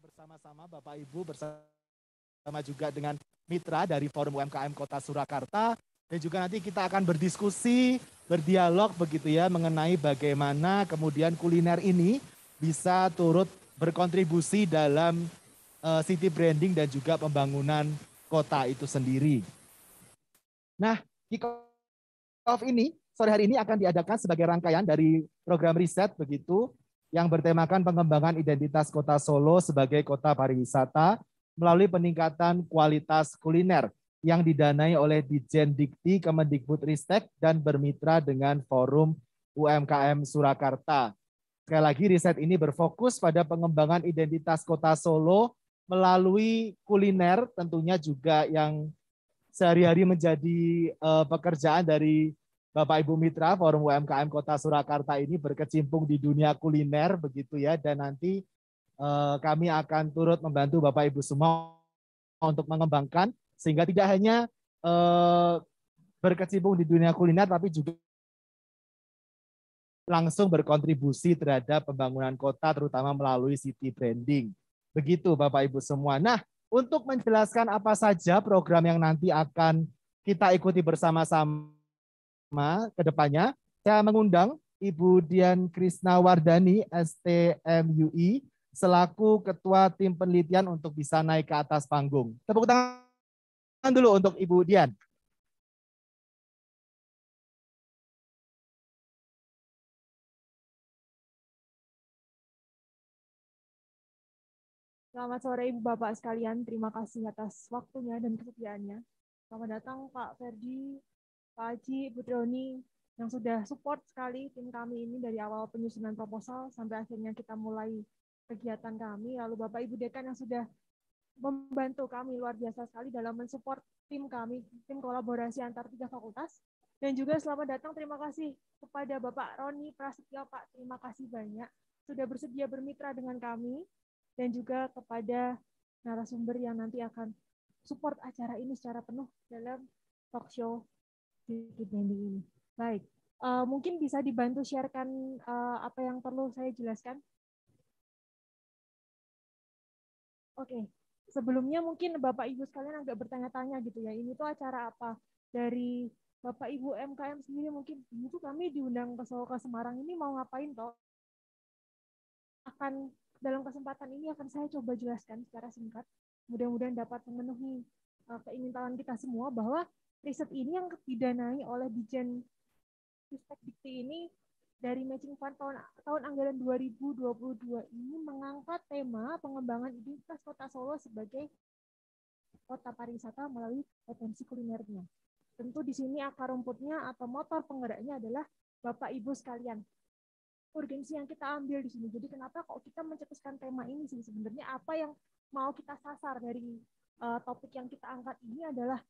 bersama-sama Bapak Ibu bersama juga dengan mitra dari Forum UMKM Kota Surakarta dan juga nanti kita akan berdiskusi, berdialog begitu ya mengenai bagaimana kemudian kuliner ini bisa turut berkontribusi dalam uh, city branding dan juga pembangunan kota itu sendiri. Nah, kick off ini sore hari ini akan diadakan sebagai rangkaian dari program riset begitu yang bertemakan pengembangan identitas kota Solo sebagai kota pariwisata melalui peningkatan kualitas kuliner yang didanai oleh Dijen Dikti Kemendikbud Ristek dan bermitra dengan Forum UMKM Surakarta. Sekali lagi riset ini berfokus pada pengembangan identitas kota Solo melalui kuliner tentunya juga yang sehari-hari menjadi eh, pekerjaan dari Bapak Ibu Mitra, Forum UMKM Kota Surakarta ini berkecimpung di dunia kuliner begitu ya dan nanti eh, kami akan turut membantu Bapak Ibu semua untuk mengembangkan sehingga tidak hanya eh, berkecimpung di dunia kuliner tapi juga langsung berkontribusi terhadap pembangunan kota terutama melalui city branding. Begitu Bapak Ibu semua. Nah, untuk menjelaskan apa saja program yang nanti akan kita ikuti bersama-sama ke depannya. Saya mengundang Ibu Dian Krisnawardani, STMUI, selaku Ketua Tim Penelitian untuk bisa naik ke atas panggung. Tepuk tangan dulu untuk Ibu Dian. Selamat sore Ibu Bapak sekalian. Terima kasih atas waktunya dan kesediaannya. Selamat datang Pak Ferdi Pak Haji, Bu Doni, yang sudah support sekali tim kami ini dari awal penyusunan proposal sampai akhirnya kita mulai kegiatan kami. Lalu Bapak Ibu Dekan yang sudah membantu kami luar biasa sekali dalam mensupport tim kami, tim kolaborasi antar tiga fakultas. Dan juga selamat datang, terima kasih kepada Bapak Roni Prasetyo, Pak. Terima kasih banyak sudah bersedia bermitra dengan kami dan juga kepada narasumber yang nanti akan support acara ini secara penuh dalam talk show sedikit ini. Baik, uh, mungkin bisa dibantu sharekan uh, apa yang perlu saya jelaskan. Oke, okay. sebelumnya mungkin Bapak Ibu sekalian agak bertanya-tanya gitu ya, ini tuh acara apa dari Bapak Ibu MKM sendiri mungkin itu kami diundang ke Solo ke Semarang ini mau ngapain toh? Akan dalam kesempatan ini akan saya coba jelaskan secara singkat. Mudah-mudahan dapat memenuhi uh, eh, keingintahuan kita semua bahwa riset ini yang didanai oleh Dijen Ristek Dikti ini dari matching fund tahun, tahun anggaran 2022 ini mengangkat tema pengembangan identitas kota Solo sebagai kota pariwisata melalui potensi kulinernya. Tentu di sini akar rumputnya atau motor penggeraknya adalah Bapak Ibu sekalian. Urgensi yang kita ambil di sini. Jadi kenapa kok kita mencetuskan tema ini sih sebenarnya apa yang mau kita sasar dari uh, topik yang kita angkat ini adalah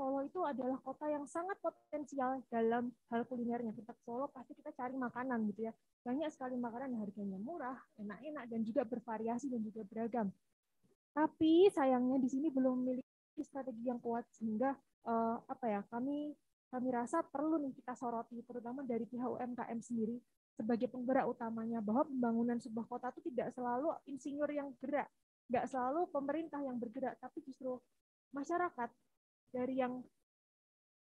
Solo itu adalah kota yang sangat potensial dalam hal kulinernya. Kita ke Solo pasti kita cari makanan gitu ya. Banyak sekali makanan yang harganya murah, enak-enak dan juga bervariasi dan juga beragam. Tapi sayangnya di sini belum memiliki strategi yang kuat sehingga uh, apa ya kami kami rasa perlu nih kita soroti terutama dari pihak UMKM sendiri sebagai penggerak utamanya bahwa pembangunan sebuah kota itu tidak selalu insinyur yang gerak, nggak selalu pemerintah yang bergerak, tapi justru masyarakat dari yang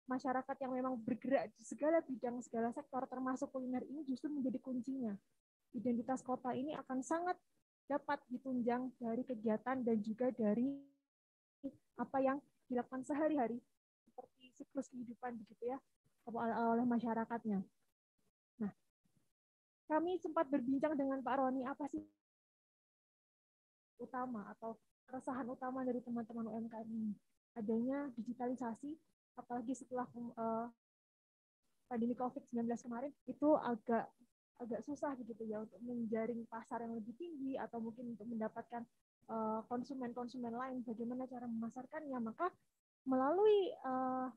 masyarakat yang memang bergerak di segala bidang, segala sektor, termasuk kuliner ini justru menjadi kuncinya. Identitas kota ini akan sangat dapat ditunjang dari kegiatan dan juga dari apa yang dilakukan sehari-hari seperti siklus kehidupan begitu ya oleh masyarakatnya. Nah, kami sempat berbincang dengan Pak Roni apa sih utama atau keresahan utama dari teman-teman UMKM ini adanya digitalisasi apalagi setelah eh, pandemi COVID-19 kemarin itu agak agak susah begitu ya untuk menjaring pasar yang lebih tinggi atau mungkin untuk mendapatkan eh, konsumen-konsumen lain bagaimana cara memasarkannya maka melalui eh,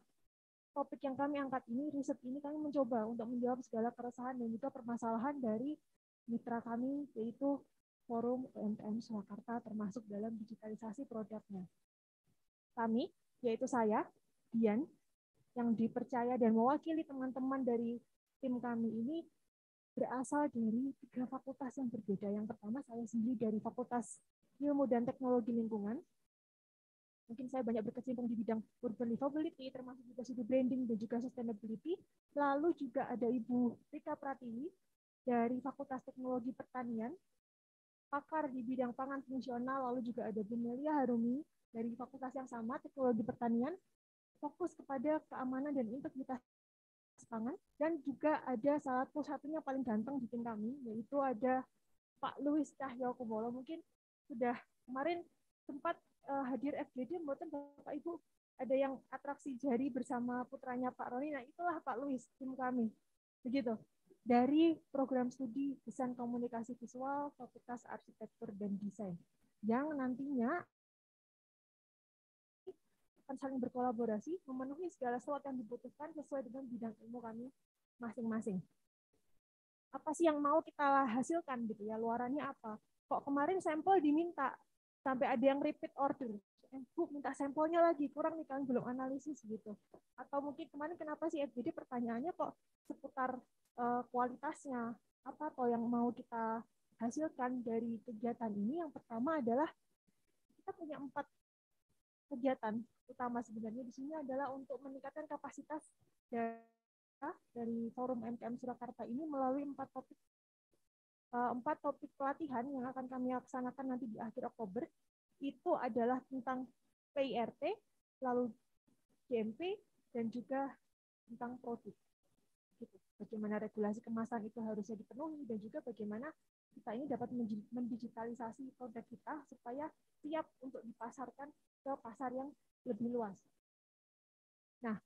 topik yang kami angkat ini riset ini kami mencoba untuk menjawab segala keresahan dan juga permasalahan dari mitra kami yaitu Forum UMKM Surakarta termasuk dalam digitalisasi produknya kami, yaitu saya, Dian, yang dipercaya dan mewakili teman-teman dari tim kami ini berasal dari tiga fakultas yang berbeda. Yang pertama saya sendiri dari Fakultas Ilmu dan Teknologi Lingkungan. Mungkin saya banyak berkecimpung di bidang urban livability, termasuk juga city branding dan juga sustainability. Lalu juga ada Ibu Rika Pratiwi dari Fakultas Teknologi Pertanian pakar di bidang pangan fungsional, lalu juga ada Melia Harumi dari fakultas yang sama, Teknologi Pertanian, fokus kepada keamanan dan integritas pangan, dan juga ada salah satu satunya paling ganteng di tim kami, yaitu ada Pak Louis Cahyo Kumolo. Mungkin sudah kemarin sempat uh, hadir FGD, mungkin Bapak Ibu ada yang atraksi jari bersama putranya Pak Roni. Nah, itulah Pak Louis, tim kami. Begitu dari program studi Desain Komunikasi Visual Fakultas Arsitektur dan Desain yang nantinya akan saling berkolaborasi memenuhi segala sesuatu yang dibutuhkan sesuai dengan bidang ilmu kami masing-masing. Apa sih yang mau kita hasilkan gitu ya? Luarannya apa? Kok kemarin sampel diminta sampai ada yang repeat order eh, bu minta sampelnya lagi kurang nih kalian belum analisis gitu atau mungkin kemarin kenapa sih FGD pertanyaannya kok seputar uh, kualitasnya apa atau yang mau kita hasilkan dari kegiatan ini yang pertama adalah kita punya empat kegiatan utama sebenarnya di sini adalah untuk meningkatkan kapasitas dari forum MKM Surakarta ini melalui empat topik eh, empat topik pelatihan yang akan kami laksanakan nanti di akhir Oktober itu adalah tentang PIRT, lalu GMP, dan juga tentang produk bagaimana regulasi kemasan itu harusnya dipenuhi dan juga bagaimana kita ini dapat mendigitalisasi produk kita supaya siap untuk dipasarkan ke pasar yang lebih luas. Nah,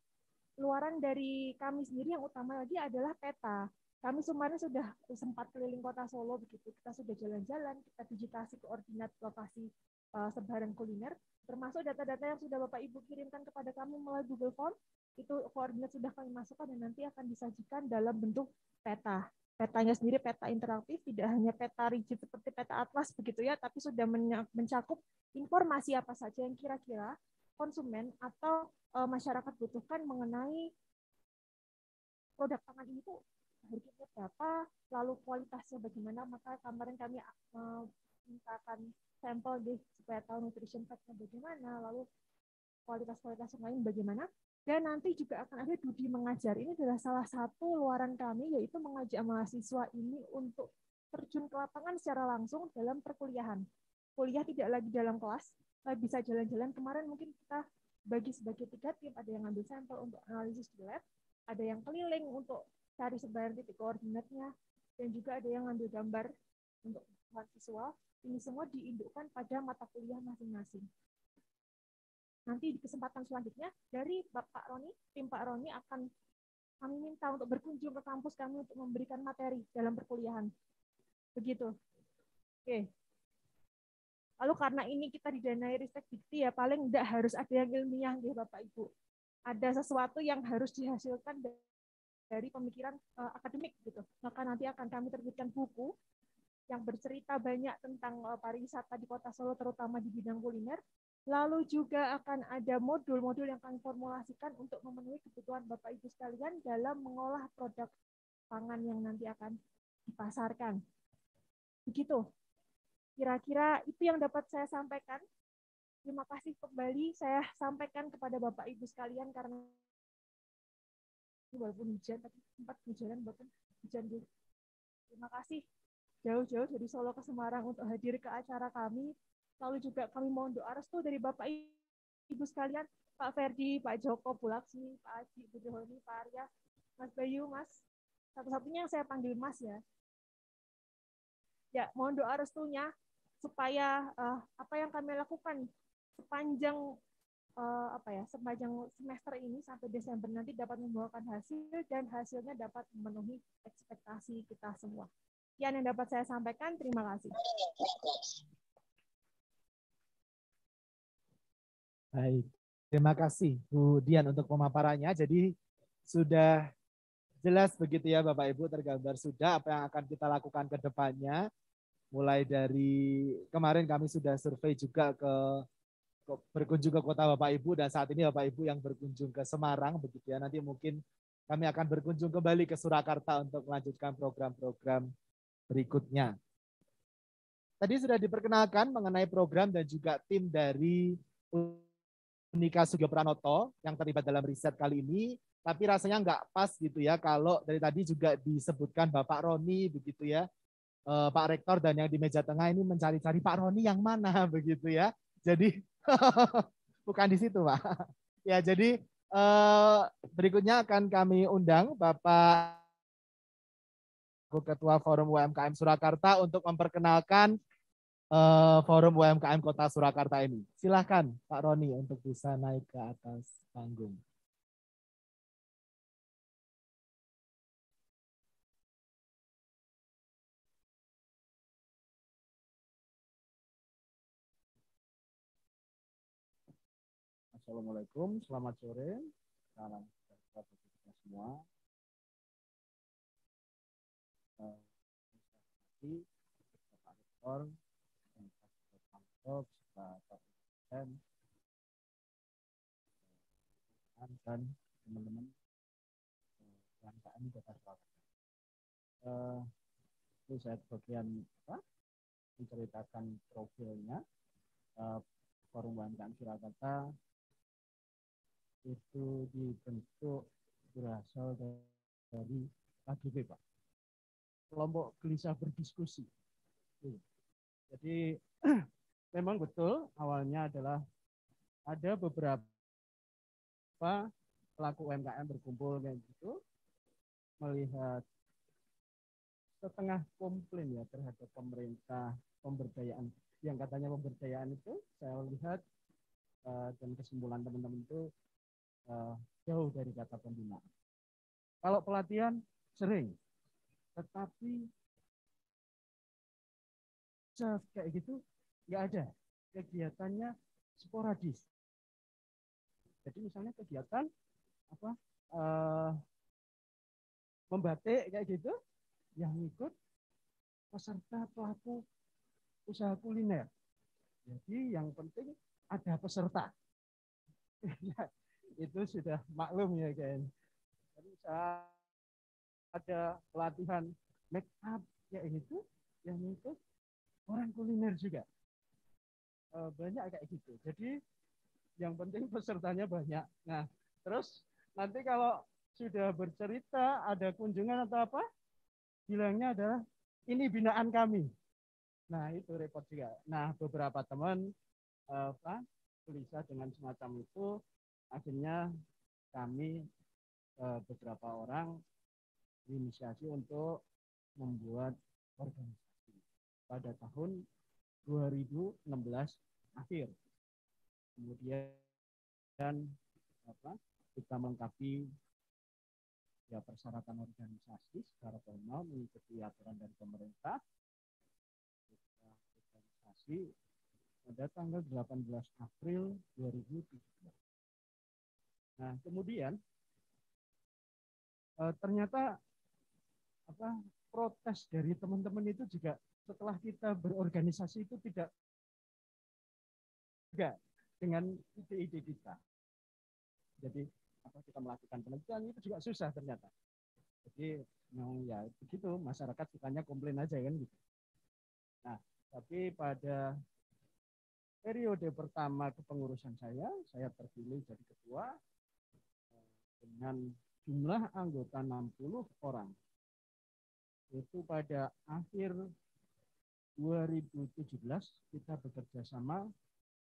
luaran dari kami sendiri yang utama lagi adalah peta. Kami kemarin sudah sempat keliling kota Solo begitu. Kita sudah jalan-jalan, kita digitasi koordinat lokasi uh, eh, sebaran kuliner, termasuk data-data yang sudah Bapak Ibu kirimkan kepada kami melalui Google Form itu koordinat sudah kami masukkan dan nanti akan disajikan dalam bentuk peta. Petanya sendiri peta interaktif, tidak hanya peta rigid seperti peta atlas begitu ya, tapi sudah mencakup informasi apa saja yang kira-kira konsumen atau e, masyarakat butuhkan mengenai produk pangan ini tuh harganya berapa, lalu kualitasnya bagaimana, maka kemarin kami e, mintakan sampel deh supaya tahu nutrition fact-nya bagaimana, lalu kualitas-kualitas yang lain bagaimana dan nanti juga akan ada Dudi Mengajar. Ini adalah salah satu luaran kami, yaitu mengajak mahasiswa ini untuk terjun ke lapangan secara langsung dalam perkuliahan. Kuliah tidak lagi dalam kelas, tapi bisa jalan-jalan. Kemarin mungkin kita bagi sebagai tiga tim, ada yang ambil sampel untuk analisis di lab, ada yang keliling untuk cari sebaran titik koordinatnya, dan juga ada yang ambil gambar untuk mahasiswa. Ini semua diindukkan pada mata kuliah masing-masing. Nanti di kesempatan selanjutnya dari Bapak Roni, tim Pak Roni akan kami minta untuk berkunjung ke kampus kami untuk memberikan materi dalam perkuliahan. Begitu. Oke. Lalu karena ini kita di didanai riset dikti ya paling tidak harus ada yang ilmiah nih Bapak Ibu. Ada sesuatu yang harus dihasilkan dari pemikiran uh, akademik gitu. Maka nanti akan kami terbitkan buku yang bercerita banyak tentang uh, pariwisata di Kota Solo terutama di bidang kuliner Lalu juga akan ada modul-modul yang kami formulasikan untuk memenuhi kebutuhan Bapak Ibu sekalian dalam mengolah produk pangan yang nanti akan dipasarkan. Begitu. Kira-kira itu yang dapat saya sampaikan. Terima kasih kembali saya sampaikan kepada Bapak Ibu sekalian karena walaupun hujan tapi sempat hujan bahkan hujan dulu. Terima kasih jauh-jauh dari Solo ke Semarang untuk hadir ke acara kami. Lalu juga kami mohon doa restu dari Bapak Ibu sekalian, Pak Ferdi, Pak Joko Bulaksi, Pak Aji, Bu Johoni, Pak Arya, Mas Bayu, Mas. Satu-satunya yang saya panggil Mas ya. Ya, mohon doa restunya supaya uh, apa yang kami lakukan sepanjang uh, apa ya sepanjang semester ini sampai Desember nanti dapat membawakan hasil dan hasilnya dapat memenuhi ekspektasi kita semua. Sekian yang dapat saya sampaikan. Terima kasih. Baik, terima kasih Bu Dian untuk pemaparannya. Jadi sudah jelas begitu ya Bapak Ibu tergambar sudah apa yang akan kita lakukan ke depannya. Mulai dari kemarin kami sudah survei juga ke berkunjung ke kota Bapak Ibu dan saat ini Bapak Ibu yang berkunjung ke Semarang begitu ya. Nanti mungkin kami akan berkunjung kembali ke Surakarta untuk melanjutkan program-program berikutnya. Tadi sudah diperkenalkan mengenai program dan juga tim dari Nika Sugio Pranoto yang terlibat dalam riset kali ini, tapi rasanya nggak pas gitu ya kalau dari tadi juga disebutkan Bapak Roni begitu ya, eh, Pak Rektor dan yang di meja tengah ini mencari-cari Pak Roni yang mana begitu ya. Jadi bukan di situ Pak. ya jadi eh, berikutnya akan kami undang Bapak Ketua Forum UMKM Surakarta untuk memperkenalkan Eh, forum UMKM Kota Surakarta ini. Silahkan Pak Roni untuk bisa naik ke atas panggung. Assalamualaikum, selamat sore. Salam sejahtera bagi kita semua. Eh, terima kasih Box, dan dan teman-teman kelangkaan kota Surabaya. Uh, eh, itu saya bagian apa? menceritakan profilnya uh, forum kelangkaan Surakarta itu dibentuk berasal dari KGP Pak kelompok gelisah berdiskusi. Jadi memang betul awalnya adalah ada beberapa pelaku UMKM berkumpul kayak gitu melihat setengah komplain ya terhadap pemerintah pemberdayaan yang katanya pemberdayaan itu saya lihat eh, dan kesimpulan teman-teman itu eh, jauh dari kata pembina Kalau pelatihan sering, tetapi kayak gitu nggak ada kegiatannya sporadis jadi misalnya kegiatan apa uh, membatik kayak gitu yang ikut peserta pelaku usaha kuliner jadi yang penting ada peserta itu sudah maklum ya kan jadi ada pelatihan make up kayak gitu yang ikut orang kuliner juga Eh, banyak kayak gitu. Jadi yang penting pesertanya banyak. Nah, terus nanti kalau sudah bercerita ada kunjungan atau apa, bilangnya adalah ini binaan kami. Nah, itu repot juga. Nah, beberapa teman uh, apa dengan semacam itu akhirnya kami eh, beberapa orang inisiasi untuk membuat organisasi pada tahun 2016 akhir. Kemudian dan apa kita melengkapi ya persyaratan organisasi secara formal mengikuti aturan dari pemerintah kita organisasi pada tanggal 18 April 2017. Nah, kemudian e, ternyata apa protes dari teman-teman itu juga setelah kita berorganisasi itu tidak juga dengan ide-ide kita. Jadi apa kita melakukan penelitian itu juga susah ternyata. Jadi memang ya begitu masyarakat sukanya komplain aja kan gitu. Nah, tapi pada periode pertama kepengurusan saya, saya terpilih jadi ketua eh, dengan jumlah anggota 60 orang. Itu pada akhir 2017 kita bekerja sama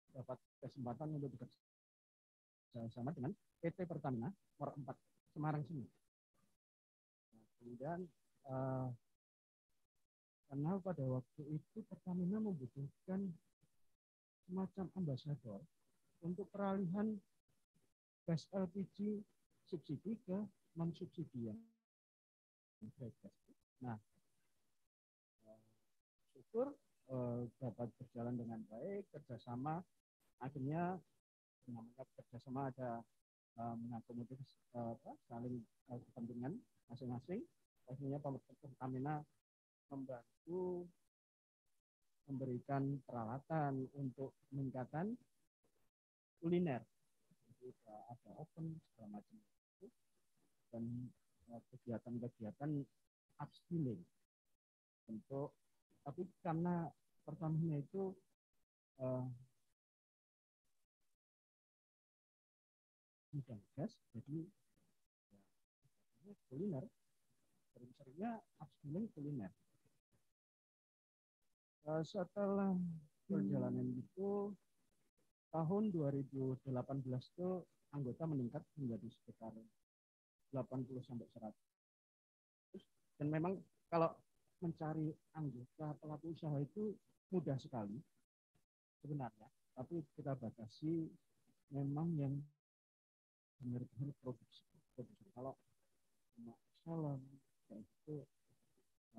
dapat kesempatan untuk bekerja sama dengan PT Pertamina Mor 4 Semarang sini. kemudian uh, karena pada waktu itu Pertamina membutuhkan semacam ambasador untuk peralihan gas LPG subsidi ke non subsidi yang Nah, struktur eh, dapat berjalan dengan baik, kerjasama akhirnya namanya kerjasama ada eh, mengakomodir eh, saling uh, kepentingan masing-masing. Akhirnya pemerintah Pertamina membantu memberikan peralatan untuk peningkatan kuliner. Jadi ada open segala macam itu dan eh, kegiatan-kegiatan upskilling untuk tapi karena pertamanya itu uh, mudah gas jadi ya, kuliner sering-seringnya upskilling kuliner uh, setelah perjalanan hmm. itu tahun 2018 itu anggota meningkat menjadi sekitar 80 sampai 100 dan memang kalau mencari anggota pelaku usaha itu mudah sekali sebenarnya, tapi kita batasi memang yang benar-benar produksi. produksi. Kalau cuma salam ya itu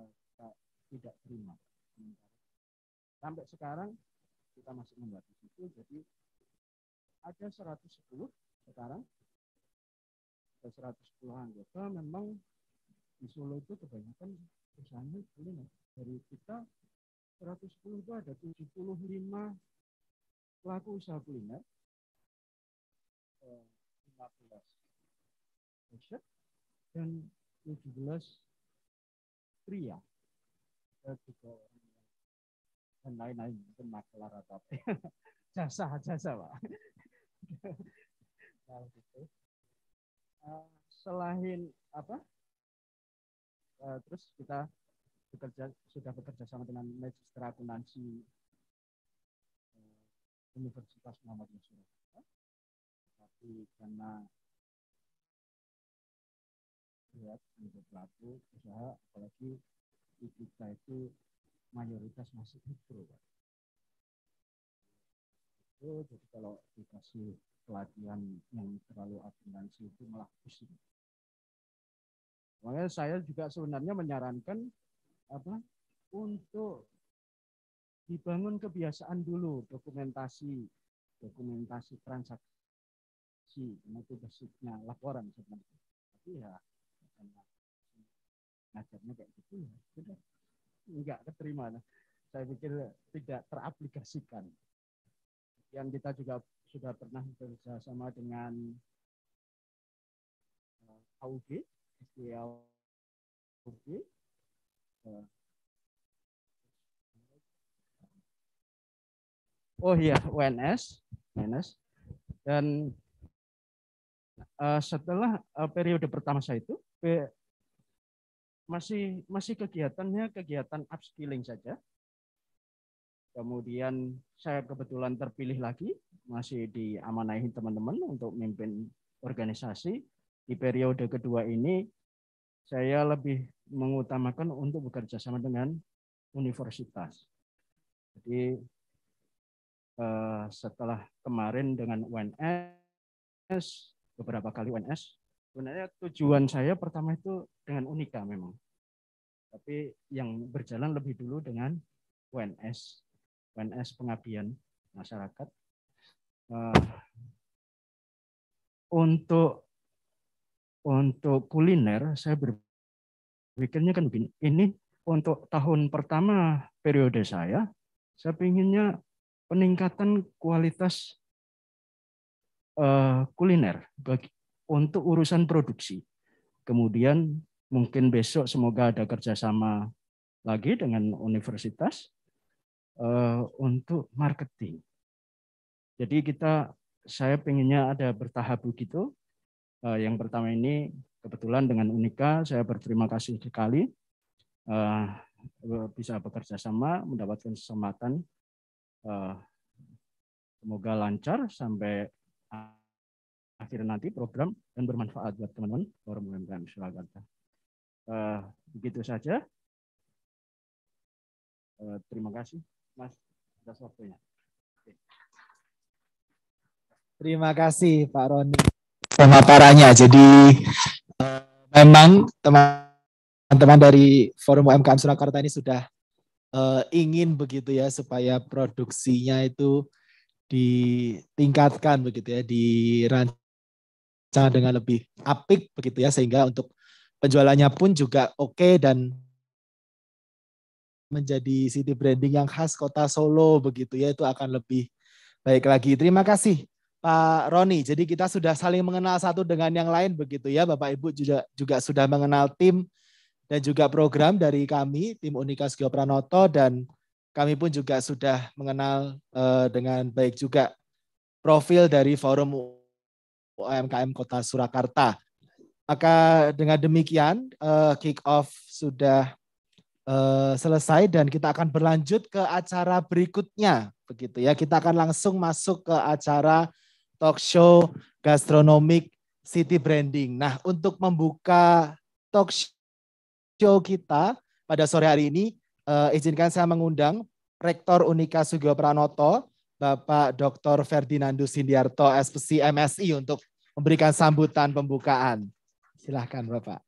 eh, kita tidak terima. Sampai sekarang kita masih membatasi itu, jadi ada 110 sekarang ada 110 anggota memang di Solo itu kebanyakan perusahaannya ini dari kita 110 itu ada 75 pelaku usaha kuliner 15 eh, fashion dan 17 pria dan juga dan lain-lain mungkin makelar atau apa jasa jasa pak nah, gitu. Uh, selain apa uh, terus kita bekerja sudah bekerja sama dengan Magistra Akuntansi uh, Universitas Muhammadiyah Surabaya. Tapi karena lihat ya, untuk pelaku usaha apalagi di kita itu mayoritas masih mikro Pak. Itu jadi kalau dikasih pelatihan yang terlalu akuntansi itu malah pusing. Makanya saya juga sebenarnya menyarankan apa untuk dibangun kebiasaan dulu dokumentasi, dokumentasi transaksi, itu basicnya laporan sebenarnya. Tapi ya ngajarnya kayak gitu ya sudah nggak keterima. Saya pikir tidak teraplikasikan. Yang kita juga sudah pernah bekerja sama dengan eh, AUG, Ya, oke, Oh iya, UNS, UNS. Dan uh, setelah uh, periode pertama saya itu masih masih kegiatannya kegiatan upskilling saja. Kemudian saya kebetulan terpilih lagi, masih diamanahi teman-teman untuk memimpin organisasi di periode kedua ini saya lebih mengutamakan untuk bekerja sama dengan universitas. Jadi eh, setelah kemarin dengan UNS beberapa kali UNS, sebenarnya tujuan saya pertama itu dengan Unika memang. Tapi yang berjalan lebih dulu dengan UNS, UNS pengabdian masyarakat. Eh, untuk untuk kuliner saya berpikirnya kan begini, ini untuk tahun pertama periode saya, saya pinginnya peningkatan kualitas uh, kuliner bagi, untuk urusan produksi. Kemudian mungkin besok semoga ada kerjasama lagi dengan universitas uh, untuk marketing. Jadi kita saya pengennya ada bertahap begitu Uh, yang pertama ini kebetulan dengan Unika saya berterima kasih sekali uh, bisa bekerja sama, mendapatkan kesempatan. Uh, semoga lancar sampai akhir nanti program dan bermanfaat buat teman-teman Forum UMKM Surakarta. Uh, begitu saja. Uh, terima kasih, Mas, atas waktunya. Terima kasih, Pak Roni pemaparannya. Jadi uh, memang teman-teman dari Forum UMKM Surakarta ini sudah uh, ingin begitu ya supaya produksinya itu ditingkatkan begitu ya, dirancang dengan lebih apik begitu ya sehingga untuk penjualannya pun juga oke okay dan menjadi city branding yang khas kota Solo begitu ya itu akan lebih baik lagi. Terima kasih Pak Roni. Jadi kita sudah saling mengenal satu dengan yang lain begitu ya. Bapak Ibu juga juga sudah mengenal tim dan juga program dari kami, tim Unika Geopranoto dan kami pun juga sudah mengenal uh, dengan baik juga profil dari Forum UMKM Kota Surakarta. Maka dengan demikian uh, kick off sudah uh, selesai dan kita akan berlanjut ke acara berikutnya begitu ya. Kita akan langsung masuk ke acara talk show gastronomic city branding. Nah, untuk membuka talk show kita pada sore hari ini, uh, izinkan saya mengundang Rektor Unika Sugio Pranoto, Bapak Dr. Ferdinandus Sindiarto, SPC MSI untuk memberikan sambutan pembukaan. Silahkan Bapak.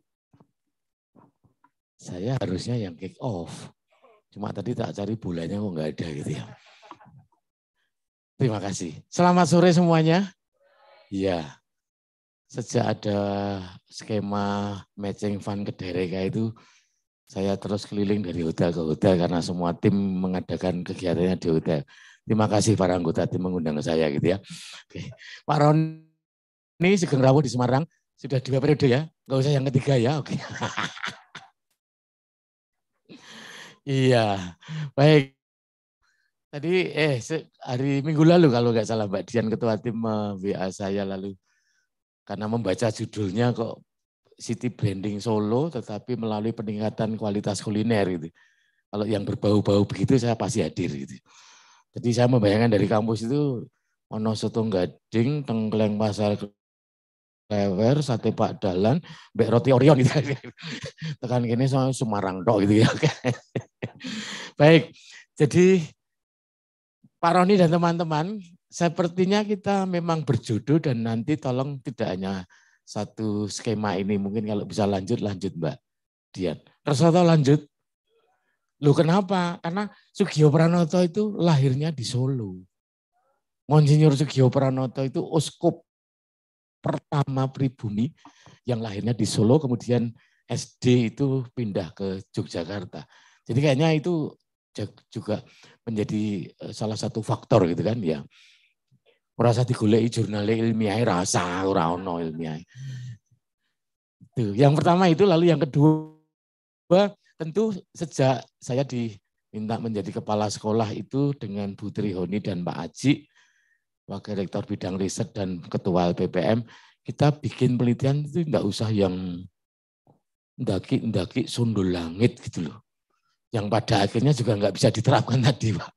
Saya harusnya yang kick off. Cuma tadi tak cari bulannya kok nggak ada gitu ya. Terima kasih. Selamat sore semuanya. Ya, Sejak ada skema matching fund ke Dereka itu, saya terus keliling dari hotel ke hotel karena semua tim mengadakan kegiatannya di hotel. Terima kasih para anggota tim mengundang saya gitu ya. Oke. Pak Roni Sugeng Rawo di Semarang, sudah dua periode ya? Enggak usah yang ketiga ya, oke. iya, baik tadi eh hari minggu lalu kalau nggak salah Mbak Dian ketua tim eh, WA saya lalu karena membaca judulnya kok city branding Solo tetapi melalui peningkatan kualitas kuliner gitu. Kalau yang berbau-bau begitu saya pasti hadir gitu. Jadi saya membayangkan dari kampus itu ono soto gading, tengkleng pasar lewer, sate pak dalan, mbek roti orion gitu. Tekan gini soal Semarang dok gitu ya. Baik. Jadi Pak Roni dan teman-teman, sepertinya kita memang berjodoh dan nanti tolong tidak hanya satu skema ini. Mungkin kalau bisa lanjut, lanjut Mbak Dian. Resoto lanjut. Lu kenapa? Karena Sugio Pranoto itu lahirnya di Solo. Monsinyur Sugio Pranoto itu uskup pertama pribumi yang lahirnya di Solo, kemudian SD itu pindah ke Yogyakarta. Jadi kayaknya itu juga menjadi eh, salah satu faktor gitu kan ya. merasa digulai jurnal ilmiah rasa ora no ilmiah. Itu. Yang pertama itu lalu yang kedua tentu sejak saya diminta menjadi kepala sekolah itu dengan Bu Trihoni dan Pak Aji, Wakil Rektor Bidang Riset dan Ketua LPPM, kita bikin penelitian itu tidak usah yang ndaki-ndaki sundul langit gitu loh yang pada akhirnya juga nggak bisa diterapkan tadi Pak.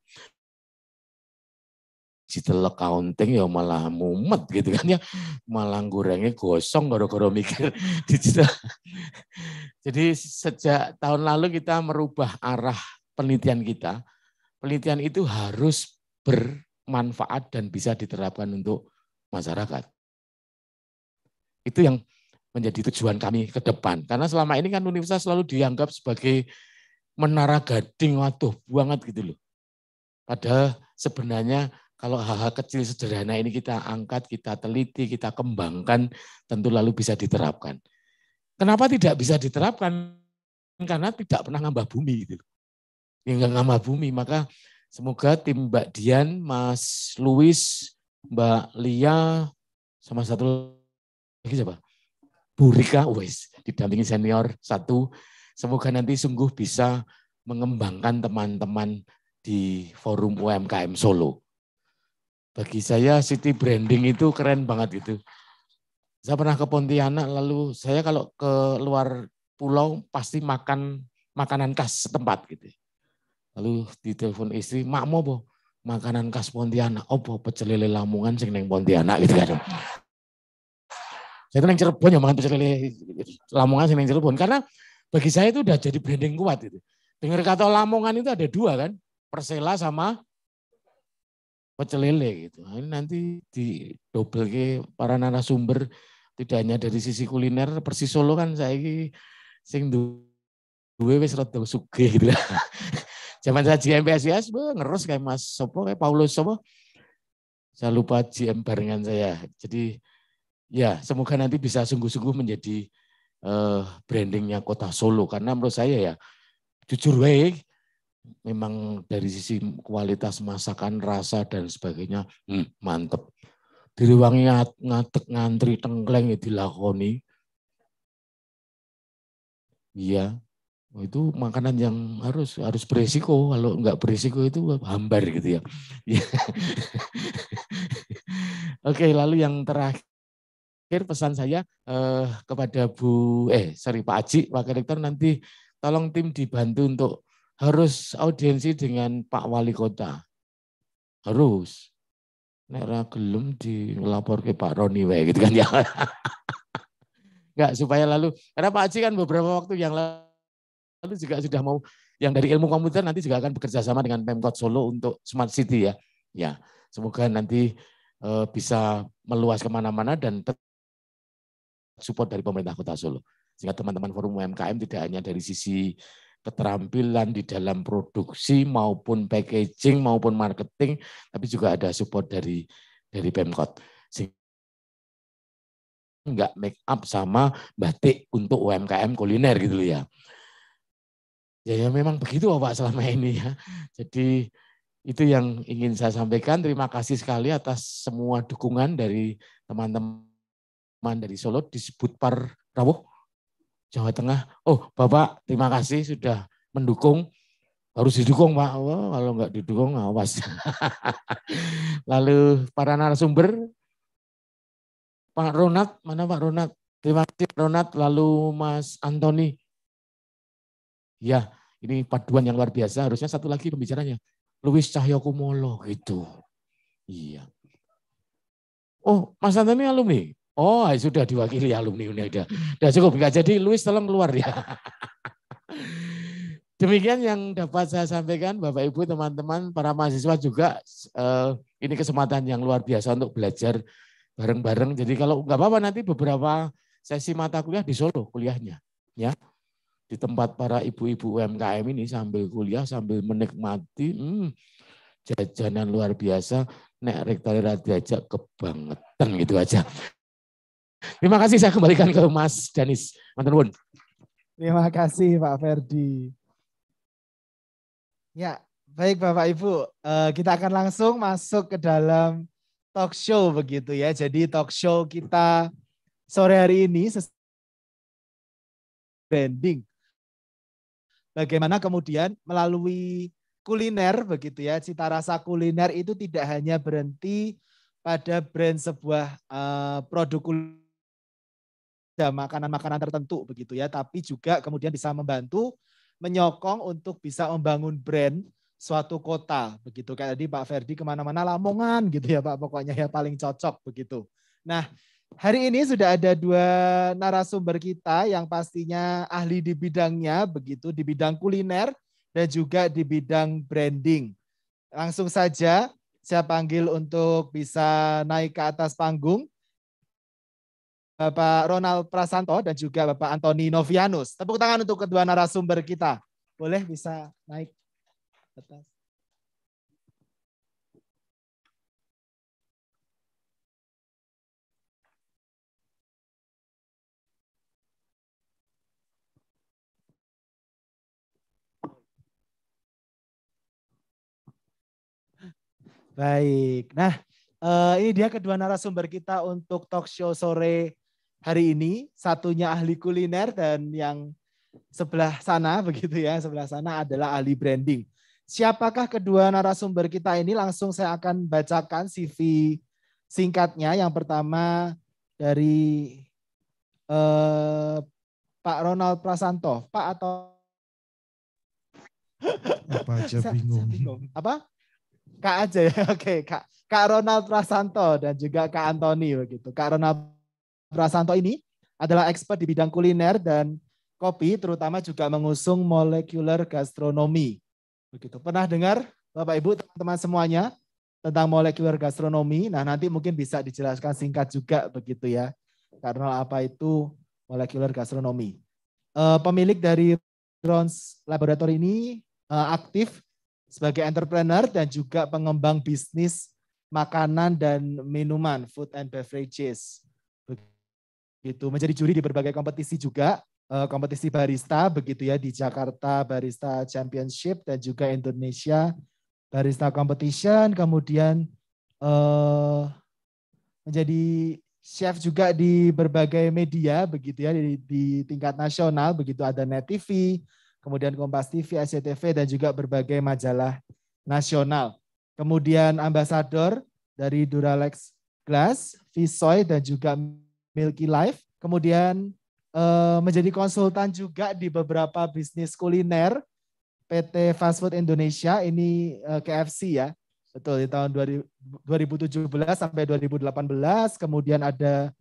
Digital accounting ya malah mumet gitu kan ya. Malah gorengnya gosong gara-gara mikir digital. Jadi sejak tahun lalu kita merubah arah penelitian kita. Penelitian itu harus bermanfaat dan bisa diterapkan untuk masyarakat. Itu yang menjadi tujuan kami ke depan. Karena selama ini kan universitas selalu dianggap sebagai menara gading, waduh banget gitu loh. Padahal sebenarnya kalau hal-hal kecil sederhana ini kita angkat, kita teliti, kita kembangkan, tentu lalu bisa diterapkan. Kenapa tidak bisa diterapkan? Karena tidak pernah ngambah bumi gitu Yang ngambah bumi, maka semoga tim Mbak Dian, Mas Luis, Mbak Lia, sama satu lagi siapa? Bu Rika, wes didampingi senior satu, Semoga nanti sungguh bisa mengembangkan teman-teman di forum UMKM Solo. Bagi saya city branding itu keren banget itu. Saya pernah ke Pontianak lalu saya kalau ke luar pulau pasti makan makanan khas setempat gitu. Lalu di telepon istri, "Mak mau boh makanan khas Pontianak, opo pecel lele lamongan sing ning Pontianak gitu kan." Saya neng Cirebon ya makan pecel lele lamongan sing ning Cirebon karena bagi saya itu udah jadi branding kuat itu. Dengar kata Lamongan itu ada dua kan, Persela sama pecelele gitu. Ini nanti di double ke para narasumber tidak hanya dari sisi kuliner persis Solo kan saya ini sing duwe wis rada sugih gitu. Zaman saya PSIS, ngerus kayak Mas Sopo kayak Paulus Sopo. Saya lupa GM barengan saya. Jadi ya semoga nanti bisa sungguh-sungguh menjadi eh, brandingnya kota Solo karena menurut saya ya jujur baik memang dari sisi kualitas masakan rasa dan sebagainya hmm, mantep diriwangi ngatek ngantri tengkleng itu ya dilakoni iya itu makanan yang harus harus berisiko kalau nggak berisiko itu hambar gitu ya iya. oke lalu yang terakhir Terakhir pesan saya eh, kepada Bu eh sorry Pak Aji Wakil Rektor nanti tolong tim dibantu untuk harus audiensi dengan Pak Wali Kota harus gelum di dilapor ke Pak Roni wae gitu kan ya nggak supaya lalu karena Pak Aji kan beberapa waktu yang lalu juga sudah mau yang dari ilmu komputer nanti juga akan bekerja sama dengan Pemkot Solo untuk Smart City ya ya semoga nanti eh, bisa meluas kemana-mana dan support dari pemerintah Kota Solo. Sehingga teman-teman forum UMKM tidak hanya dari sisi keterampilan di dalam produksi maupun packaging maupun marketing, tapi juga ada support dari dari Pemkot. Sehingga nggak make up sama batik untuk UMKM kuliner gitu ya. Ya, ya memang begitu Bapak selama ini ya. Jadi itu yang ingin saya sampaikan. Terima kasih sekali atas semua dukungan dari teman-teman dari Solo disebut Par Rawuh Jawa Tengah. Oh, Bapak terima kasih sudah mendukung. Harus didukung, Pak. Oh, kalau nggak didukung, awas. Lalu para narasumber, Pak Ronat, mana Pak Ronat? Terima kasih Ronak. Lalu Mas Antoni. Ya, ini paduan yang luar biasa. Harusnya satu lagi pembicaranya. Luis Cahyokumolo gitu. Iya. Oh, Mas Antoni alumni? Oh, ya sudah diwakili alumni unida, Sudah cukup enggak jadi Luis tolong keluar ya. Demikian yang dapat saya sampaikan Bapak Ibu, teman-teman, para mahasiswa juga eh, ini kesempatan yang luar biasa untuk belajar bareng-bareng. Jadi kalau nggak apa-apa nanti beberapa sesi mata kuliah di Solo kuliahnya ya. Di tempat para ibu-ibu UMKM ini sambil kuliah sambil menikmati hmm, jajanan luar biasa nek rektorat diajak kebangetan gitu aja. Terima kasih saya kembalikan ke Mas Danis. Mantan Terima kasih Pak Ferdi. Ya, baik Bapak Ibu, eh, kita akan langsung masuk ke dalam talk show begitu ya. Jadi talk show kita sore hari ini branding. Bagaimana kemudian melalui kuliner begitu ya, cita rasa kuliner itu tidak hanya berhenti pada brand sebuah eh, produk kuliner ada makanan-makanan tertentu begitu ya, tapi juga kemudian bisa membantu menyokong untuk bisa membangun brand suatu kota begitu kayak tadi Pak Ferdi kemana-mana Lamongan gitu ya Pak pokoknya ya paling cocok begitu. Nah hari ini sudah ada dua narasumber kita yang pastinya ahli di bidangnya begitu di bidang kuliner dan juga di bidang branding. Langsung saja saya panggil untuk bisa naik ke atas panggung Bapak Ronald Prasanto dan juga Bapak Antoni Novianus. Tepuk tangan untuk kedua narasumber kita. Boleh bisa naik atas. Baik. Nah, eh, ini dia kedua narasumber kita untuk talk show sore hari ini. Satunya ahli kuliner dan yang sebelah sana begitu ya, sebelah sana adalah ahli branding. Siapakah kedua narasumber kita ini? Langsung saya akan bacakan CV singkatnya. Yang pertama dari eh, Pak Ronald Prasanto, Pak atau apa aja bingung. Apa? Kak aja ya. Oke, Kak. Kak Ronald Prasanto dan juga Kak Antoni begitu. Kak Ronald Prasanto ini adalah expert di bidang kuliner dan kopi, terutama juga mengusung molecular gastronomi. Begitu. Pernah dengar Bapak Ibu teman-teman semuanya tentang molecular gastronomi? Nah, nanti mungkin bisa dijelaskan singkat juga begitu ya. Karena apa itu molecular gastronomi. Eh, pemilik dari Rons Laboratory ini eh, aktif sebagai entrepreneur dan juga pengembang bisnis makanan dan minuman, food and beverages gitu menjadi juri di berbagai kompetisi juga eh, kompetisi barista begitu ya di Jakarta Barista Championship dan juga Indonesia Barista Competition kemudian uh, menjadi chef juga di berbagai media begitu ya di, di tingkat nasional begitu ada Net TV kemudian Kompas TV SCTV dan juga berbagai majalah nasional kemudian ambasador dari Duralex Glass, Visoy dan juga Milky Life. Kemudian uh, menjadi konsultan juga di beberapa bisnis kuliner PT Fast Food Indonesia ini uh, eh, KFC ya. Betul di tahun 2017 sampai 2018 kemudian ada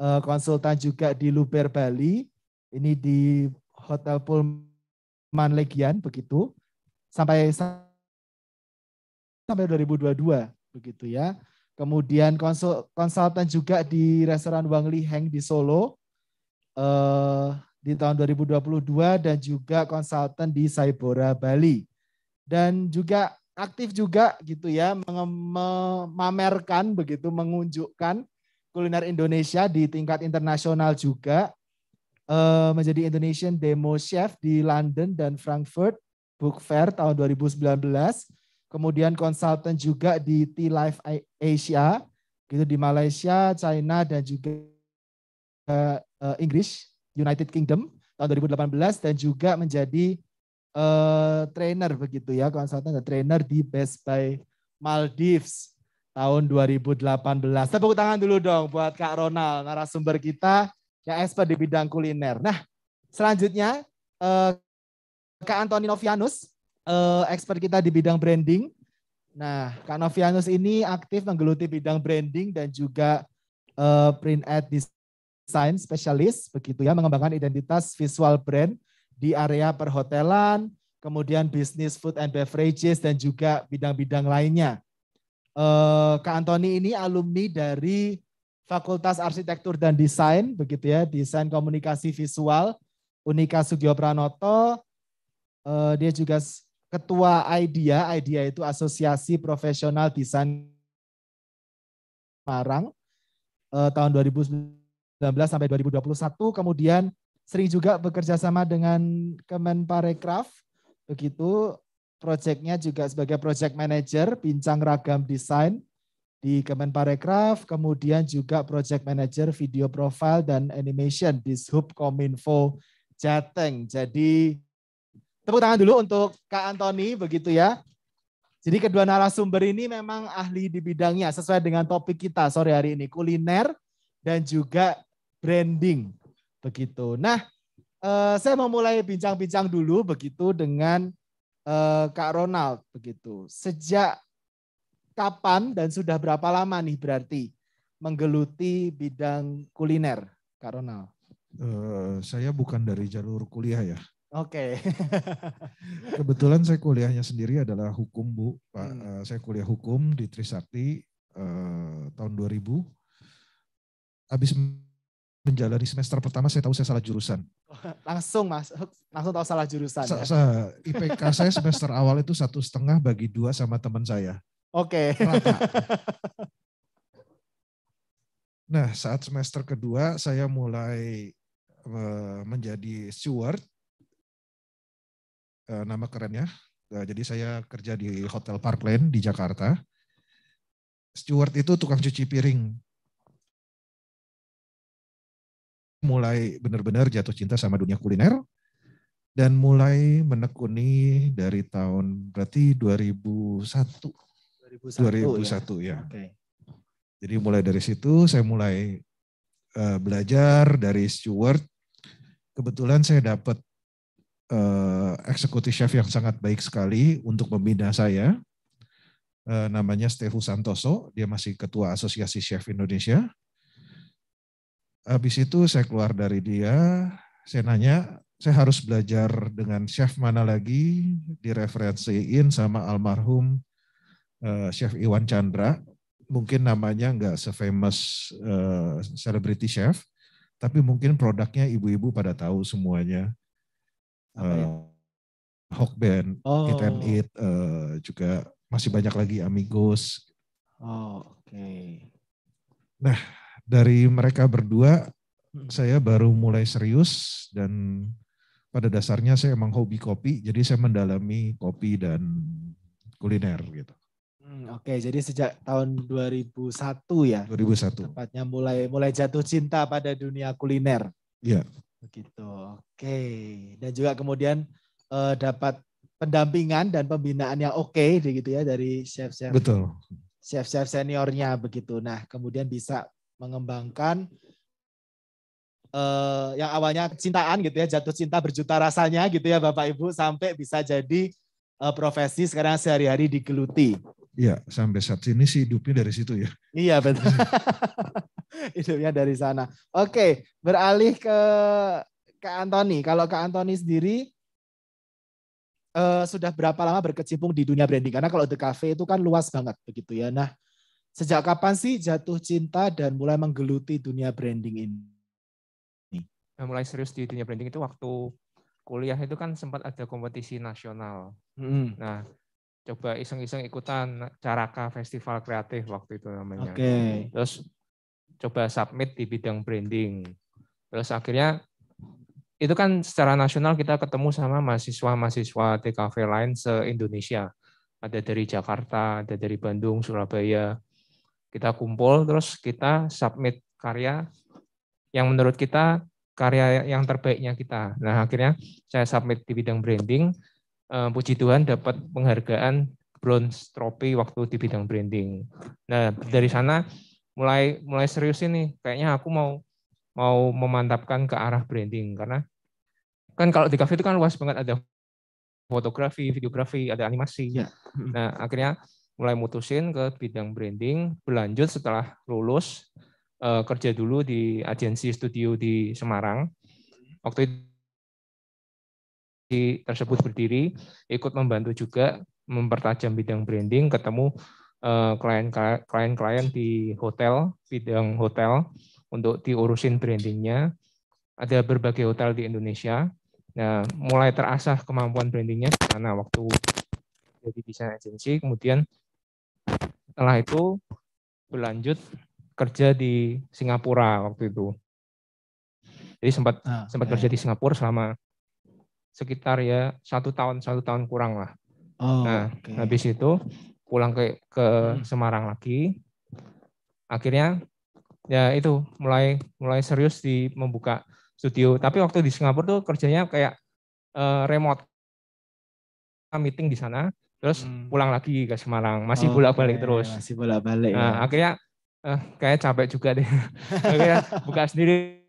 uh, konsultan juga di Luber Bali. Ini di Hotel Pullman Legian begitu sampai sampai 2022 begitu ya. Kemudian konsul, konsultan juga di restoran Wang Li Heng di Solo eh, di tahun 2022 dan juga konsultan di Saibora Bali. Dan juga aktif juga gitu ya memamerkan begitu mengunjukkan kuliner Indonesia di tingkat internasional juga eh, menjadi Indonesian Demo Chef di London dan Frankfurt Book Fair tahun 2019 kemudian konsultan juga di T Life Asia, gitu di Malaysia, China dan juga uh, Inggris, United Kingdom tahun 2018 dan juga menjadi uh, trainer begitu ya, konsultan dan trainer di Best Buy Maldives tahun 2018. Tepuk tangan dulu dong buat Kak Ronald, narasumber kita yang expert di bidang kuliner. Nah, selanjutnya uh, Kak Antoni Novianus uh, expert kita di bidang branding. Nah, Kak Novianus ini aktif menggeluti bidang branding dan juga uh, print ad design specialist, begitu ya, mengembangkan identitas visual brand di area perhotelan, kemudian bisnis food and beverages, dan juga bidang-bidang lainnya. Uh, Kak Antoni ini alumni dari Fakultas Arsitektur dan Desain, begitu ya, Desain Komunikasi Visual, Unika Sugio Pranoto, uh, dia juga ketua IDEA. IDEA itu Asosiasi Profesional Desain Parang eh, tahun 2019 sampai 2021. Kemudian sering juga bekerja sama dengan Kemenparekraf. Begitu proyeknya juga sebagai project manager Bincang Ragam Desain di Kemenparekraf, kemudian juga project manager video profile dan animation di Subcominfo Jateng. Jadi Tepuk tangan dulu untuk Kak Antoni begitu ya. Jadi kedua narasumber ini memang ahli di bidangnya sesuai dengan topik kita sore hari ini kuliner dan juga branding begitu. Nah, eh, saya mau mulai bincang-bincang dulu begitu dengan eh, Kak Ronald begitu. Sejak kapan dan sudah berapa lama nih berarti menggeluti bidang kuliner, Kak Ronald? Uh, saya bukan dari jalur kuliah ya. Oke. Okay. Kebetulan saya kuliahnya sendiri adalah hukum, Bu. Pak, hmm. Eh, saya kuliah hukum di Trisakti uh, tahun 2000. Habis menjalani semester pertama saya tahu saya salah jurusan. Langsung mas, langsung tahu salah jurusan. Sa ya? -sa, IPK saya semester awal itu satu setengah bagi dua sama teman saya. Oke. Okay. Nah saat semester kedua saya mulai eh, menjadi steward uh, nama kerennya. Uh, jadi saya kerja di Hotel Parkland di Jakarta. Steward itu tukang cuci piring. Mulai benar-benar jatuh cinta sama dunia kuliner dan mulai menekuni dari tahun berarti 2001. 2001, 2001 ya. ya. Okay. Jadi mulai dari situ saya mulai uh, belajar dari steward. Kebetulan saya dapat uh, eksekutif chef yang sangat baik sekali untuk membina saya. Uh, namanya Stefu Santoso, dia masih ketua Asosiasi Chef Indonesia. Habis itu saya keluar dari dia, saya nanya, saya harus belajar dengan chef mana lagi, direferensiin sama almarhum uh, Chef Iwan Chandra. Mungkin namanya nggak sefamous uh, celebrity chef, tapi mungkin produknya ibu-ibu pada tahu semuanya uh, Hawk Band, oh. It and It, uh, eh, juga masih banyak lagi Amigos. Oh, oke. Okay. Nah, dari mereka berdua hmm. saya baru mulai serius dan pada dasarnya saya emang hobi kopi, jadi saya mendalami kopi dan kuliner gitu. Hmm, Oke, okay. jadi sejak tahun 2001 ya. 2001. Tepatnya mulai mulai jatuh cinta pada dunia kuliner. Iya. Begitu. Oke. Dan juga kemudian uh, dapat pendampingan dan pembinaan yang oke okay, gitu ya dari chef-chef. Betul. Chef-chef seniornya begitu. Nah, kemudian bisa mengembangkan uh, yang awalnya cintaan gitu ya, jatuh cinta berjuta rasanya gitu ya Bapak Ibu sampai bisa jadi uh, profesi sekarang sehari-hari digeluti. Iya, sampai saat ini sih hidupnya dari situ ya. Iya, betul. hidupnya dari sana. Oke, beralih ke ke Anthony. Kalau ke Anthony sendiri uh, sudah berapa lama berkecimpung di dunia branding? Karena kalau The Cafe itu kan luas banget begitu ya. Nah, sejak kapan sih jatuh cinta dan mulai menggeluti dunia branding ini? Nah, mulai serius di dunia branding itu waktu kuliah itu kan sempat ada kompetisi nasional. Hmm. Nah, coba iseng-iseng ikutan Caraka Festival Kreatif waktu itu namanya. Okay. Terus coba submit di bidang branding. Terus akhirnya itu kan secara nasional kita ketemu sama mahasiswa-mahasiswa TKV lain se-Indonesia. Ada dari Jakarta, ada dari Bandung, Surabaya. Kita kumpul, terus kita submit karya yang menurut kita karya yang terbaiknya kita. Nah, akhirnya saya submit di bidang branding. Eh, puji Tuhan dapat penghargaan Bronze Trophy waktu di bidang branding. Nah, dari sana mulai mulai serius ini kayaknya aku mau mau memantapkan ke arah branding karena kan kalau di kafe itu kan luas banget ada fotografi, videografi, ada animasi. Ya. Nah, akhirnya mulai mutusin ke bidang branding, berlanjut setelah lulus uh, kerja dulu di agensi studio di Semarang. Waktu itu tersebut berdiri, ikut membantu juga mempertajam bidang branding, ketemu Eh, klien-klien di hotel, bidang hotel untuk diurusin brandingnya. Ada berbagai hotel di Indonesia. Nah, mulai terasah kemampuan brandingnya karena waktu jadi desain agensi. Kemudian setelah itu berlanjut kerja di Singapura waktu itu. Jadi sempat ah, sempat okay. kerja di Singapura selama sekitar ya satu tahun satu tahun kurang lah. Oh, nah, okay. habis itu pulang ke ke hmm. Semarang lagi. Akhirnya ya itu mulai mulai serius di membuka studio. Tapi waktu di Singapura tuh kerjanya kayak uh, remote meeting di sana, terus hmm. pulang lagi ke Semarang, masih oh, bolak-balik okay. terus. Masih bolak-balik. Nah, ya. akhirnya uh, eh, kayak capek juga deh. akhirnya buka sendiri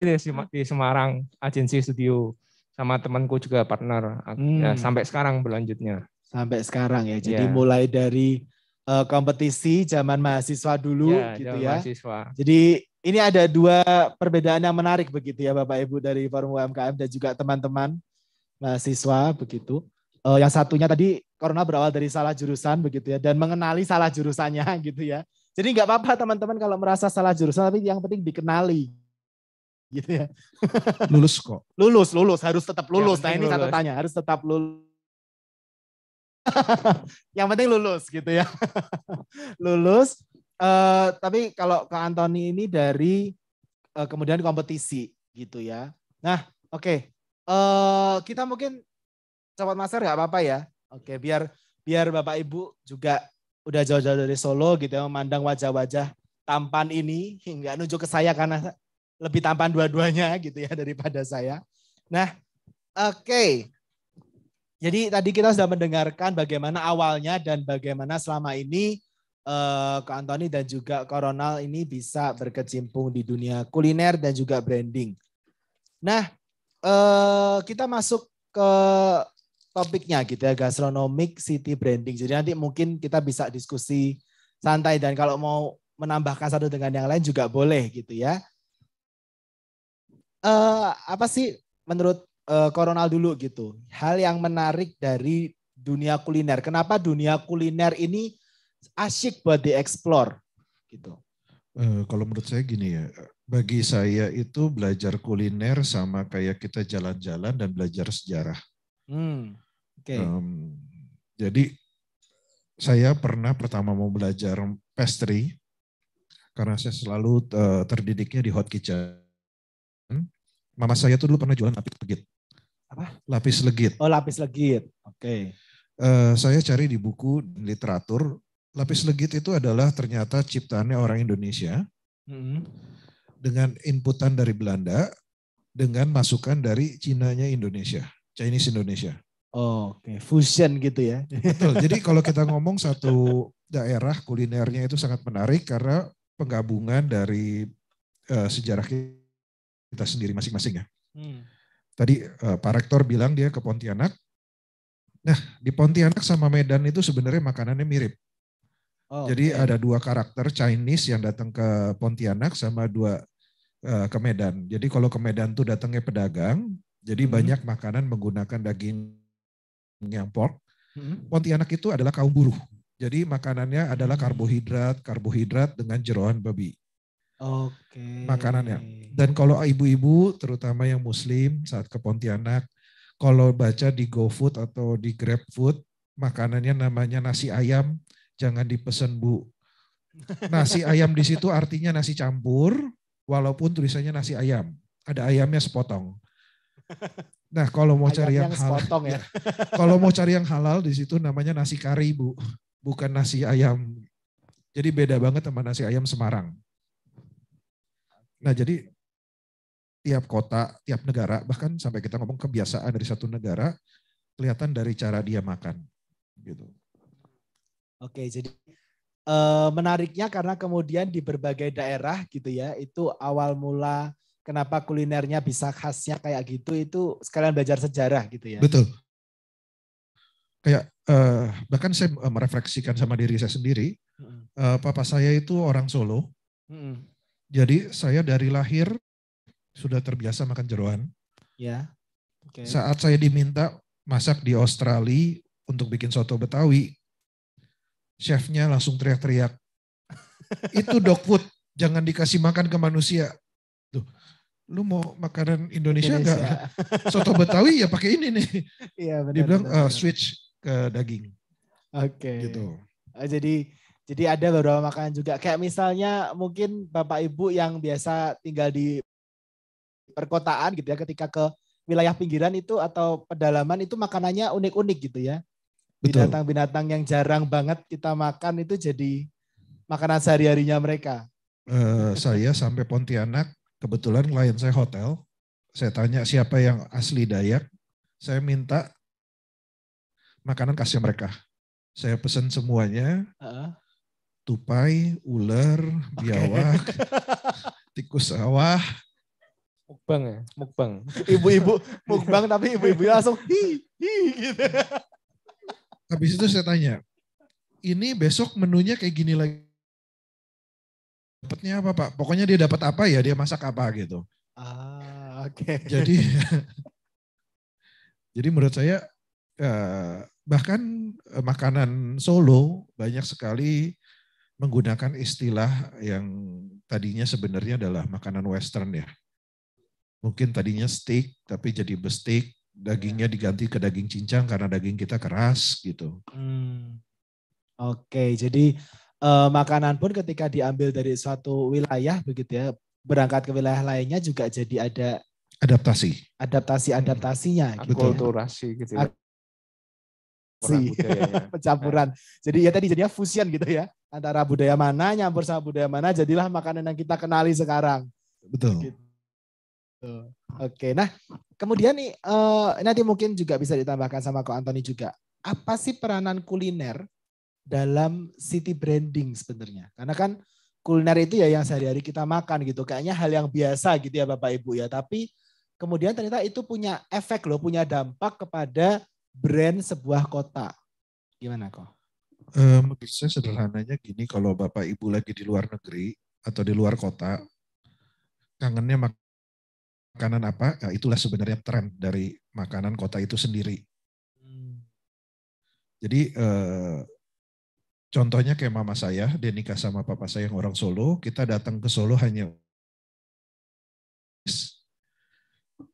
di Semarang agensi studio sama temanku juga partner hmm. ya, sampai sekarang berlanjutnya sampai sekarang ya. Jadi yeah. mulai dari uh, kompetisi zaman mahasiswa dulu yeah, gitu ya. Mahasiswa. Jadi ini ada dua perbedaan yang menarik begitu ya Bapak Ibu dari Forum UMKM dan juga teman-teman mahasiswa begitu. Uh, yang satunya tadi karena berawal dari salah jurusan begitu ya dan mengenali salah jurusannya gitu ya. Jadi nggak apa-apa teman-teman kalau merasa salah jurusan tapi yang penting dikenali gitu ya. Lulus kok. Lulus, lulus harus tetap lulus. Ya, nah ini lulus. satu tanya harus tetap lulus yang penting lulus gitu ya. lulus. Uh, tapi kalau ke Antoni ini dari uh, kemudian kompetisi gitu ya. Nah, oke. Okay. Uh, eh, kita mungkin sobat master nggak apa-apa ya. Oke, okay, biar biar Bapak Ibu juga udah jauh-jauh dari Solo gitu ya memandang wajah-wajah tampan ini hingga nunjuk ke saya karena lebih tampan dua-duanya gitu ya daripada saya. Nah, oke. Okay. Jadi tadi kita sudah mendengarkan bagaimana awalnya dan bagaimana selama ini uh, Kak Antoni dan juga Koronal ini bisa berkecimpung di dunia kuliner dan juga branding. Nah, uh, kita masuk ke topiknya gitu ya, gastronomic city branding. Jadi nanti mungkin kita bisa diskusi santai dan kalau mau menambahkan satu dengan yang lain juga boleh gitu ya. Uh, apa sih menurut uh, koronal dulu gitu. Hal yang menarik dari dunia kuliner. Kenapa dunia kuliner ini asyik buat dieksplor gitu. Uh, kalau menurut saya gini ya, bagi saya itu belajar kuliner sama kayak kita jalan-jalan dan belajar sejarah. Hmm, Okay. Um, jadi saya pernah pertama mau belajar pastry karena saya selalu uh, terdidiknya di hot kitchen. Mama saya tuh dulu pernah jualan lapis legit. Apa? Lapis legit. Oh, lapis legit. Oke. Okay. Uh, eh, saya cari di buku literatur, lapis legit itu adalah ternyata ciptaannya orang Indonesia. Hmm. Dengan inputan dari Belanda, dengan masukan dari Cinanya Indonesia, Chinese Indonesia. Oh, Oke, okay. fusion gitu ya. Betul. Jadi kalau kita ngomong satu daerah kulinernya itu sangat menarik karena penggabungan dari uh, sejarah kita kita sendiri masing-masing ya. Hmm. Tadi uh, Pak Rektor bilang dia ke Pontianak. Nah, di Pontianak sama Medan itu sebenarnya makanannya mirip. Oh, Jadi okay. ada dua karakter Chinese yang datang ke Pontianak sama dua uh, ke Medan. Jadi kalau ke Medan tuh datangnya pedagang, jadi hmm. banyak makanan menggunakan daging yang pork. Hmm. Pontianak itu adalah kaum buruh. Jadi makanannya adalah karbohidrat, karbohidrat dengan jeroan babi. Okay. Makanannya. Dan kalau ibu-ibu terutama yang muslim saat ke Pontianak kalau baca di GoFood atau di GrabFood makanannya namanya nasi ayam jangan dipesen Bu. Nasi ayam di situ artinya nasi campur walaupun tulisannya nasi ayam. Ada ayamnya sepotong. Nah, kalau mau cari yang, yang halal, ya. ya. kalau mau cari yang halal di situ namanya nasi kari, Bu. Bukan nasi ayam. Jadi beda banget sama nasi ayam Semarang. Nah jadi tiap kota, tiap negara, bahkan sampai kita ngomong kebiasaan dari satu negara, kelihatan dari cara dia makan. gitu. Oke, jadi eh, menariknya karena kemudian di berbagai daerah gitu ya, itu awal mula kenapa kulinernya bisa khasnya kayak gitu, itu sekalian belajar sejarah gitu ya. Betul. Kayak eh, bahkan saya eh, merefleksikan sama diri saya sendiri, eh, papa saya itu orang Solo, jadi saya dari lahir sudah terbiasa makan jeruan. Ya. Okay. Saat saya diminta masak di Australia untuk bikin soto Betawi, chefnya langsung teriak-teriak, itu dog food, jangan dikasih makan ke manusia. Tuh, lu mau makanan Indonesia, Indonesia. enggak? Soto Betawi ya pakai ini nih. Iya benar. Dibilang eh, switch ke daging. Oke. Okay. Gitu. Eh, jadi jadi ada beberapa makanan juga. Kayak misalnya mungkin Bapak Ibu yang biasa tinggal di perkotaan gitu ya ketika ke wilayah pinggiran itu atau pedalaman itu makanannya unik-unik gitu ya. Binatang-binatang yang jarang banget kita makan itu jadi makanan sehari-harinya mereka. Uh, saya sampai Pontianak, kebetulan klien saya hotel. Saya tanya siapa yang asli Dayak. Saya minta makanan khasnya mereka. Saya pesan semuanya. Uh tupai, ular, biawak, okay. tikus sawah. Mukbang ya, mukbang. Ibu-ibu mukbang tapi ibu-ibu langsung hi hi gitu. Habis itu saya tanya, ini besok menunya kayak gini lagi. Dapatnya apa Pak? Pokoknya dia dapat apa ya, dia masak apa gitu. Ah, oke. Okay. Jadi jadi menurut saya eh, bahkan eh, makanan Solo banyak sekali menggunakan istilah yang tadinya sebenarnya adalah makanan western ya. Mungkin tadinya steak tapi jadi bestik, dagingnya diganti ke daging cincang karena daging kita keras gitu. Hmm. Oke, jadi uh, makanan pun ketika diambil dari suatu wilayah begitu ya, berangkat ke wilayah lainnya juga jadi ada adaptasi. Adaptasi adaptasinya. gitu. Ya. Akulturasi gitu. Ya sih ya, ya. pencampuran. Jadi ya tadi jadinya fusion gitu ya antara budaya mana nyampur sama budaya mana jadilah makanan yang kita kenali sekarang. Betul. Gitu. Oke, nah kemudian nih uh, nanti mungkin juga bisa ditambahkan sama kok Anthony juga. Apa sih peranan kuliner dalam city branding sebenarnya? Karena kan kuliner itu ya yang sehari-hari kita makan gitu. Kayaknya hal yang biasa gitu ya Bapak Ibu ya. Tapi kemudian ternyata itu punya efek loh, punya dampak kepada brand sebuah kota. Gimana kok? Uh, menurut sederhananya gini, kalau Bapak Ibu lagi di luar negeri atau di luar kota, kangennya makanan apa? Ya, itulah sebenarnya tren dari makanan kota itu sendiri. Hmm. Jadi eh, contohnya kayak mama saya, dia nikah sama papa saya yang orang Solo, kita datang ke Solo hanya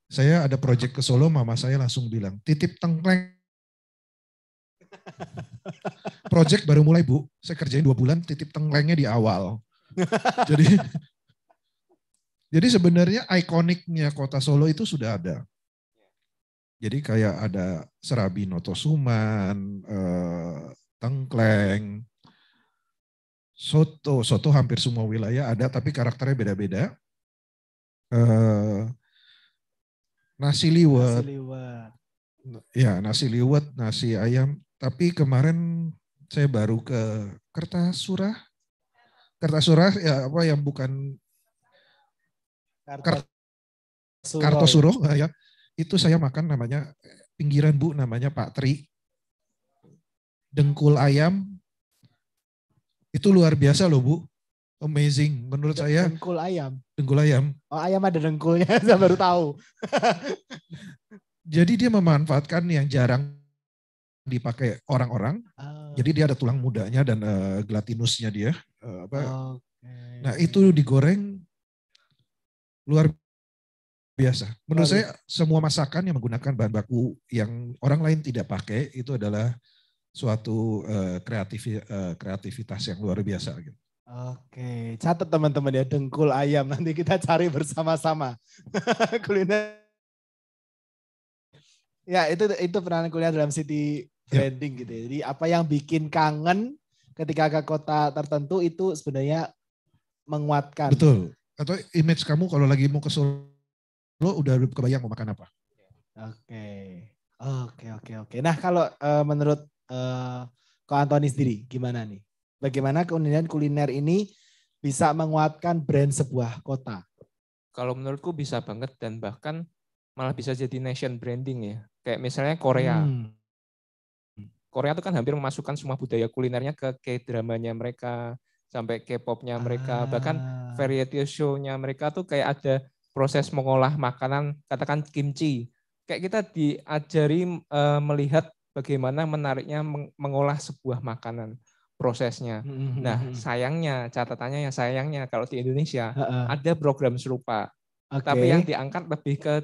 saya ada proyek ke Solo, mama saya langsung bilang, titip tengkleng. Proyek baru mulai bu, saya kerjain dua bulan, titip tengklengnya di awal. jadi jadi sebenarnya ikoniknya kota Solo itu sudah ada. Jadi kayak ada Serabi Noto Suman, eh, Tengkleng, Soto. Soto hampir semua wilayah ada, tapi karakternya beda-beda. Eh, nasi liwet. Nasi liwet. Ya, nasi liwet, nasi ayam. Tapi kemarin saya baru ke Kertasura. Kertasura ya apa yang bukan Kartosuro, Kartosuro eh, ya. Itu saya makan namanya pinggiran Bu namanya Pak Tri. Dengkul ayam itu luar biasa loh Bu. Amazing menurut saya. Dengkul ayam dengkul ayam. Oh, ayam ada dengkulnya, saya baru tahu. Jadi dia memanfaatkan yang jarang dipakai orang-orang. Oh. Jadi dia ada tulang mudanya dan uh, eh, glatinusnya dia. Uh, apa? Okay. Nah itu digoreng luar biasa. Menurut saya semua masakan yang menggunakan bahan baku yang orang lain tidak pakai itu adalah suatu uh, eh, kreativ uh, kreativitas yang luar biasa. Gitu. Oke, catat teman-teman ya dengkul ayam nanti kita cari bersama-sama kuliner. Ya itu itu peranan kuliner dalam city ya. branding gitu. Ya. Jadi apa yang bikin kangen ketika ke kota tertentu itu sebenarnya menguatkan. Betul. Atau image kamu kalau lagi mau ke Solo udah kebayang mau makan apa? Oke, oke, oke, oke. Nah kalau uh, menurut uh, Ko Antoni sendiri gimana nih? Bagaimana keunian kuliner ini bisa menguatkan brand sebuah kota? Kalau menurutku bisa banget dan bahkan malah bisa jadi nation branding ya. Kayak misalnya Korea. Hmm. Korea itu kan hampir memasukkan semua budaya kulinernya ke K-dramanya mereka, sampai K-popnya mereka, ah. bahkan variety show-nya mereka tuh kayak ada proses mengolah makanan, katakan kimchi. Kayak kita diajari uh, melihat bagaimana menariknya mengolah sebuah makanan prosesnya. Hmm, hmm, hmm, nah, sayangnya catatannya ya sayangnya kalau di Indonesia uh-uh. ada program serupa, okay. tapi yang diangkat lebih ke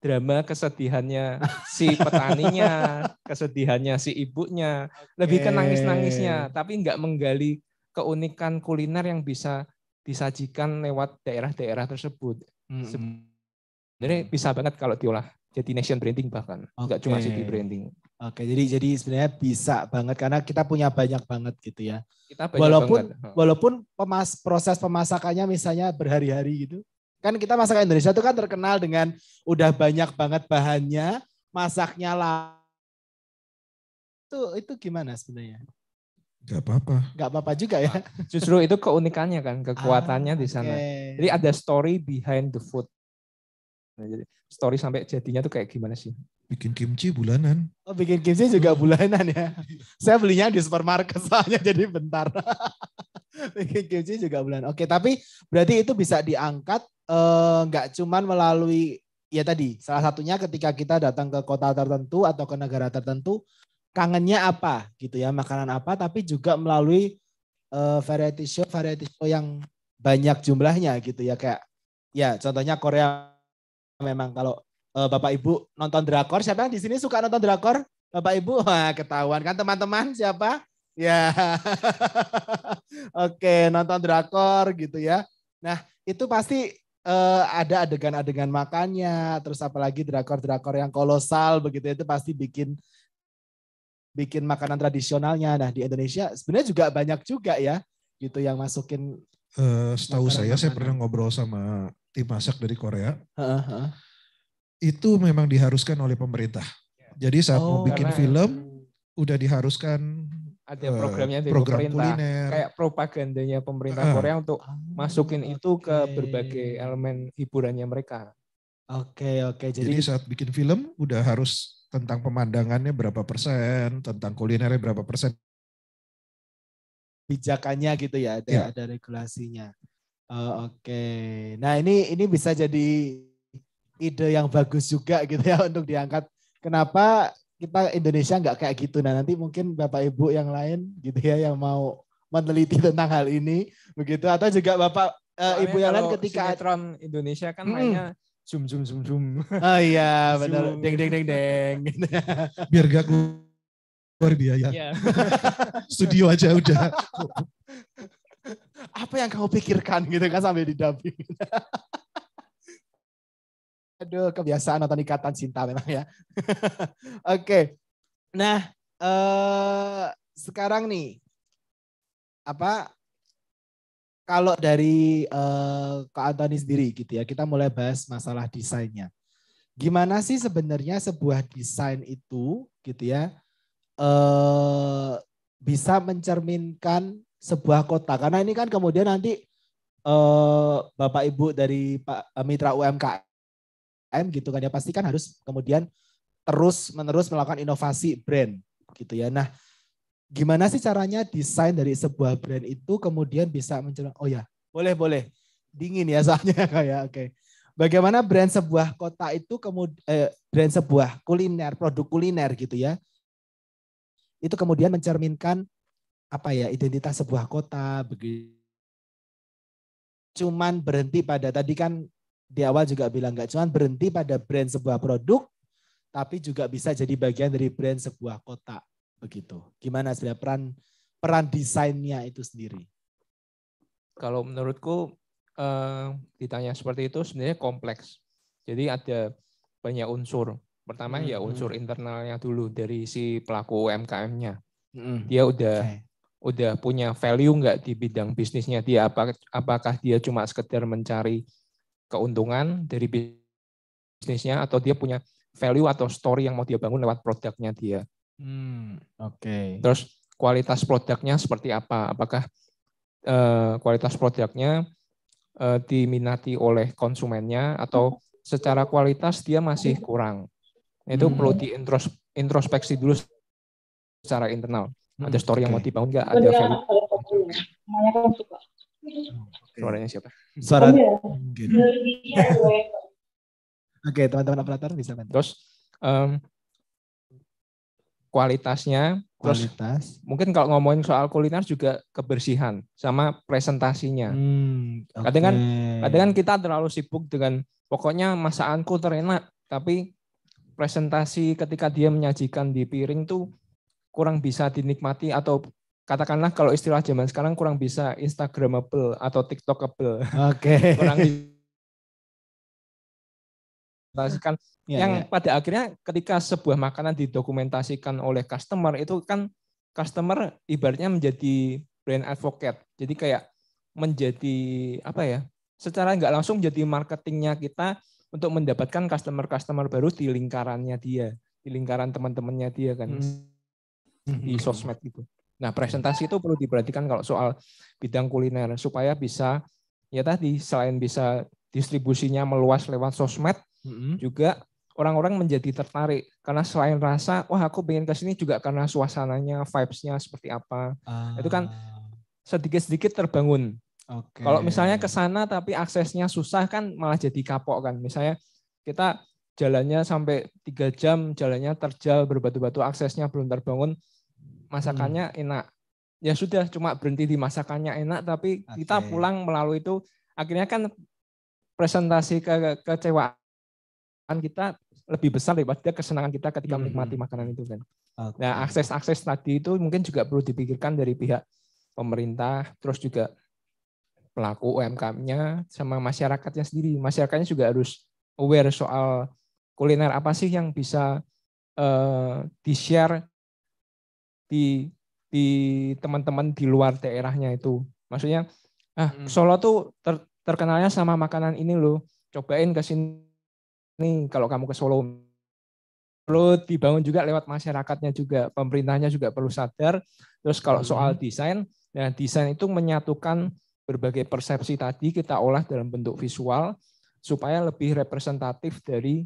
drama kesedihannya si petaninya, kesedihannya si ibunya, okay. lebih ke nangis-nangisnya, tapi nggak menggali keunikan kuliner yang bisa disajikan lewat daerah-daerah tersebut. Hmm. Sebenarnya bisa banget kalau diolah jadi nation branding bahkan, okay. nggak cuma city branding. Oke, jadi jadi sebenarnya bisa banget karena kita punya banyak banget gitu ya. Kita banyak walaupun banget. walaupun pemas proses pemasakannya misalnya berhari-hari gitu. Kan kita masakan Indonesia itu kan terkenal dengan udah banyak banget bahannya, masaknya lah. Itu itu gimana sebenarnya? Gak apa-apa. Gak apa-apa juga ya. Justru itu keunikannya kan, kekuatannya ah, di sana. Ah, okay. Jadi ada story behind the food. Nah, jadi story sampai jadinya tuh kayak gimana sih? Bikin kimchi bulanan. Oh, bikin kimchi juga bulanan ya. Saya belinya di supermarket soalnya jadi bentar. bikin kimchi juga bulanan. Oke, tapi berarti itu bisa diangkat eh, nggak eh, cuman melalui ya tadi salah satunya ketika kita datang ke kota tertentu atau ke negara tertentu kangennya apa gitu ya makanan apa tapi juga melalui uh, variety show variety show yang banyak jumlahnya gitu ya kayak ya contohnya Korea memang kalau uh, Bapak Ibu nonton drakor. Siapa yang di sini suka nonton drakor? Bapak Ibu, Wah, ketahuan kan teman-teman siapa? Ya. Oke, nonton drakor gitu ya. Nah, itu pasti uh, ada adegan-adegan makannya, terus apalagi drakor-drakor yang kolosal begitu ya, itu pasti bikin bikin makanan tradisionalnya. Nah, di Indonesia sebenarnya juga banyak juga ya gitu yang masukin Uh, setahu saya, saya pernah ngobrol sama tim masak dari Korea. Uh, -huh itu memang diharuskan oleh pemerintah. Ya. Jadi saat oh, mau bikin film udah diharuskan ada eh, programnya dari program pemerintah kuliner. kayak propagandanya pemerintah uh, Korea untuk ah, masukin okay. itu ke berbagai elemen hiburannya mereka. Oke okay, oke okay. jadi, jadi saat bikin film udah harus tentang pemandangannya berapa persen, tentang kulinernya berapa persen. Bijakannya gitu ya ada ya. ada regulasinya. Oh, oke. Okay. Nah, ini ini bisa jadi ide yang bagus juga gitu ya untuk diangkat. Kenapa kita Indonesia nggak kayak gitu? Nah nanti mungkin bapak ibu yang lain gitu ya yang mau meneliti tentang hal ini begitu atau juga bapak uh, ibu yang lain ketika sinetron Indonesia kan hmm. mainnya zoom zoom zoom zoom. Oh iya benar. Deng deng deng deng. Biar gak keluar biaya. Yeah. Studio aja udah. Apa yang kamu pikirkan gitu kan sambil didampingin. Aduh, kebiasaan atau ikatan cinta memang ya. Oke. okay. Nah, eh sekarang nih apa kalau dari eh, Kak Antoni sendiri gitu ya, kita mulai bahas masalah desainnya. Gimana sih sebenarnya sebuah desain itu gitu ya? Eh bisa mencerminkan sebuah kota karena ini kan kemudian nanti eh, Bapak Ibu dari Pak eh, Mitra UMKM UMKM gitu kan ya pasti kan harus kemudian terus menerus melakukan inovasi brand gitu ya. Nah, gimana sih caranya desain dari sebuah brand itu kemudian bisa mencoba oh ya, boleh boleh. Dingin ya soalnya kayak oke. Okay. Bagaimana brand sebuah kota itu kemudian eh, brand sebuah kuliner, produk kuliner gitu ya. Itu kemudian mencerminkan apa ya identitas sebuah kota begitu cuman berhenti pada tadi kan di awal juga bilang nggak cuma berhenti pada brand sebuah produk, tapi juga bisa jadi bagian dari brand sebuah kota. Begitu. Gimana sebenarnya peran peran desainnya itu sendiri? Kalau menurutku eh, ditanya seperti itu sebenarnya kompleks. Jadi ada banyak unsur. Pertama ya hmm. ya unsur internalnya dulu dari si pelaku UMKM-nya. Hmm. Dia udah okay. udah punya value nggak di bidang bisnisnya dia? apakah dia cuma sekedar mencari keuntungan dari bisnisnya atau dia punya value atau story yang mau dia bangun lewat produknya dia. Hmm, oke. Okay. Terus kualitas produknya seperti apa? Apakah uh, kualitas produknya uh, diminati oleh konsumennya atau secara kualitas dia masih kurang? Itu hmm. perlu diintros dulu secara internal. Hmm, ada story okay. yang mau dibangun nggak? Ada iya, value suaranya siapa? Suara iya. Oke, okay, teman-teman operator bisa bantu. Terus um, kualitasnya, kualitas. Terus, mungkin kalau ngomongin soal kuliner juga kebersihan sama presentasinya. Hmm, okay. Kadang kan, kadang kan kita terlalu sibuk dengan pokoknya masakanku terenak, tapi presentasi ketika dia menyajikan di piring tuh kurang bisa dinikmati atau katakanlah kalau istilah zaman sekarang kurang bisa Instagramable atau TikTokable. Oke. Okay. kurang didokumentasikan. Ya, yang ya. pada akhirnya ketika sebuah makanan didokumentasikan oleh customer itu kan customer ibaratnya menjadi brand advocate. Jadi kayak menjadi apa ya? Secara nggak langsung jadi marketingnya kita untuk mendapatkan customer-customer baru di lingkarannya dia, di lingkaran teman-temannya dia kan hmm. di sosmed gitu. Nah, presentasi itu perlu diperhatikan kalau soal bidang kuliner supaya bisa ya tadi selain bisa distribusinya meluas lewat sosmed, mm-hmm. juga orang-orang menjadi tertarik karena selain rasa, wah aku pengen ke sini juga karena suasananya, vibes-nya seperti apa. Ah. Itu kan sedikit-sedikit terbangun. Okay. Kalau misalnya ke sana tapi aksesnya susah kan malah jadi kapok kan. Misalnya kita jalannya sampai tiga jam, jalannya terjal berbatu-batu, aksesnya belum terbangun, masakannya hmm. enak. Ya sudah cuma berhenti di masakannya enak tapi okay. kita pulang melalui itu akhirnya kan presentasi ke kecewaan kita lebih besar daripada kesenangan kita ketika hmm. menikmati makanan itu kan. Okay. Nah, akses-akses tadi itu mungkin juga perlu dipikirkan dari pihak pemerintah terus juga pelaku UMKM-nya sama masyarakatnya sendiri. Masyarakatnya juga harus aware soal kuliner apa sih yang bisa uh, di-share di di teman-teman di luar daerahnya itu. Maksudnya ah hmm. Solo tuh ter, terkenalnya sama makanan ini loh. Cobain ke sini kalau kamu ke Solo. Perlu dibangun juga lewat masyarakatnya juga. Pemerintahnya juga perlu sadar. Terus kalau hmm. soal desain, ya desain itu menyatukan berbagai persepsi tadi kita olah dalam bentuk visual supaya lebih representatif dari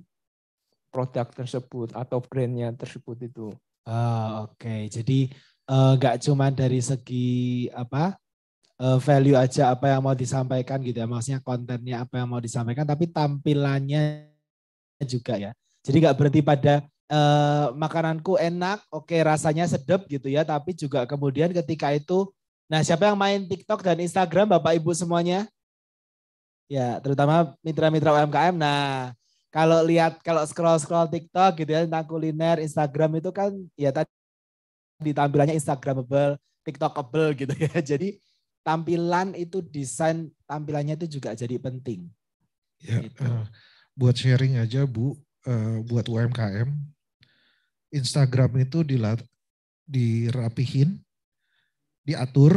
produk tersebut atau brandnya tersebut itu. Oh, Oke, okay. jadi eh, nggak uh, cuma dari segi apa uh, value aja apa yang mau disampaikan gitu ya, maksudnya kontennya apa yang mau disampaikan, tapi tampilannya juga ya. Jadi nggak berhenti pada uh, makananku enak, oke okay, rasanya sedap gitu ya, tapi juga kemudian ketika itu, nah siapa yang main TikTok dan Instagram, bapak ibu semuanya? Ya, terutama mitra-mitra UMKM. Nah, kalau lihat kalau scroll scroll TikTok gitu ya tentang kuliner Instagram itu kan ya tadi tampilannya Instagramable, TikTokable gitu ya. Jadi tampilan itu desain tampilannya itu juga jadi penting. Ya, gitu. uh, buat sharing aja Bu, uh, buat UMKM Instagram itu dilat dirapihin, diatur.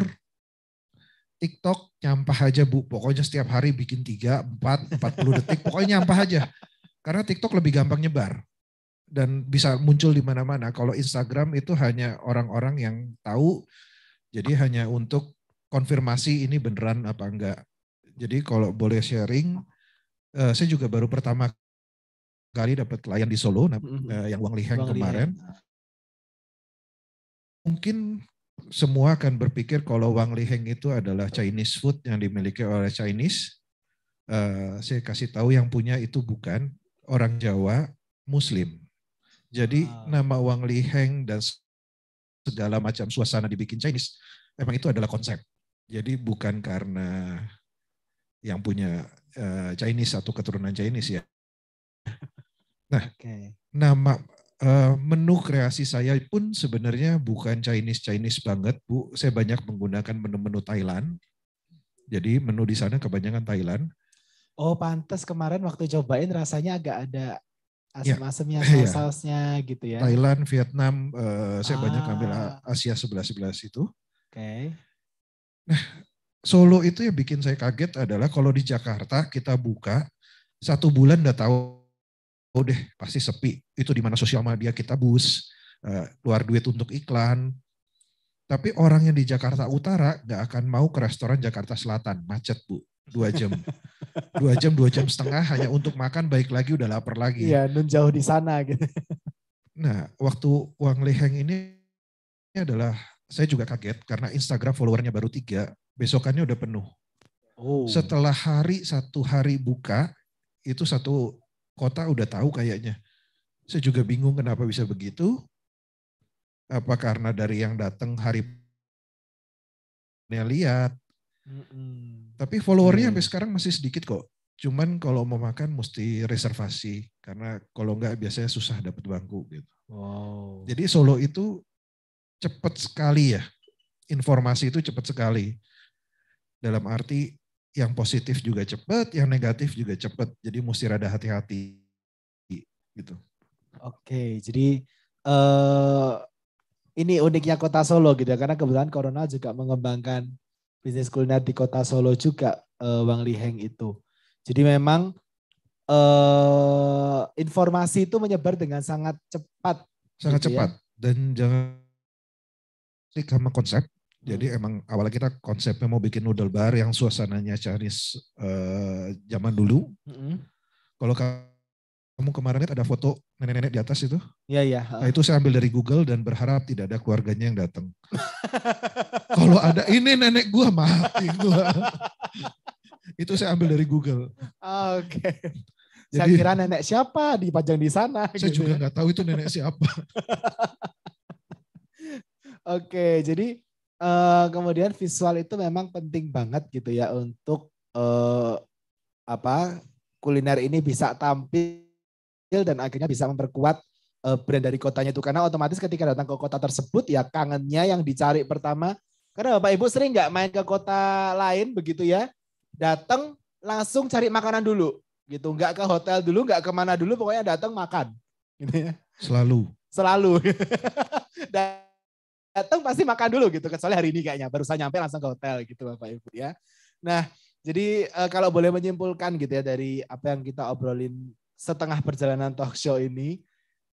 TikTok nyampah aja Bu, pokoknya setiap hari bikin 3, 4, 40 detik, pokoknya nyampah aja. Karena TikTok lebih gampang nyebar dan bisa muncul di mana-mana. Kalau Instagram itu hanya orang-orang yang tahu, jadi hanya untuk konfirmasi ini beneran apa enggak. Jadi kalau boleh sharing, uh, saya juga baru pertama kali dapat klien di Solo mm -hmm. uh, yang Wang liheng Heng kemarin. Liheng. Mungkin semua akan berpikir kalau Wang Liheng itu adalah Chinese food yang dimiliki oleh Chinese. Uh, saya kasih tahu yang punya itu bukan orang Jawa Muslim. Jadi ah. nama nama Li Heng dan segala macam suasana dibikin Chinese, emang itu adalah konsep. Jadi bukan karena yang punya uh, Chinese atau keturunan Chinese ya. Nah, okay. nama uh, menu kreasi saya pun sebenarnya bukan Chinese Chinese banget, Bu. Saya banyak menggunakan menu-menu Thailand. Jadi menu di sana kebanyakan Thailand oh pantas kemarin waktu cobain rasanya agak ada iya. asam-asamnya, yeah. saus-sausnya gitu ya. Thailand, Vietnam, uh, saya ah. banyak ambil Asia sebelah-sebelah itu. Oke. Okay. Nah, Solo itu yang bikin saya kaget adalah kalau di Jakarta kita buka satu bulan udah tahu oh deh pasti sepi. Itu di mana sosial media kita bus, uh, keluar duit untuk iklan. Tapi orang yang di Jakarta Utara nggak akan mau ke restoran Jakarta Selatan, macet bu dua jam dua jam dua jam setengah hanya untuk makan baik lagi udah lapar lagi iya nun jauh di sana gitu nah waktu uang leheng ini adalah saya juga kaget karena Instagram followernya baru tiga besokannya udah penuh oh. setelah hari satu hari buka itu satu kota udah tahu kayaknya saya juga bingung kenapa bisa begitu apa karena dari yang datang hari ini lihat tapi followernya hmm. sampai sekarang masih sedikit kok. Cuman kalau mau makan mesti reservasi karena kalau nggak biasanya susah dapat bangku gitu. Wow. Jadi Solo itu cepet sekali ya. Informasi itu cepet sekali. Dalam arti yang positif juga cepet, yang negatif juga cepet. Jadi mesti rada hati-hati gitu. Oke, jadi uh, ini uniknya kota Solo gitu ya. karena kebetulan Corona juga mengembangkan bisnis kuliner di kota Solo juga uh, Bang Heng itu. Jadi memang uh, informasi itu menyebar dengan sangat cepat. Sangat gitu ya. cepat ya. dan jangan sih sama konsep. Hmm. Jadi emang awalnya kita konsepnya mau bikin noodle bar yang suasananya Chinese uh, zaman dulu. Hmm. Kalau kamu kemarin lihat ada foto nenek-nenek di atas itu? Iya iya. Nah, itu saya ambil dari Google dan berharap tidak ada keluarganya yang datang. Kalau ada ini nenek gua mati gua. itu saya ambil dari Google. Oh, Oke. Okay. saya kira nenek siapa dipajang di sana. Saya gitu. juga ya. nggak tahu itu nenek siapa. Oke, jadi uh, kemudian visual itu memang penting banget gitu ya untuk uh, apa kuliner ini bisa tampil dan akhirnya bisa memperkuat eh, brand dari kotanya itu karena otomatis ketika datang ke kota tersebut ya kangennya yang dicari pertama karena bapak ibu sering nggak main ke kota lain begitu ya datang langsung cari makanan dulu gitu nggak ke hotel dulu nggak kemana dulu pokoknya datang makan gitu ya selalu selalu datang pasti makan dulu gitu kecuali hari ini kayaknya baru saya nyampe langsung ke hotel gitu bapak ibu ya nah jadi eh, kalau boleh menyimpulkan gitu ya dari apa yang kita obrolin setengah perjalanan talk show ini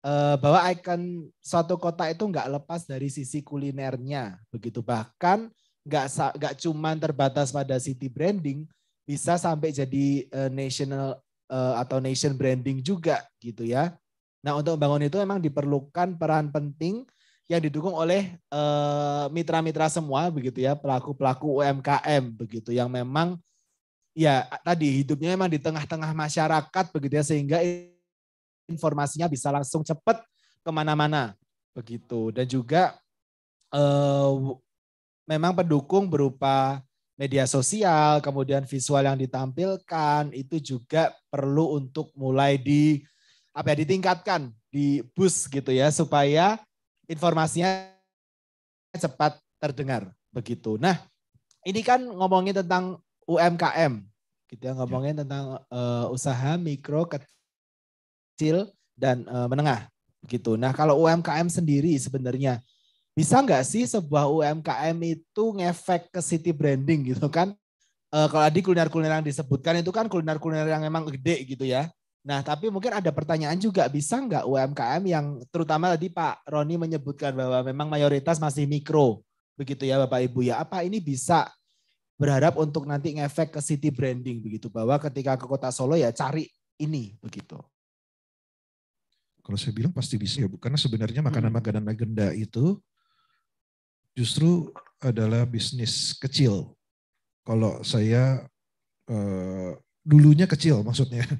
uh, bahwa ikon suatu kota itu nggak lepas dari sisi kulinernya begitu bahkan nggak nggak cuman terbatas pada city branding bisa sampai jadi uh, national uh, atau nation branding juga gitu ya. Nah untuk membangun itu memang diperlukan peran penting yang didukung oleh mitra-mitra uh, mitra -mitra semua begitu ya pelaku-pelaku UMKM begitu yang memang ya tadi hidupnya memang di tengah-tengah masyarakat begitu ya sehingga informasinya bisa langsung cepat kemana-mana begitu dan juga eh, memang pendukung berupa media sosial kemudian visual yang ditampilkan itu juga perlu untuk mulai di apa ya ditingkatkan di bus gitu ya supaya informasinya cepat terdengar begitu. Nah, ini kan ngomongin tentang UMKM kita ya. ngomongin ya. tentang uh, usaha mikro kecil dan uh, menengah gitu. Nah kalau UMKM sendiri sebenarnya bisa nggak sih sebuah UMKM itu ngefek ke city branding gitu kan? Uh, kalau tadi kuliner-kuliner yang disebutkan itu kan kuliner-kuliner yang memang gede gitu ya. Nah tapi mungkin ada pertanyaan juga bisa nggak UMKM yang terutama tadi Pak Roni menyebutkan bahwa memang mayoritas masih mikro begitu ya Bapak Ibu ya. Apa ini bisa berharap untuk nanti ngefek ke city branding begitu bahwa ketika ke kota Solo ya cari ini begitu. Kalau saya bilang pasti bisa ya, Bu. Karena sebenarnya hmm. makanan-makanan legenda itu justru adalah bisnis kecil. Kalau saya eh, dulunya kecil maksudnya.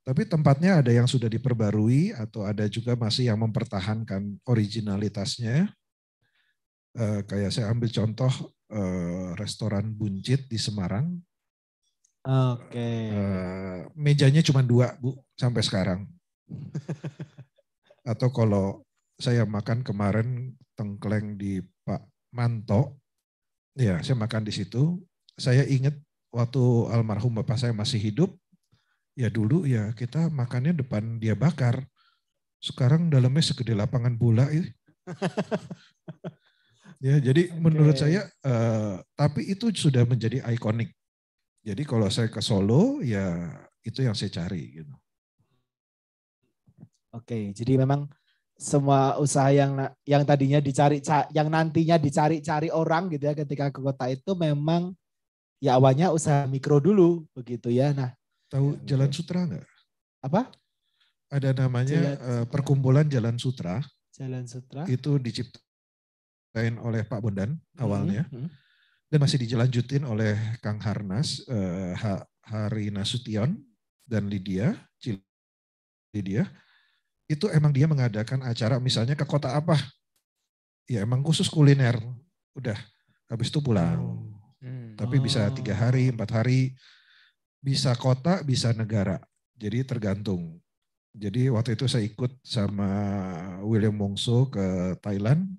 Tapi tempatnya ada yang sudah diperbarui atau ada juga masih yang mempertahankan originalitasnya. Eh, kayak saya ambil contoh Eh, restoran buncit di Semarang. Oke. Okay. Uh, eh, mejanya cuma dua bu sampai sekarang. Atau kalau saya makan kemarin tengkleng di Pak Manto, ya saya makan di situ. Saya ingat waktu almarhum bapak saya masih hidup, ya dulu ya kita makannya depan dia bakar. Sekarang dalamnya segede lapangan bola. Ya, jadi okay. menurut saya uh, tapi itu sudah menjadi ikonik. Jadi kalau saya ke Solo ya itu yang saya cari gitu. Oke, jadi memang semua usaha yang yang tadinya dicari yang nantinya dicari-cari orang gitu ya ketika ke kota itu memang ya awalnya usaha mikro dulu begitu ya. Nah, tahu ya, Jalan gitu. Sutra enggak? Apa? Ada namanya Jalan, uh, perkumpulan Jalan Sutra. Jalan Sutra. Itu dicipta dilakukan oleh Pak Bondan hmm, awalnya mm -hmm. dan masih dilanjutin oleh Kang Harnas, uh, eh, Hari Nasution dan Lydia, Lydia itu emang dia mengadakan acara misalnya ke kota apa? Ya emang khusus kuliner, udah habis itu pulang. Oh, hmm. Tapi oh. bisa tiga hari, empat hari, bisa kota, bisa negara. Jadi tergantung. Jadi waktu itu saya ikut sama William Wongso ke Thailand,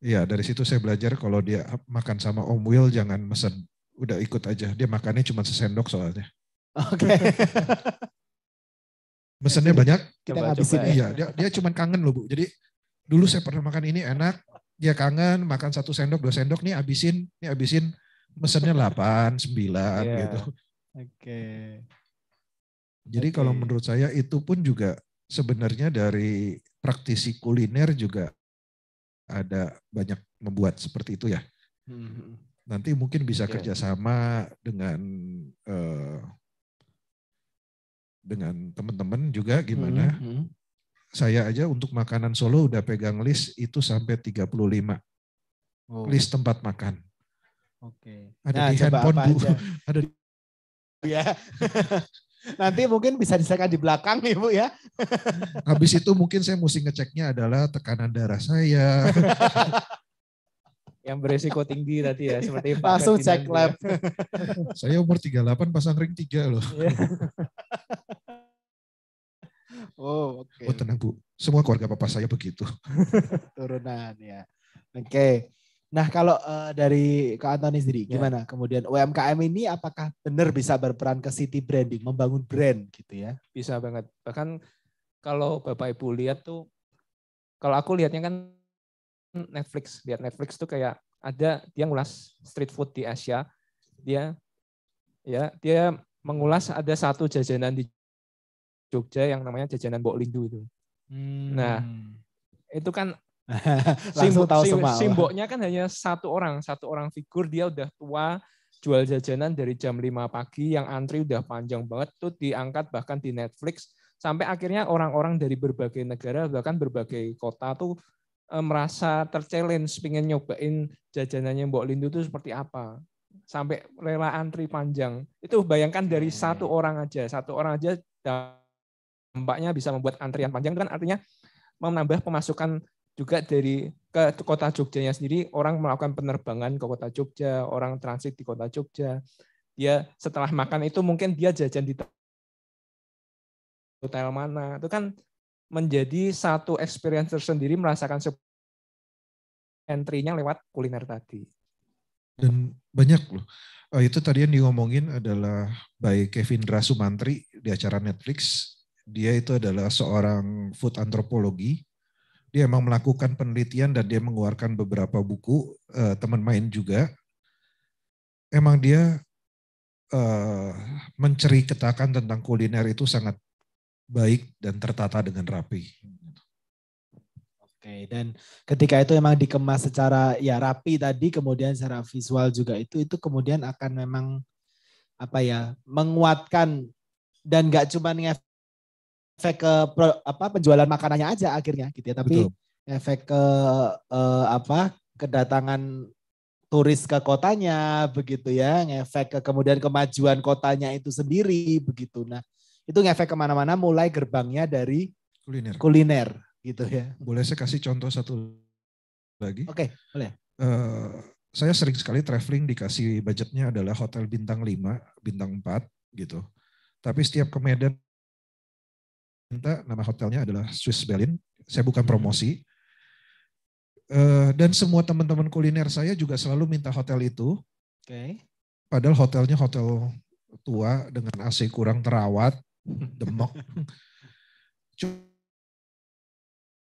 Iya, dari situ saya belajar kalau dia makan sama Om Will jangan mesen. Udah ikut aja. Dia makannya cuma sesendok soalnya. Oke. Okay. Mesennya banyak. Kita Iya, dia, dia cuma kangen loh, Bu. Jadi dulu saya pernah makan ini enak, dia kangen makan satu sendok, dua sendok nih abisin, nih abisin. Mesennya 8, 9 yeah. gitu. Oke. Okay. Jadi okay. kalau menurut saya itu pun juga sebenarnya dari praktisi kuliner juga ada banyak membuat seperti itu ya. Hmm. Nanti mungkin bisa okay. kerjasama dengan uh, dengan teman-teman juga gimana. Hmm, hmm. Saya aja untuk makanan Solo udah pegang list itu sampai 35. Oh. List tempat makan. Oke. Okay. Ada nah, di handphone Bu. ada di Ya. Nanti mungkin bisa disekan di belakang Ibu ya. Habis itu mungkin saya mesti ngeceknya adalah tekanan darah saya. yang beresiko tinggi tadi ya seperti Pak langsung cek lab. Ya. saya umur 38 pasang ring 3 loh. Iya. oh, Okay. Oh, tenang Bu. Semua keluarga papa saya begitu. Turunan ya. Oke. Okay. Nah, kalau uh, dari Kak Antoni sendiri yeah. gimana? Kemudian UMKM ini apakah benar bisa berperan ke city branding, membangun brand gitu ya? Bisa banget. Bahkan kalau Bapak Ibu lihat tuh kalau aku lihatnya kan Netflix, lihat Netflix tuh kayak ada dia ngulas street food di Asia. Dia ya, dia mengulas ada satu jajanan di Jogja yang namanya jajanan Bok Lindu itu. Hmm. Nah, itu kan Simbo, sim, simboknya kan hanya satu orang, satu orang figur dia udah tua, jual jajanan dari jam 5 pagi yang antri udah panjang banget tuh diangkat bahkan di Netflix sampai akhirnya orang-orang dari berbagai negara bahkan berbagai kota tuh e, merasa terchallenge pengen nyobain jajanannya Mbok Lindu tuh seperti apa sampai rela antri panjang itu bayangkan dari satu orang aja satu orang aja dampaknya bisa membuat antrian panjang itu kan artinya menambah pemasukan juga dari ke kota Jogjanya sendiri orang melakukan penerbangan ke kota Jogja, orang transit di kota Jogja. Dia setelah makan itu mungkin dia jajan di hotel mana. Itu kan menjadi satu experience tersendiri merasakan entry-nya lewat kuliner tadi. Dan banyak loh. Eh, itu tadi yang diomongin adalah baik Kevin Rasumantri di acara Netflix. Dia itu adalah seorang food antropologi dia emang melakukan penelitian dan dia mengeluarkan beberapa buku uh, teman main juga emang dia uh, eh, menceritakan tentang kuliner itu sangat baik dan tertata dengan rapi Oke, dan ketika itu memang dikemas secara ya rapi tadi, kemudian secara visual juga itu, itu kemudian akan memang apa ya menguatkan dan gak cuma ngefek efek ke pro, apa penjualan makanannya aja akhirnya gitu ya tapi Betul. efek ke eh, apa kedatangan turis ke kotanya begitu ya efek ke kemudian kemajuan kotanya itu sendiri begitu nah itu ngefek kemana-mana mulai gerbangnya dari kuliner kuliner gitu ya boleh saya kasih contoh satu lagi oke okay, boleh uh, saya sering sekali traveling dikasih budgetnya adalah hotel bintang 5, bintang 4 gitu tapi setiap ke Medan minta nama hotelnya adalah Swiss Berlin. Saya bukan hmm. promosi. Eh, dan semua teman-teman kuliner saya juga selalu minta hotel itu. Okay. Padahal hotelnya hotel tua dengan AC kurang terawat, demok.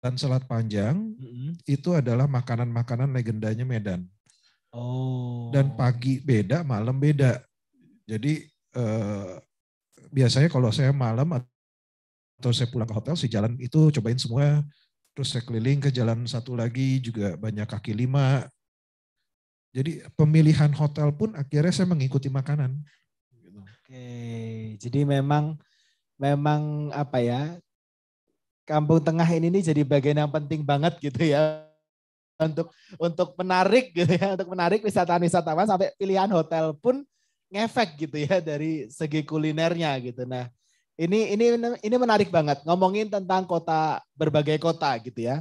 dan selat panjang mm-hmm. itu adalah makanan-makanan legendanya Medan. Oh. Dan pagi beda, malam beda. Jadi eh, biasanya kalau saya malam terus saya pulang ke hotel si jalan itu cobain semua terus saya keliling ke jalan satu lagi juga banyak kaki lima jadi pemilihan hotel pun akhirnya saya mengikuti makanan oke jadi memang memang apa ya kampung tengah ini nih jadi bagian yang penting banget gitu ya untuk untuk menarik gitu ya untuk menarik wisatawan-wisatawan sampai pilihan hotel pun ngefek gitu ya dari segi kulinernya gitu. Nah, ini ini ini menarik banget ngomongin tentang kota berbagai kota gitu ya.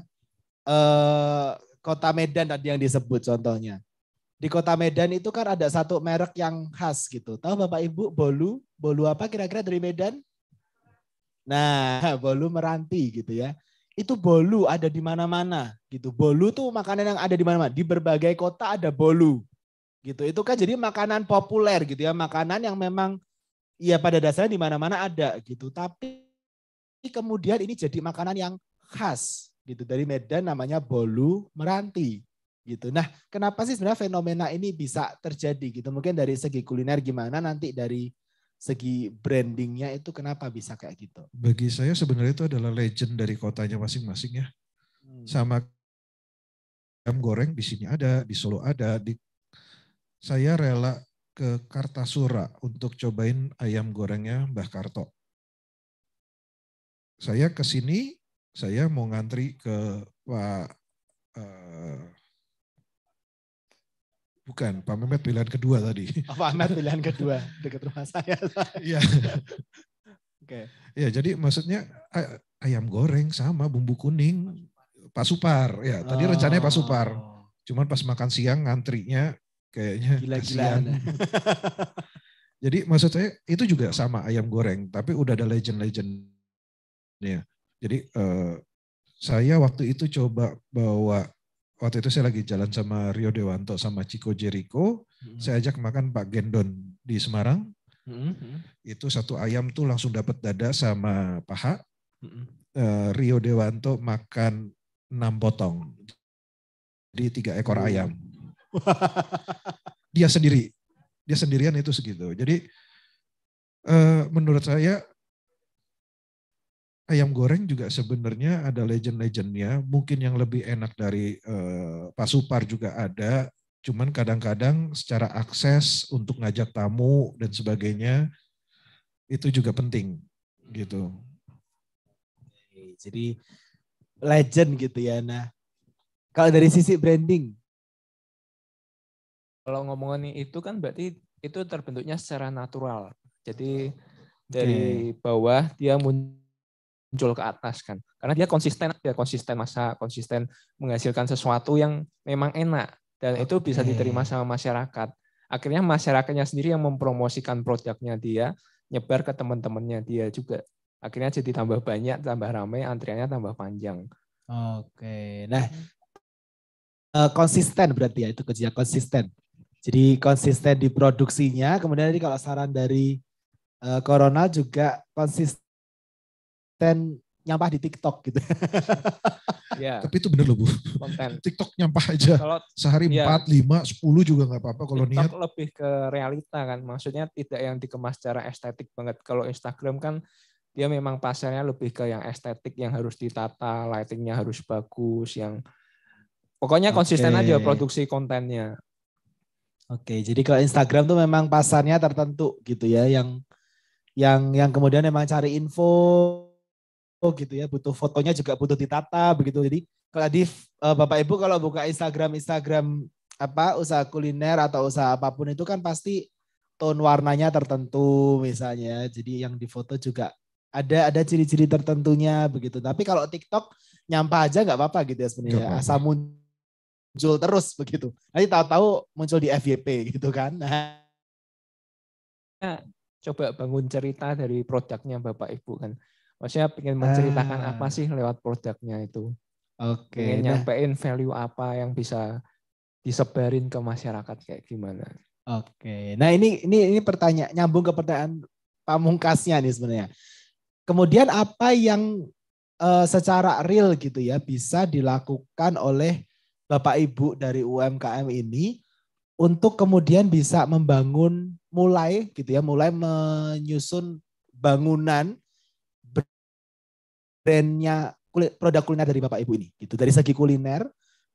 Eh kota Medan tadi yang disebut contohnya. Di kota Medan itu kan ada satu merek yang khas gitu. Tahu Bapak Ibu bolu, bolu apa kira-kira dari Medan? Nah, bolu meranti gitu ya itu bolu ada di mana-mana gitu. Bolu tuh makanan yang ada di mana-mana. Di berbagai kota ada bolu. Gitu. Itu kan jadi makanan populer gitu ya, makanan yang memang ya pada dasarnya di mana-mana ada gitu. Tapi kemudian ini jadi makanan yang khas gitu dari Medan namanya bolu meranti gitu. Nah, kenapa sih sebenarnya fenomena ini bisa terjadi gitu? Mungkin dari segi kuliner gimana nanti dari segi brandingnya itu kenapa bisa kayak gitu? Bagi saya sebenarnya itu adalah legend dari kotanya masing-masing ya. Hmm. Sama ayam goreng di sini ada, di Solo ada, di saya rela ke Kartasura untuk cobain ayam gorengnya Mbah Karto. Saya ke sini, saya mau ngantri ke Pak uh, bukan Pak Mehmet pilihan kedua tadi. Oh, Pak Mehmet pilihan kedua dekat rumah saya. Iya. Oke. Okay. Ya jadi maksudnya eh, ayam goreng sama bumbu kuning Pak Supar. Ya tadi oh. rencananya Pak Supar. Cuman pas makan siang ngantrinya kayaknya gila-gilaan. Jadi maksud saya itu juga sama ayam goreng, tapi udah ada legend-legendnya. Jadi eh, saya waktu itu coba bawa waktu itu saya lagi jalan sama Rio Dewanto sama Chico Jericho, hmm. saya ajak makan Pak Gendon di Semarang. Hmm. hmm. Itu satu ayam tuh langsung dapat dada sama paha. Hmm. Eh, Rio Dewanto makan enam potong, jadi tiga ekor ayam dia sendiri. Dia sendirian itu segitu. Jadi eh, menurut saya ayam goreng juga sebenarnya ada legend-legendnya. Mungkin yang lebih enak dari eh, Pak Supar juga ada. Cuman kadang-kadang secara akses untuk ngajak tamu dan sebagainya itu juga penting gitu. Jadi legend gitu ya. Nah, kalau dari sisi branding, kalau ngomongin itu kan berarti itu terbentuknya secara natural. Jadi dari bawah dia muncul ke atas kan. Karena dia konsisten dia konsisten masa konsisten menghasilkan sesuatu yang memang enak dan itu bisa diterima sama masyarakat. Akhirnya masyarakatnya sendiri yang mempromosikan produknya dia, nyebar ke teman-temannya dia juga. Akhirnya jadi tambah banyak, tambah ramai, antriannya tambah panjang. Oke. Nah, eh, konsisten berarti ya itu kerja konsisten. Jadi konsisten di produksinya. Kemudian tadi kalau saran dari uh, Corona juga konsisten nyampah di TikTok gitu. Ya. Tapi itu bener loh Bu. Konten. TikTok nyampah aja. Kalau sehari iya. empat, lima, sepuluh juga nggak apa-apa kalau TikTok niat. lebih ke realita kan. Maksudnya tidak yang dikemas secara estetik banget. Kalau Instagram kan dia memang pasarnya lebih ke yang estetik yang harus ditata, lightingnya harus bagus, yang pokoknya konsisten okay. aja produksi kontennya. Oke, jadi kalau Instagram tuh memang pasarnya tertentu gitu ya, yang yang yang kemudian memang cari info gitu ya, butuh fotonya juga butuh ditata begitu. Jadi kalau tadi eh, Bapak Ibu kalau buka Instagram Instagram apa usaha kuliner atau usaha apapun itu kan pasti tone warnanya tertentu misalnya. Jadi yang difoto juga ada ada ciri-ciri tertentunya begitu. Tapi kalau TikTok nyampah aja nggak apa-apa gitu ya sebenarnya. Asal muncul muncul terus begitu. Nanti tahu-tahu muncul di FYP gitu kan. Nah. Ya, coba bangun cerita dari produknya Bapak Ibu kan. Maksudnya pengen menceritakan ah. apa sih lewat produknya itu. Oke. Okay. Nah. nyampein nah. value apa yang bisa disebarin ke masyarakat kayak gimana. Oke. Nah ini ini ini pertanyaan nyambung ke pertanyaan pamungkasnya nih sebenarnya. Kemudian apa yang uh, secara real gitu ya bisa dilakukan oleh Bapak Ibu dari UMKM ini untuk kemudian bisa membangun mulai gitu ya, mulai menyusun bangunan brandnya produk kuliner dari Bapak Ibu ini gitu. Dari segi kuliner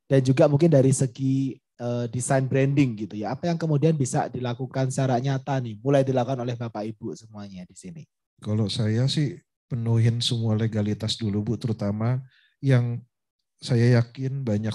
dan juga mungkin dari segi uh, desain branding gitu ya. Apa yang kemudian bisa dilakukan secara nyata nih, mulai dilakukan oleh Bapak Ibu semuanya di sini. Kalau saya sih penuhin semua legalitas dulu Bu, terutama yang saya yakin banyak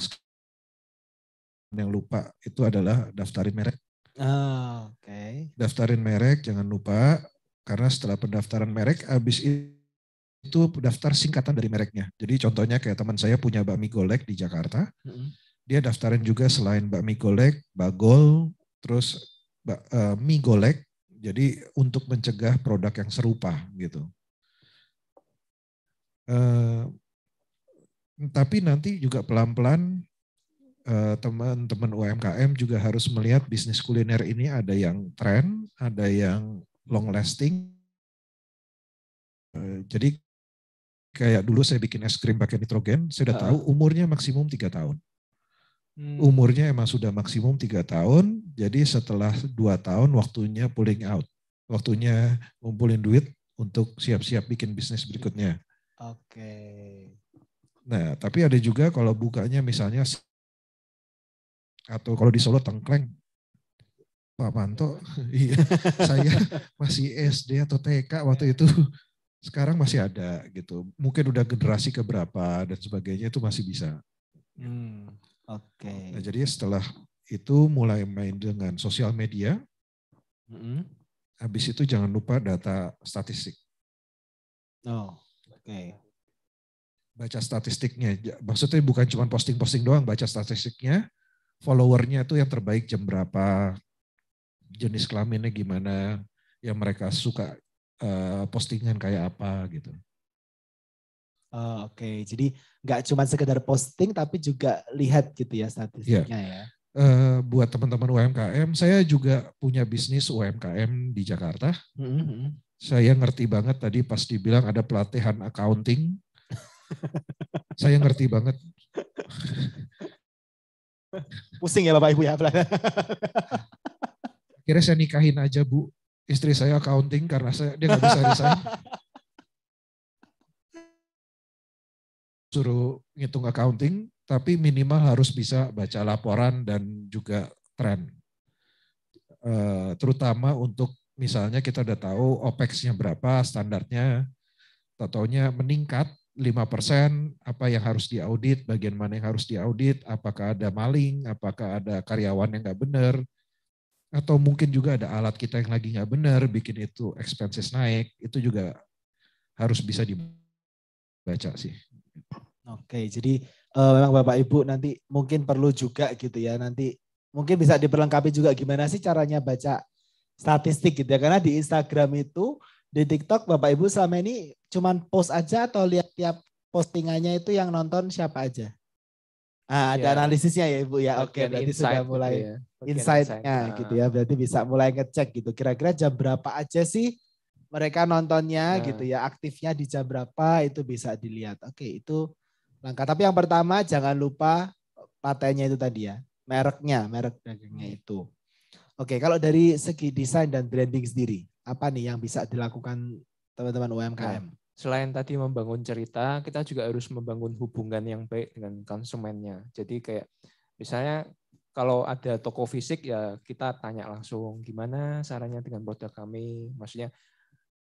yang lupa itu adalah daftarin merek. Oh, Oke. Okay. Daftarin merek jangan lupa karena setelah pendaftaran merek habis itu daftar singkatan dari mereknya. Jadi contohnya kayak teman saya punya bakmi golek di Jakarta. Mm -hmm. Dia daftarin juga selain bakmi golek, bagol, terus bak, uh, eh, mie golek. Jadi untuk mencegah produk yang serupa gitu. Uh, tapi nanti juga pelan-pelan Eh, teman-teman UMKM juga harus melihat bisnis kuliner ini ada yang tren, ada yang long lasting. Eh, jadi kayak dulu saya bikin es krim pakai nitrogen, saya udah tahu umurnya maksimum tiga tahun. Hmm. Umurnya emang sudah maksimum tiga tahun, jadi setelah dua tahun waktunya pulling out, waktunya ngumpulin duit untuk siap-siap bikin bisnis berikutnya. Oke. Okay. Nah, tapi ada juga kalau bukanya misalnya atau kalau di Solo tengkleng Pak Panto iya saya masih SD atau TK waktu itu sekarang masih ada gitu mungkin udah generasi keberapa dan sebagainya itu masih bisa hmm, oke okay. nah, jadi setelah itu mulai main dengan sosial media mm -hmm. habis itu jangan lupa data statistik oh oke okay baca statistiknya. Maksudnya bukan cuma posting-posting doang, baca statistiknya followernya itu yang terbaik jam berapa, jenis kelaminnya gimana, yang mereka suka uh, postingan kayak apa gitu. Uh, Oke, okay. jadi nggak cuma sekedar posting tapi juga lihat gitu ya statistiknya yeah. ya. Uh, buat teman-teman UMKM, saya juga punya bisnis UMKM di Jakarta. Mm-hmm. Saya ngerti banget tadi pas dibilang ada pelatihan accounting. saya ngerti banget. Pusing ya Bapak Ibu ya. Akhirnya saya nikahin aja Bu. Istri saya accounting karena saya dia nggak bisa resign. Suruh ngitung accounting, tapi minimal harus bisa baca laporan dan juga tren. Eh, terutama untuk misalnya kita udah tahu OPEX-nya berapa, standarnya, tatonya meningkat, lima persen apa yang harus diaudit, bagian mana yang harus diaudit, apakah ada maling, apakah ada karyawan yang nggak benar, atau mungkin juga ada alat kita yang lagi nggak benar, bikin itu expenses naik, itu juga harus bisa dibaca sih. Oke, jadi uh, memang Bapak Ibu nanti mungkin perlu juga gitu ya, nanti mungkin bisa diperlengkapi juga gimana sih caranya baca statistik gitu ya, karena di Instagram itu di TikTok Bapak Ibu selama ini cuman post aja atau lihat tiap postingannya itu yang nonton siapa aja? Ah, ada ya. analisisnya ya Ibu ya. Oke, okay, berarti sudah gitu mulai ya. insight-nya insight. gitu ya. Ah. Berarti bisa mulai ngecek gitu. Kira-kira jam berapa aja sih mereka nontonnya nah. gitu ya. Aktifnya di jam berapa itu bisa dilihat. Oke, okay, itu langkah. Tapi yang pertama jangan lupa patennya itu tadi ya. Mereknya, merek dagangnya hmm. itu. Oke, okay, kalau dari segi desain dan branding sendiri apa nih yang bisa dilakukan teman-teman UMKM? Nah, selain tadi membangun cerita, kita juga harus membangun hubungan yang baik dengan konsumennya. Jadi kayak misalnya kalau ada toko fisik ya kita tanya langsung gimana sarannya dengan produk kami. Maksudnya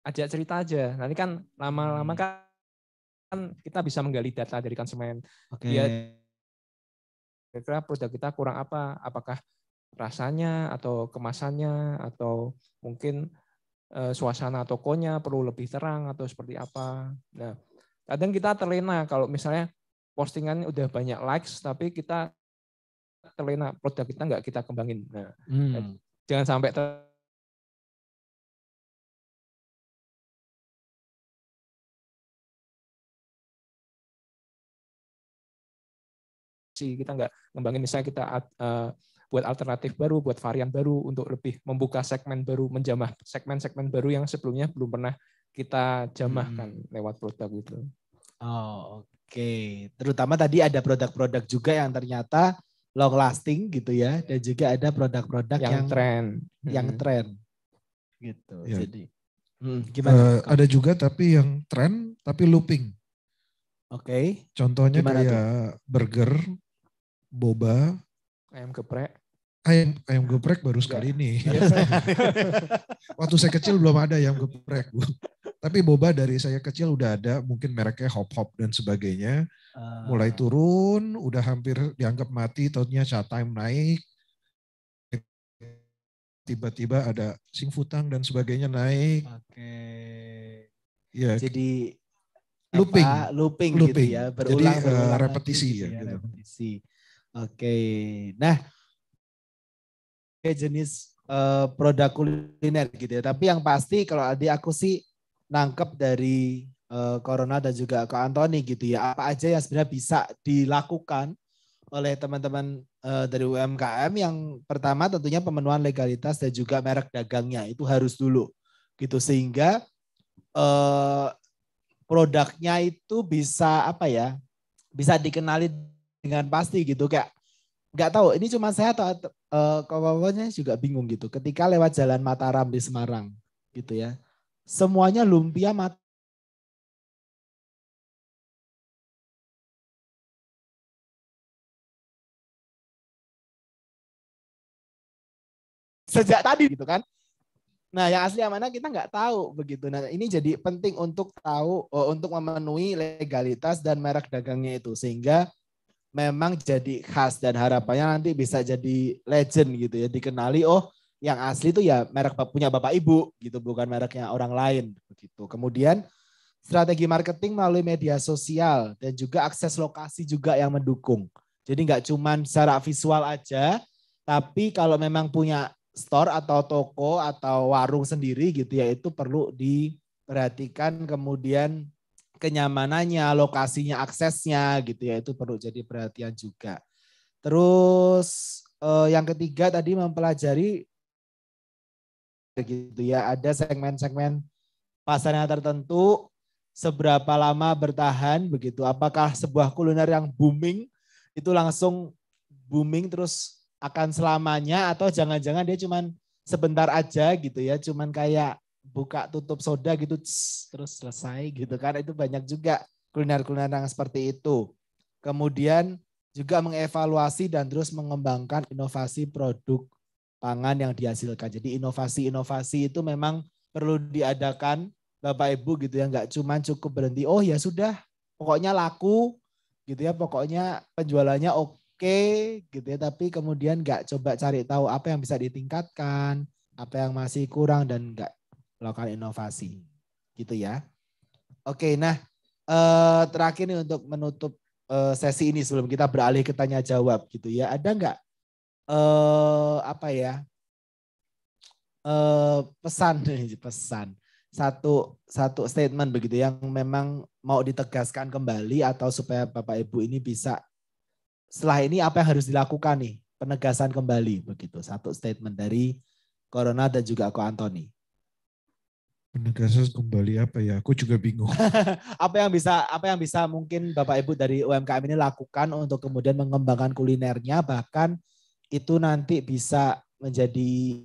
ajak cerita aja. Nanti kan lama-lama hmm. kan, kita bisa menggali data dari konsumen. Okay. kira-kira produk kita kurang apa? Apakah rasanya atau kemasannya atau mungkin Eh, suasana tokonya perlu lebih terang atau seperti apa. Nah, kadang kita terlena kalau misalnya postingan udah banyak likes tapi kita terlena produk kita nggak kita kembangin. Nah, hmm. Eh, jangan sampai ter kita nggak ngembangin misalnya kita uh, buat alternatif baru, buat varian baru untuk lebih membuka segmen baru, menjamah segmen-segmen baru yang sebelumnya belum pernah kita jamahkan hmm. lewat produk itu. Oh, oke. Okay. Terutama tadi ada produk-produk juga yang ternyata long lasting gitu ya dan juga ada produk-produk yang, yang tren, yang hmm. tren. Gitu. Ya. Jadi hmm, gimana? Uh, ada juga tapi yang trend tapi looping. Oke. Okay. Contohnya Gimana kayak tuh? burger, boba, ayam geprek, ayam ayam geprek baru iya. sekali ini. Iya. Waktu saya kecil belum ada ayam geprek, Bu. Tapi boba dari saya kecil udah ada, mungkin mereknya Hop Hop dan sebagainya. Ah. Mulai turun, udah hampir dianggap mati, tahunnya saat time naik. Tiba-tiba ada sing futang dan sebagainya naik. Oke. Ya. Jadi looping, apa, looping, gitu looping ya, eh, gitu ya, berulang, Jadi, repetisi gitu ya, gitu. repetisi. Oke. Nah, jenis uh, produk kuliner gitu ya. Tapi yang pasti kalau adik aku sih nangkep dari uh, Corona dan juga ke Antoni gitu ya. Apa aja yang sebenarnya bisa dilakukan oleh teman-teman uh, dari UMKM yang pertama tentunya pemenuhan legalitas dan juga merek dagangnya itu harus dulu gitu sehingga uh, produknya itu bisa apa ya bisa dikenali dengan pasti gitu kayak nggak tahu ini cuma saya atau uh, kawan-kawannya juga bingung gitu. Ketika lewat jalan Mataram di Semarang gitu ya, semuanya lumpia mat sejak tadi gitu kan. Nah, yang asli yang mana kita nggak tahu begitu. Nah, ini jadi penting untuk tahu eh, untuk memenuhi legalitas dan merek dagangnya itu sehingga memang jadi khas dan harapannya nanti bisa jadi legend gitu ya dikenali oh yang asli itu ya merek punya bapak ibu gitu bukan mereknya orang lain begitu kemudian strategi marketing melalui media sosial dan juga akses lokasi juga yang mendukung jadi nggak cuma secara visual aja tapi kalau memang punya store atau toko atau warung sendiri gitu ya itu perlu diperhatikan kemudian kenyamanannya, lokasinya, aksesnya gitu ya itu perlu jadi perhatian juga. Terus eh, yang ketiga tadi mempelajari gitu ya ada segmen-segmen pasarnya tertentu seberapa lama bertahan begitu. Apakah sebuah kuliner yang booming itu langsung booming terus akan selamanya atau jangan-jangan dia cuman sebentar aja gitu ya, cuman kayak buka tutup soda gitu terus selesai gitu kan itu banyak juga kuliner-kuliner yang seperti itu. Kemudian juga mengevaluasi dan terus mengembangkan inovasi produk pangan yang dihasilkan. Jadi inovasi-inovasi itu memang perlu diadakan Bapak Ibu gitu ya nggak cuma cukup berhenti oh ya sudah pokoknya laku gitu ya pokoknya penjualannya oke okay, gitu ya tapi kemudian nggak coba cari tahu apa yang bisa ditingkatkan apa yang masih kurang dan nggak melakukan inovasi. Gitu ya. Oke, nah eh, terakhir nih untuk menutup eh, sesi ini sebelum kita beralih ke tanya jawab gitu ya. Ada nggak eh, apa ya eh, pesan pesan satu satu statement begitu yang memang mau ditegaskan kembali atau supaya Bapak Ibu ini bisa setelah ini apa yang harus dilakukan nih penegasan kembali begitu satu statement dari Corona dan juga Ko Antoni penegasan kembali apa ya? Aku juga bingung. apa yang bisa apa yang bisa mungkin Bapak Ibu dari UMKM ini lakukan untuk kemudian mengembangkan kulinernya bahkan itu nanti bisa menjadi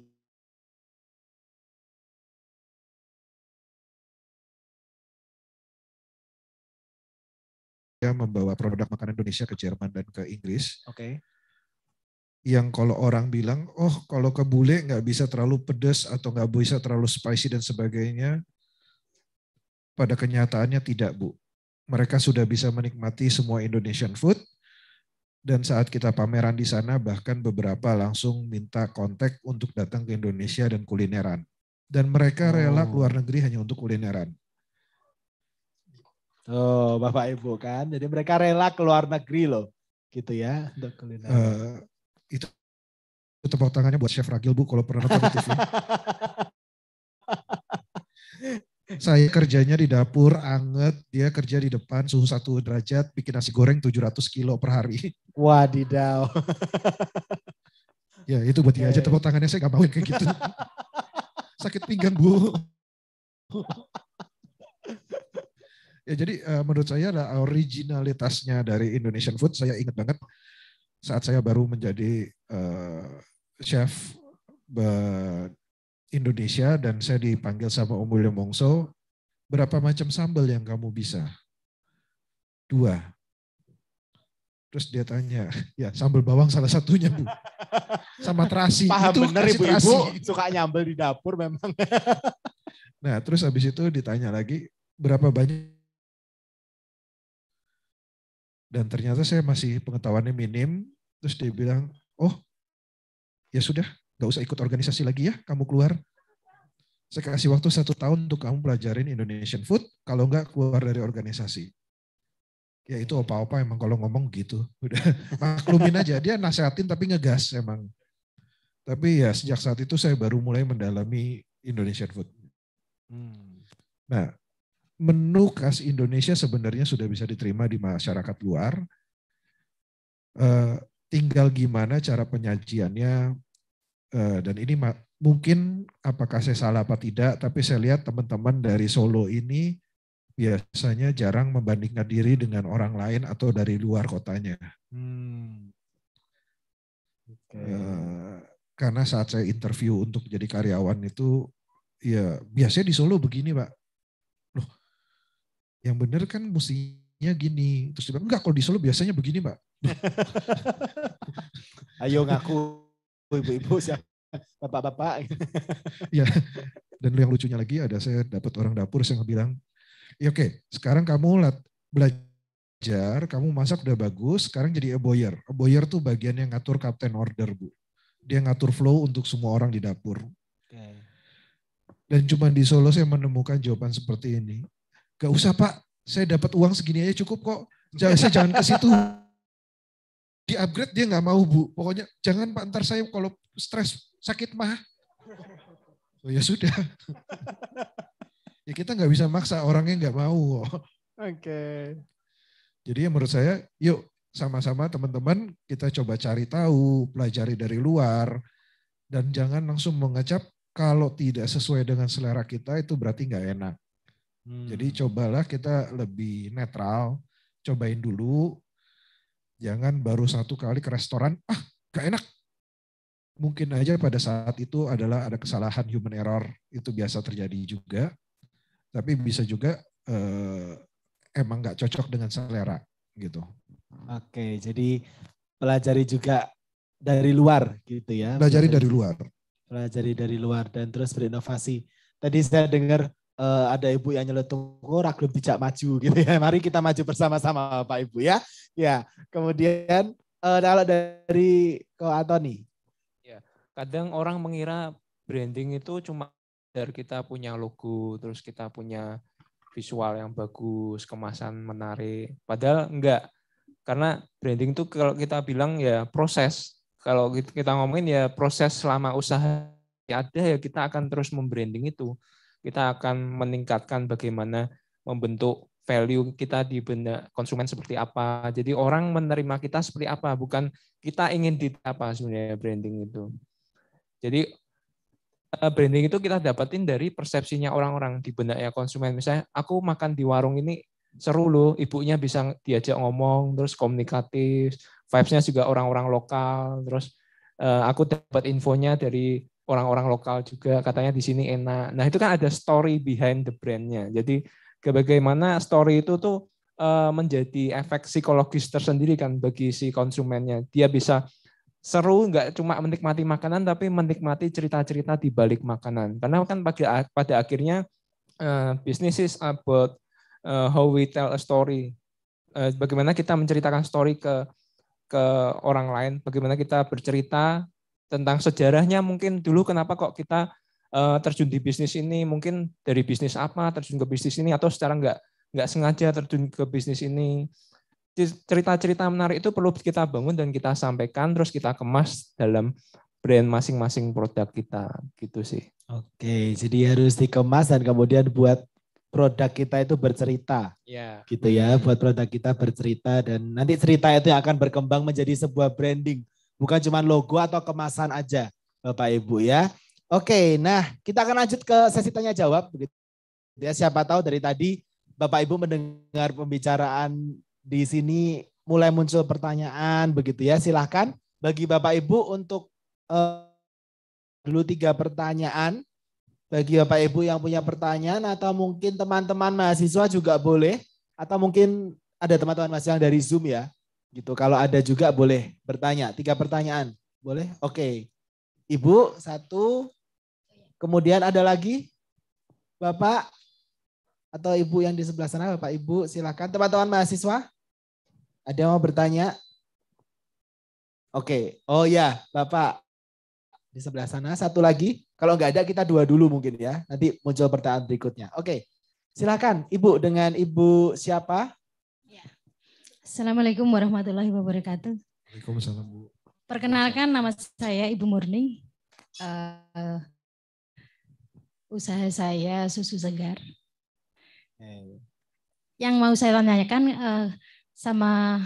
ya, membawa produk makanan Indonesia ke Jerman dan ke Inggris. Oke. Okay yang kalau orang bilang, oh kalau ke bule nggak bisa terlalu pedas atau nggak bisa terlalu spicy dan sebagainya, pada kenyataannya tidak Bu. Mereka sudah bisa menikmati semua Indonesian food, dan saat kita pameran di sana bahkan beberapa langsung minta kontak untuk datang ke Indonesia dan kulineran. Dan mereka rela oh. keluar negeri hanya untuk kulineran. Oh, Bapak Ibu kan. Jadi mereka rela keluar negeri loh gitu ya untuk kuliner. Uh, eh, itu tepuk tangannya buat Chef Ragil, Bu, kalau pernah nonton TV. Saya kerjanya di dapur, anget, dia kerja di depan, suhu satu derajat, bikin nasi goreng 700 kilo per hari. Wadidaw. ya itu buat dia aja eh. tepuk tangannya, saya gak mauin kayak gitu. Sakit pinggang, Bu. ya jadi uh, menurut saya originalitasnya dari Indonesian food saya ingat banget saat saya baru menjadi uh, chef Indonesia dan saya dipanggil sama Om William Wongso, berapa macam sambal yang kamu bisa? Dua. Terus dia tanya, ya sambal bawang salah satunya bu, sama terasi. Paham itu bener ibu-ibu suka nyambel di dapur memang. nah terus habis itu ditanya lagi, berapa banyak dan ternyata saya masih pengetahuannya minim Terus dia bilang, oh ya sudah, gak usah ikut organisasi lagi ya, kamu keluar. Saya kasih waktu satu tahun untuk kamu pelajarin Indonesian food, kalau nggak keluar dari organisasi. Ya itu opa-opa emang kalau ngomong gitu. Udah maklumin aja, dia nasehatin tapi ngegas emang. Tapi ya sejak saat itu saya baru mulai mendalami Indonesian food. Hmm. Nah, menu khas Indonesia sebenarnya sudah bisa diterima di masyarakat luar. Eh, tinggal gimana cara penyajiannya eh, dan ini mungkin apakah saya salah apa tidak tapi saya lihat teman-teman dari Solo ini biasanya jarang membandingkan diri dengan orang lain atau dari luar kotanya. Hmm. Okay. Eh, karena saat saya interview untuk jadi karyawan itu ya biasanya di Solo begini pak. Loh, yang benar kan musim ya gini. Terus dia bilang, enggak kalau di Solo biasanya begini mbak. Ayo ngaku ibu-ibu siapa bapak-bapak. ya. Dan yang lucunya lagi ada saya dapat orang dapur saya bilang, ya oke sekarang kamu belajar, kamu masak udah bagus, sekarang jadi boyer a boyer tuh bagian yang ngatur captain order bu. Dia ngatur flow untuk semua orang di dapur. Okay. Dan cuma di Solo saya menemukan jawaban seperti ini. Gak usah pak, saya dapat uang segini aja cukup kok. Saya jangan ke situ. Di upgrade dia nggak mau bu. Pokoknya jangan pak ntar saya kalau stres sakit mah. Oh ya sudah. ya kita nggak bisa maksa orangnya nggak mau. Oke. Okay. Jadi ya menurut saya, yuk sama-sama teman-teman kita coba cari tahu, pelajari dari luar, dan jangan langsung mengecap kalau tidak sesuai dengan selera kita itu berarti nggak enak. Hmm. Jadi cobalah kita lebih netral, cobain dulu. Jangan baru satu kali ke restoran, ah gak enak. Mungkin aja pada saat itu adalah ada kesalahan human error, itu biasa terjadi juga. Tapi bisa juga eh, emang gak cocok dengan selera gitu. Oke, jadi pelajari juga dari luar gitu ya. Pelajari dari luar. Pelajari dari luar dan terus berinovasi. Tadi saya dengar uh, ada ibu yang nyeletuk oh, ragilum bijak maju gitu ya. Mari kita maju bersama-sama Pak Ibu ya. Ya, kemudian uh, kalau dari ke Anthony. Ya, kadang orang mengira branding itu cuma dari kita punya logo, terus kita punya visual yang bagus, kemasan menarik. Padahal enggak. Karena branding itu kalau kita bilang ya proses. Kalau kita ngomongin ya proses selama usaha ya ada ya kita akan terus membranding itu kita akan meningkatkan bagaimana membentuk value kita di benda konsumen seperti apa. Jadi orang menerima kita seperti apa, bukan kita ingin di apa sebenarnya branding itu. Jadi eh, branding itu kita dapetin dari persepsinya orang-orang di benda ya konsumen. Misalnya aku makan di warung ini seru loh, ibunya bisa diajak ngomong, terus komunikatif, vibes-nya juga orang-orang lokal, terus eh, aku dapat infonya dari orang-orang lokal juga katanya di sini enak. Nah itu kan ada story behind the brandnya. Jadi bagaimana story itu tuh eh, menjadi efek psikologis tersendiri kan bagi si konsumennya. Dia bisa seru nggak cuma menikmati makanan tapi menikmati cerita-cerita di balik makanan. Karena kan pada pada akhirnya eh, bisnis is about eh, how we tell a story. bagaimana kita menceritakan story ke ke orang lain, bagaimana kita bercerita tentang sejarahnya mungkin dulu kenapa kok kita uh, terjun di bisnis ini mungkin dari bisnis apa terjun ke bisnis ini atau secara nggak nggak sengaja terjun ke bisnis ini cerita-cerita menarik itu perlu kita bangun dan kita sampaikan terus kita kemas dalam brand masing-masing produk kita gitu sih. Oke, jadi harus dikemas dan kemudian buat produk kita itu bercerita. Ya. Gitu ya, buat produk kita bercerita dan nanti cerita itu akan berkembang menjadi sebuah branding Bukan cuma logo atau kemasan aja, Bapak Ibu ya. Oke, nah kita akan lanjut ke sesi tanya jawab. Ya, siapa tahu dari tadi Bapak Ibu mendengar pembicaraan di sini mulai muncul pertanyaan begitu ya. Silahkan bagi Bapak Ibu untuk uh, dulu tiga pertanyaan. Bagi Bapak Ibu yang punya pertanyaan atau mungkin teman-teman mahasiswa juga boleh. Atau mungkin ada teman-teman mahasiswa yang dari Zoom ya. Gitu. Kalau ada juga boleh bertanya. Tiga pertanyaan. Boleh? Oke. Okay. Ibu satu. Kemudian ada lagi? Bapak atau ibu yang di sebelah sana, Bapak Ibu, silakan teman-teman mahasiswa. Ada yang mau bertanya? Oke. Okay. Oh ya, Bapak di sebelah sana satu lagi. Kalau nggak ada kita dua dulu mungkin ya. Nanti muncul pertanyaan berikutnya. Oke. Okay. Silakan Ibu dengan Ibu siapa? Assalamualaikum warahmatullahi wabarakatuh. Waalaikumsalam Bu. Perkenalkan nama saya Ibu Murni. Uh, usaha saya susu segar. Hey. Eh. Yang mau saya tanyakan uh, sama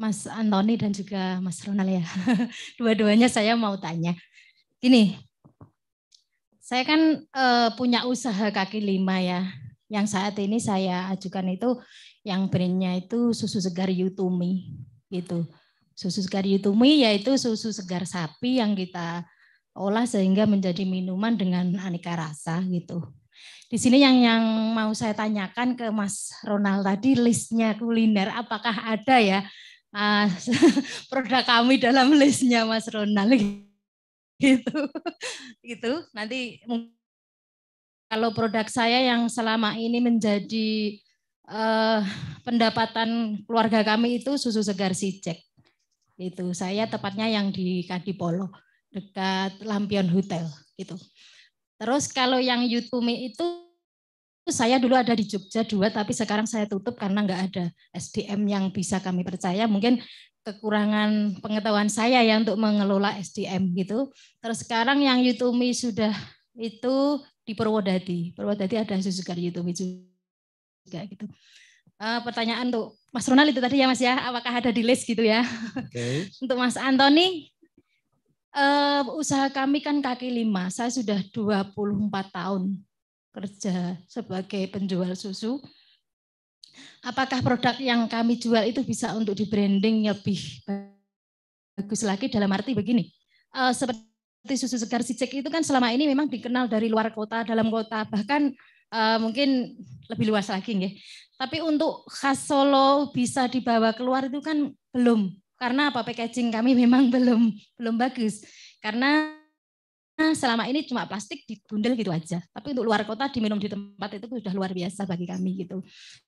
Mas Antoni dan juga Mas Ronald ya. Dua-duanya saya mau tanya. Ini, saya kan uh, punya usaha kaki lima ya yang saat ini saya ajukan itu yang brandnya itu susu segar Yutumi gitu. Susu segar Yutumi yaitu susu segar sapi yang kita olah sehingga menjadi minuman dengan aneka rasa gitu. Di sini yang yang mau saya tanyakan ke Mas Ronald tadi listnya kuliner apakah ada ya uh, produk kami dalam listnya Mas Ronald gitu gitu nanti kalau produk saya yang selama ini menjadi eh, pendapatan keluarga kami itu susu segar si cek. Itu saya tepatnya yang di Kadipolo dekat Lampion Hotel gitu. Terus kalau yang Yutumi itu saya dulu ada di Jogja dua, tapi sekarang saya tutup karena nggak ada SDM yang bisa kami percaya. Mungkin kekurangan pengetahuan saya ya untuk mengelola SDM gitu. Terus sekarang yang Yutumi sudah itu di Purwodadi. Purwodadi ada segar Yutumi juga juga gitu. Uh, pertanyaan untuk Mas Ronald itu tadi ya Mas ya, apakah ada di list gitu ya? Okay. untuk Mas Antoni, uh, usaha kami kan kaki lima, saya sudah 24 tahun kerja sebagai penjual susu. Apakah produk yang kami jual itu bisa untuk di branding lebih bagus lagi dalam arti begini? Uh, seperti susu segar si cek itu kan selama ini memang dikenal dari luar kota, dalam kota, bahkan Eh, mungkin lebih luas lagi nggih. Tapi untuk khas Solo bisa dibawa keluar itu kan belum. Karena apa packaging kami memang belum belum bagus. Karena selama ini cuma plastik dibundel gitu aja. Tapi untuk luar kota diminum di tempat itu sudah luar biasa bagi kami gitu.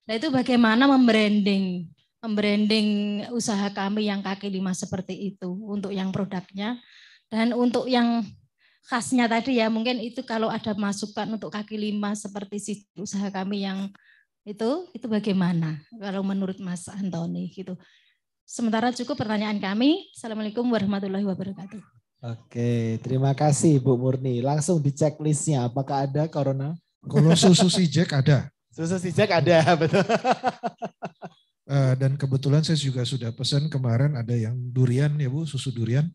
Nah itu bagaimana membranding membranding usaha kami yang kaki lima seperti itu untuk yang produknya dan untuk yang khasnya tadi ya mungkin itu kalau ada masukan untuk kaki lima seperti si usaha kami yang itu itu bagaimana kalau menurut Mas Antoni gitu. Sementara cukup pertanyaan kami. Assalamualaikum warahmatullahi wabarakatuh. Oke, terima kasih Bu Murni. Langsung di checklistnya apakah ada corona? Kalau susu si Jack ada. Susu si Jack ada, betul. Eh, dan kebetulan saya juga sudah pesan kemarin ada yang durian ya Bu, susu durian.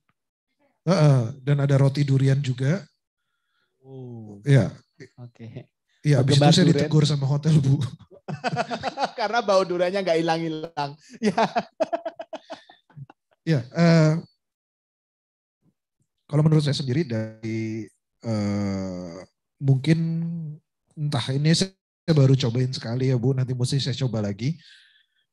Uh, dan ada roti durian juga. Oh. ya. Oke. Okay. Iya, habis itu saya ditegur sama hotel, Bu. Karena bau duriannya nggak hilang-hilang. Ya. ya, uh, kalau menurut saya sendiri dari uh, mungkin entah ini saya baru cobain sekali ya Bu, nanti mesti saya coba lagi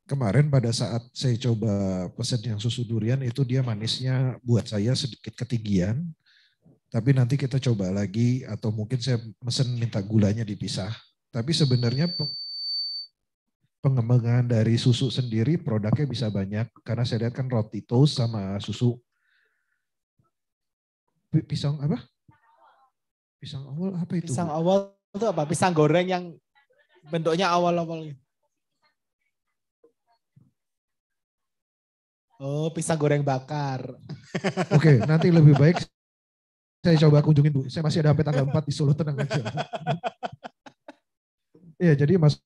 kemarin pada saat saya coba pesen yang susu durian itu dia manisnya buat saya sedikit ketinggian. Tapi nanti kita coba lagi atau mungkin saya pesen minta gulanya dipisah. Tapi sebenarnya pengembangan dari susu sendiri produknya bisa banyak karena saya lihat kan roti toast sama susu pisang apa? Pisang awal apa itu? Pisang awal itu apa? Pisang goreng yang bentuknya awal-awal. Oh, pisang goreng bakar. Oke, okay, nanti lebih baik saya coba kunjungin Bu. Saya masih ada sampai tanggal 4 di Solo, tenang aja. Iya, jadi Mas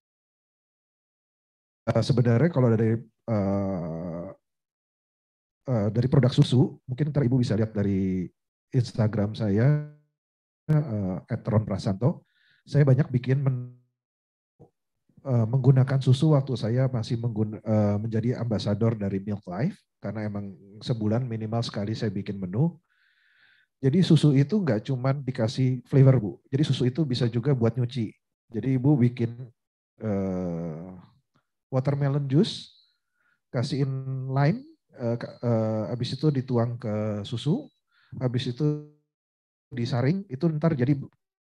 sebenarnya kalau dari uh, uh, dari produk susu, mungkin nanti Ibu bisa lihat dari Instagram saya uh, Prasanto. Saya banyak bikin men, menggunakan susu waktu saya masih menggun, uh, menjadi ambasador dari Milk Life karena emang sebulan minimal sekali saya bikin menu. Jadi susu itu nggak cuman dikasih flavor bu, jadi susu itu bisa juga buat nyuci. Jadi ibu bikin uh, watermelon juice, kasihin lime, uh, uh, abis itu dituang ke susu, abis itu disaring, itu ntar jadi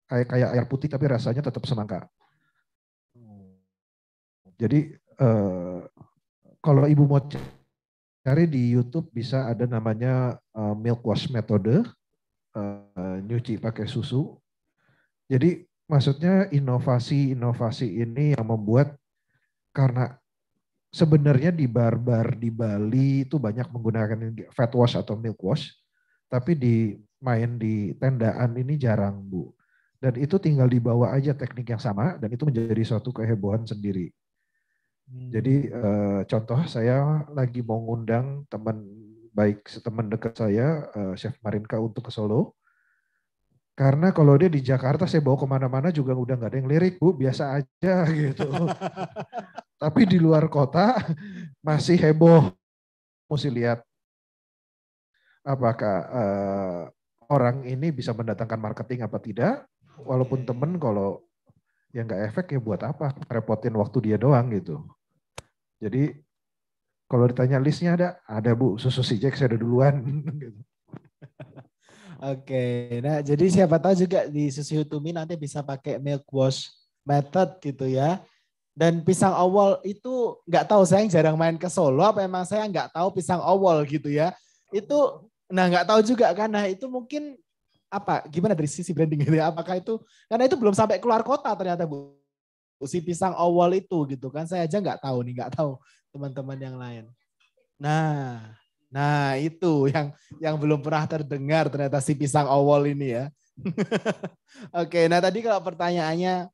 kayak kayak air putih tapi rasanya tetap semangka. Jadi uh, kalau ibu mau Cari di YouTube bisa ada namanya uh, milk wash metode, uh, eh, nyuci pakai susu. Jadi maksudnya inovasi-inovasi ini yang membuat karena sebenarnya di barbar di Bali itu banyak menggunakan fat wash atau milk wash, tapi di main di tendaan ini jarang bu. Dan itu tinggal dibawa aja teknik yang sama dan itu menjadi suatu kehebohan sendiri. Jadi uh, contoh saya lagi mau ngundang teman baik teman dekat saya uh, Chef Marinka untuk ke Solo. Karena kalau dia di Jakarta saya bawa kemana-mana juga udah nggak ada yang lirik bu, biasa aja gitu. Tapi di luar kota masih heboh. Mesti lihat apakah uh, orang ini bisa mendatangkan marketing apa tidak. Walaupun temen kalau yang nggak efek ya buat apa? Repotin waktu dia doang gitu. Jadi kalau ditanya listnya ada, ada Bu, susu si Jack saya ada duluan. Oke, nah jadi siapa tahu juga di susu Hutumi nanti bisa pakai milk wash method gitu ya. Dan pisang awal itu nggak tahu saya jarang main ke Solo apa emang saya nggak tahu pisang awal gitu ya. Itu nah nggak tahu juga kan? Nah itu mungkin apa gimana dari sisi branding gitu ya apakah itu karena itu belum sampai keluar kota ternyata Bu si pisang awal itu gitu kan. Saya aja nggak tahu nih, nggak tahu teman-teman yang lain. Nah, nah itu yang yang belum pernah terdengar ternyata si pisang awal ini ya. Oke, nah tadi kalau pertanyaannya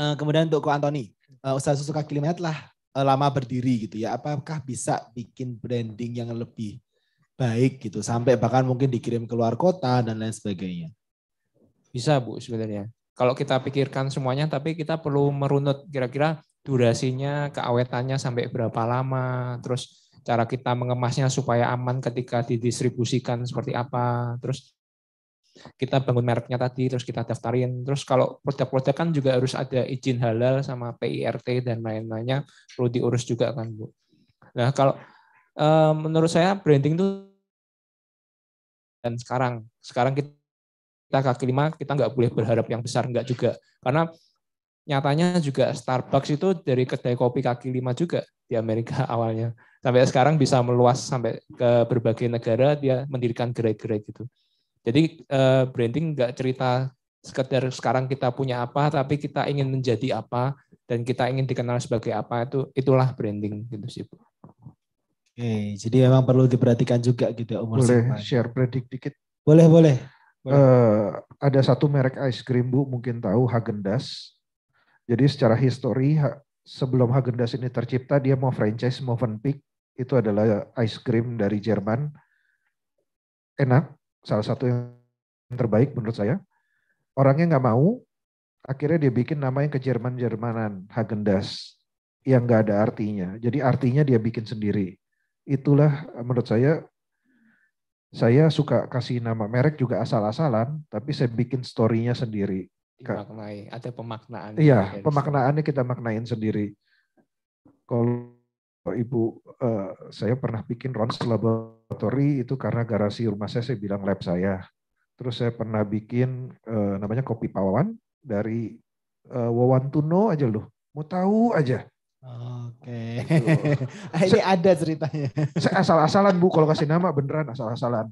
eh, kemudian untuk Ko Antoni, eh, usaha susu kaki lima telah eh, lama berdiri gitu ya. Apakah bisa bikin branding yang lebih baik gitu sampai bahkan mungkin dikirim ke luar kota dan lain sebagainya? Bisa Bu sebenarnya kalau kita pikirkan semuanya, tapi kita perlu merunut kira-kira durasinya, keawetannya sampai berapa lama, terus cara kita mengemasnya supaya aman ketika didistribusikan seperti apa, terus kita bangun mereknya tadi, terus kita daftarin. Terus kalau produk-produk kan juga harus ada izin halal sama PIRT dan lain-lainnya, perlu diurus juga kan, Bu. Nah, kalau eh, menurut saya branding itu dan sekarang, sekarang kita kita kaki lima kita nggak boleh berharap yang besar nggak juga karena nyatanya juga Starbucks itu dari kedai kopi kaki lima juga di Amerika awalnya sampai sekarang bisa meluas sampai ke berbagai negara dia mendirikan gerai-gerai gitu jadi eh, branding nggak cerita sekedar sekarang kita punya apa tapi kita ingin menjadi apa dan kita ingin dikenal sebagai apa itu itulah branding gitu sih bu. Oke, jadi memang perlu diperhatikan juga gitu ya umur Boleh sempat. share predik dikit. Boleh, boleh. Eh, ada satu merek ice cream Bu mungkin tahu Hagendas. Jadi secara histori sebelum Hagendas ini tercipta dia mau franchise Movenpick itu adalah ice cream dari Jerman. Enak, salah satu yang terbaik menurut saya. Orangnya nggak mau, akhirnya dia bikin nama yang ke Jerman-Jermanan, Hagendas, yang nggak ada artinya. Jadi artinya dia bikin sendiri. Itulah menurut saya saya suka kasih nama merek juga asal-asalan, tapi saya bikin story-nya sendiri. Dimaknai, ada pemaknaan. Iya, ya pemaknaannya kita maknain sendiri. Kalau Ibu, eh, saya pernah bikin Rons Laboratory itu karena garasi rumah saya, saya bilang lab saya. Terus saya pernah bikin uh, namanya Kopi Pawan dari uh, eh, Wawan Tuno aja loh. Mau tahu aja. Oke. Okay. Ini ada ceritanya. asal-asalan Bu kalau kasih nama beneran asal-asalan.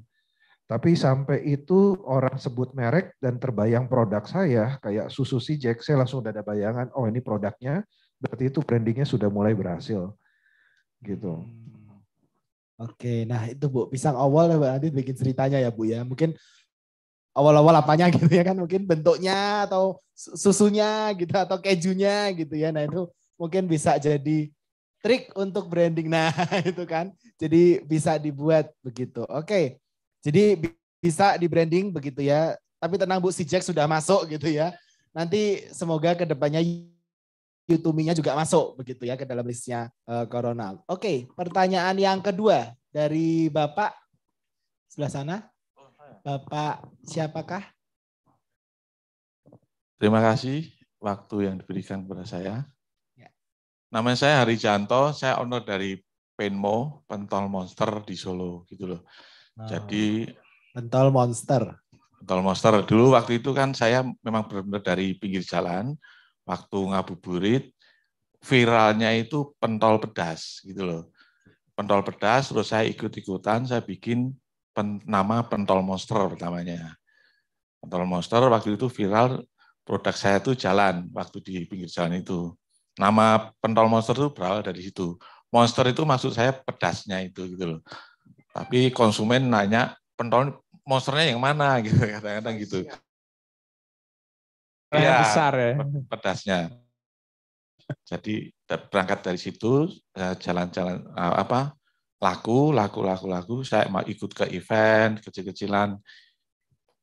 Tapi sampai itu orang sebut merek dan terbayang produk saya kayak susu si Jack, saya langsung udah ada bayangan, oh ini produknya, berarti itu brandingnya sudah mulai berhasil. Gitu. Hmm. Oke, nah itu Bu, pisang awal ya, nanti bikin ceritanya ya Bu ya. Mungkin awal-awal apanya gitu ya kan, mungkin bentuknya atau susunya gitu atau kejunya gitu ya. Nah itu mungkin bisa jadi trik untuk branding. Nah, itu kan. Jadi bisa dibuat begitu. Oke. Jadi bisa di branding begitu ya. Tapi tenang Bu, si Jack sudah masuk gitu ya. Nanti semoga kedepannya YouTube-nya juga masuk begitu ya ke dalam listnya uh, Corona. Oke, okay. pertanyaan yang kedua dari Bapak sebelah sana. Bapak siapakah? Terima kasih waktu yang diberikan kepada saya. Nama saya Hari Janto, saya owner dari Penmo, Pentol Monster di Solo gitu loh. Oh. Jadi Pentol Monster. Pentol Monster dulu waktu itu kan saya memang benar-benar dari pinggir jalan waktu ngabuburit viralnya itu pentol pedas gitu loh. Pentol pedas terus saya ikut-ikutan saya bikin pen, nama Pentol Monster pertamanya. Pentol Monster waktu itu viral produk saya itu jalan waktu di pinggir jalan itu Nama pentol monster itu berawal dari situ. Monster itu maksud saya pedasnya itu gitu loh. Tapi konsumen nanya pentol monsternya yang mana gitu kadang-kadang gitu. Yang ya, iya, besar ya. Pedasnya. Jadi berangkat dari situ ya, jalan-jalan apa laku laku laku laku saya mau ikut ke event kecil-kecilan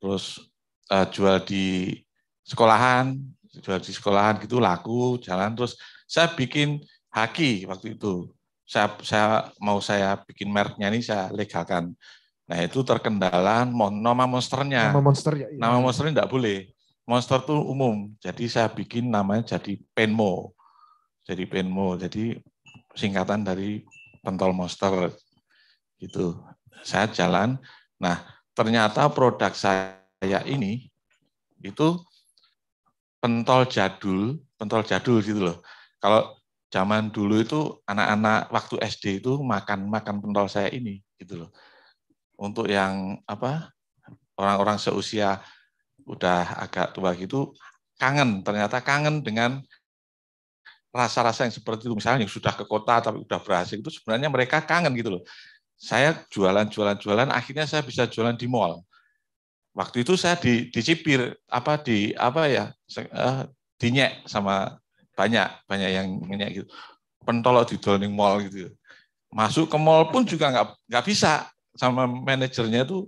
terus eh, jual di sekolahan jual di sekolahan gitu laku jalan terus saya bikin haki waktu itu saya, saya mau saya bikin mereknya ini saya legalkan nah itu terkendala nama monsternya nama monster ya, iya. nama monsternya tidak boleh monster tuh umum jadi saya bikin namanya jadi penmo jadi penmo jadi singkatan dari pentol monster gitu saya jalan nah ternyata produk saya ini itu pentol jadul, pentol jadul gitu loh. Kalau zaman dulu itu anak-anak waktu SD itu makan-makan pentol saya ini gitu loh. Untuk yang apa orang-orang seusia udah agak tua gitu kangen ternyata kangen dengan rasa-rasa yang seperti itu misalnya yang sudah ke kota tapi udah berhasil itu sebenarnya mereka kangen gitu loh saya jualan jualan jualan akhirnya saya bisa jualan di mall waktu itu saya di, dicipir apa di apa ya uh, dinyek sama banyak banyak yang nyek gitu pentolok di Downing Mall gitu masuk ke mall pun juga nggak nggak bisa sama manajernya itu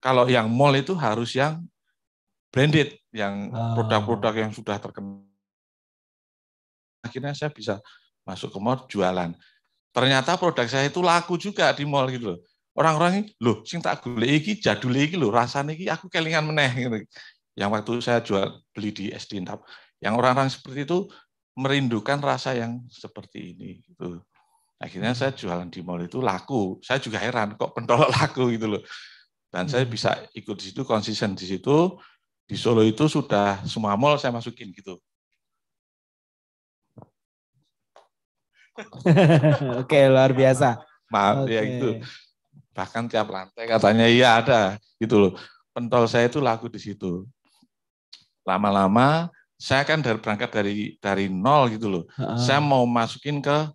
kalau yang mall itu harus yang branded yang ah. produk-produk yang sudah terkenal akhirnya saya bisa masuk ke mall jualan ternyata produk saya itu laku juga di mall gitu loh orang-orang ini loh sing tak golek iki jadul iki loh rasanya iki aku kelingan meneh gitu yang waktu saya jual beli di SD Intap. Yang orang-orang seperti itu merindukan rasa yang seperti ini. Gitu. Akhirnya hmm. saya jualan di mall itu laku. Saya juga heran kok pentolok laku gitu loh. Dan saya hmm. bisa ikut di situ, konsisten di situ. Di Solo itu sudah semua mall saya masukin gitu. Oke, luar biasa. Maaf, okay. ya itu. Bahkan tiap lantai katanya iya ada gitu loh. Pentol saya itu laku di situ lama-lama saya kan dari berangkat dari dari nol gitu loh. Uh. Saya mau masukin ke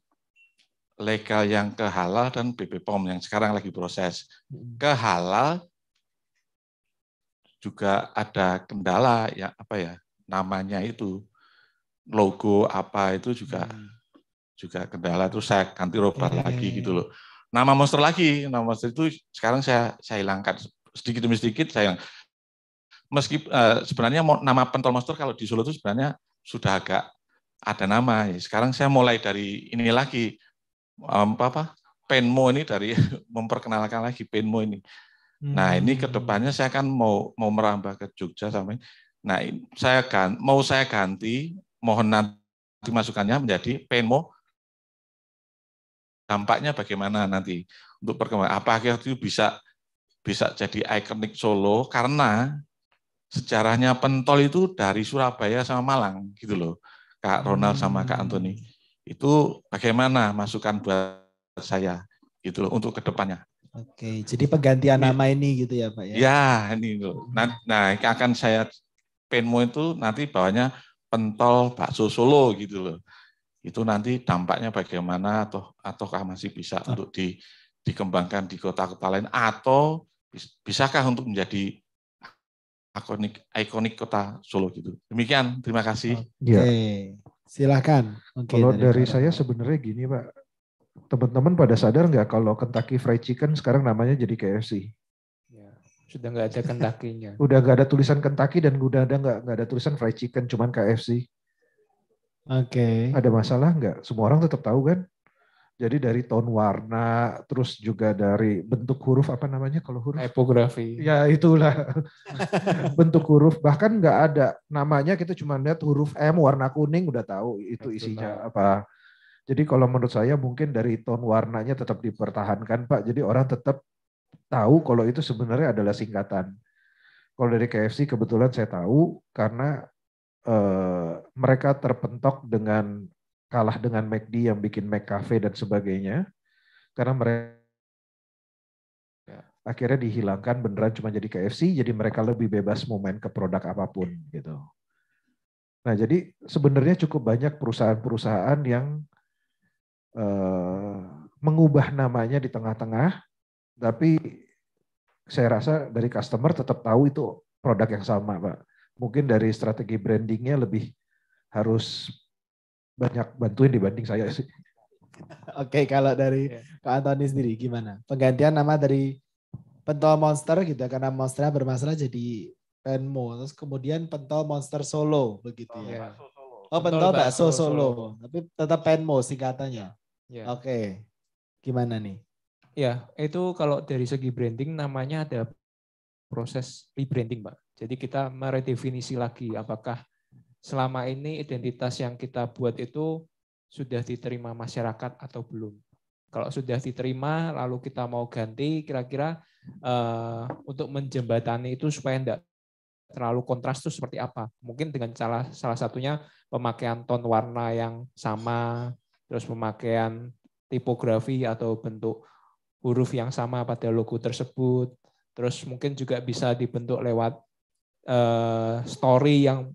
legal yang ke halal dan BP POM yang sekarang lagi proses. Hmm. Ke halal juga ada kendala ya apa ya namanya itu logo apa itu juga hmm. juga kendala terus saya ganti roba iya, iya, lagi iya, gitu loh. Nama monster lagi, nama monster itu sekarang saya saya hilangkan sedikit demi sedikit saya hilang meski uh, eh, sebenarnya nama pentol monster kalau di Solo itu sebenarnya sudah agak ada nama. Sekarang saya mulai dari ini lagi um, apa, apa penmo ini dari memperkenalkan lagi penmo ini. Nah ini kedepannya hmm. saya akan mau mau merambah ke Jogja sampai. Nah saya kan mau saya ganti mohon nanti masukannya menjadi penmo. Dampaknya bagaimana nanti untuk perkembangan? Apa akhirnya itu bisa bisa jadi ikonik Solo karena sejarahnya pentol itu dari Surabaya sama Malang gitu loh. Kak Ronald sama Kak Antoni. Hmm. Itu bagaimana masukan buat saya gitu loh untuk kedepannya. Oke, jadi penggantian nama ini gitu ya Pak ya? Ya, ini loh. Nah, nah akan saya penmo itu nanti bawahnya pentol bakso Solo gitu loh. Itu nanti dampaknya bagaimana atau ataukah masih bisa oh. untuk di dikembangkan di kota-kota lain atau bisakah untuk menjadi ikonik ikonik kota Solo gitu. Demikian, terima kasih. Oke, iya. okay. silakan. Okay, kalau dari, dari saya sebenarnya gini Pak, teman-teman pada sadar nggak kalau Kentucky Fried Chicken sekarang namanya jadi KFC? Ya, sudah nggak ada Kentakinya. udah nggak ada tulisan Kentucky dan udah ada nggak nggak ada tulisan Fried Chicken, cuman KFC. Oke. Okay. Ada masalah nggak? Semua orang tetap tahu kan? Jadi dari tone warna, terus juga dari bentuk huruf apa namanya kalau huruf? Epografi. Ya itulah bentuk huruf. Bahkan nggak ada namanya kita cuma lihat huruf M warna kuning udah tahu itu isinya apa. Jadi kalau menurut saya mungkin dari tone warnanya tetap dipertahankan Pak. Jadi orang tetap tahu kalau itu sebenarnya adalah singkatan. Kalau dari KFC kebetulan saya tahu karena eh, mereka terpentok dengan kalah dengan McD yang bikin McCafe dan sebagainya karena mereka akhirnya dihilangkan beneran cuma jadi KFC jadi mereka lebih bebas mau main ke produk apapun gitu. Nah, jadi sebenarnya cukup banyak perusahaan-perusahaan yang eh, mengubah namanya di tengah-tengah tapi saya rasa dari customer tetap tahu itu produk yang sama, Pak. Mungkin dari strategi brandingnya lebih harus banyak bantuin dibanding saya sih. Oke, okay, kalau dari yeah. Kak Antoni sendiri gimana? Penggantian nama dari pentol monster gitu karena monsternya bermasalah jadi Penmo, terus kemudian pentol monster solo begitu oh, ya. Oh, pentol, pentol bakso, bakso solo. solo. Tapi tetap Penmo singkatannya. Yeah. Oke. Okay. Gimana nih? Ya, itu kalau dari segi branding namanya ada proses rebranding, Pak. Jadi kita meredefinisi lagi apakah selama ini identitas yang kita buat itu sudah diterima masyarakat atau belum. Kalau sudah diterima, lalu kita mau ganti, kira-kira uh, untuk menjembatani itu supaya tidak terlalu kontras itu seperti apa? Mungkin dengan salah salah satunya pemakaian ton warna yang sama, terus pemakaian tipografi atau bentuk huruf yang sama pada logo tersebut, terus mungkin juga bisa dibentuk lewat uh, story yang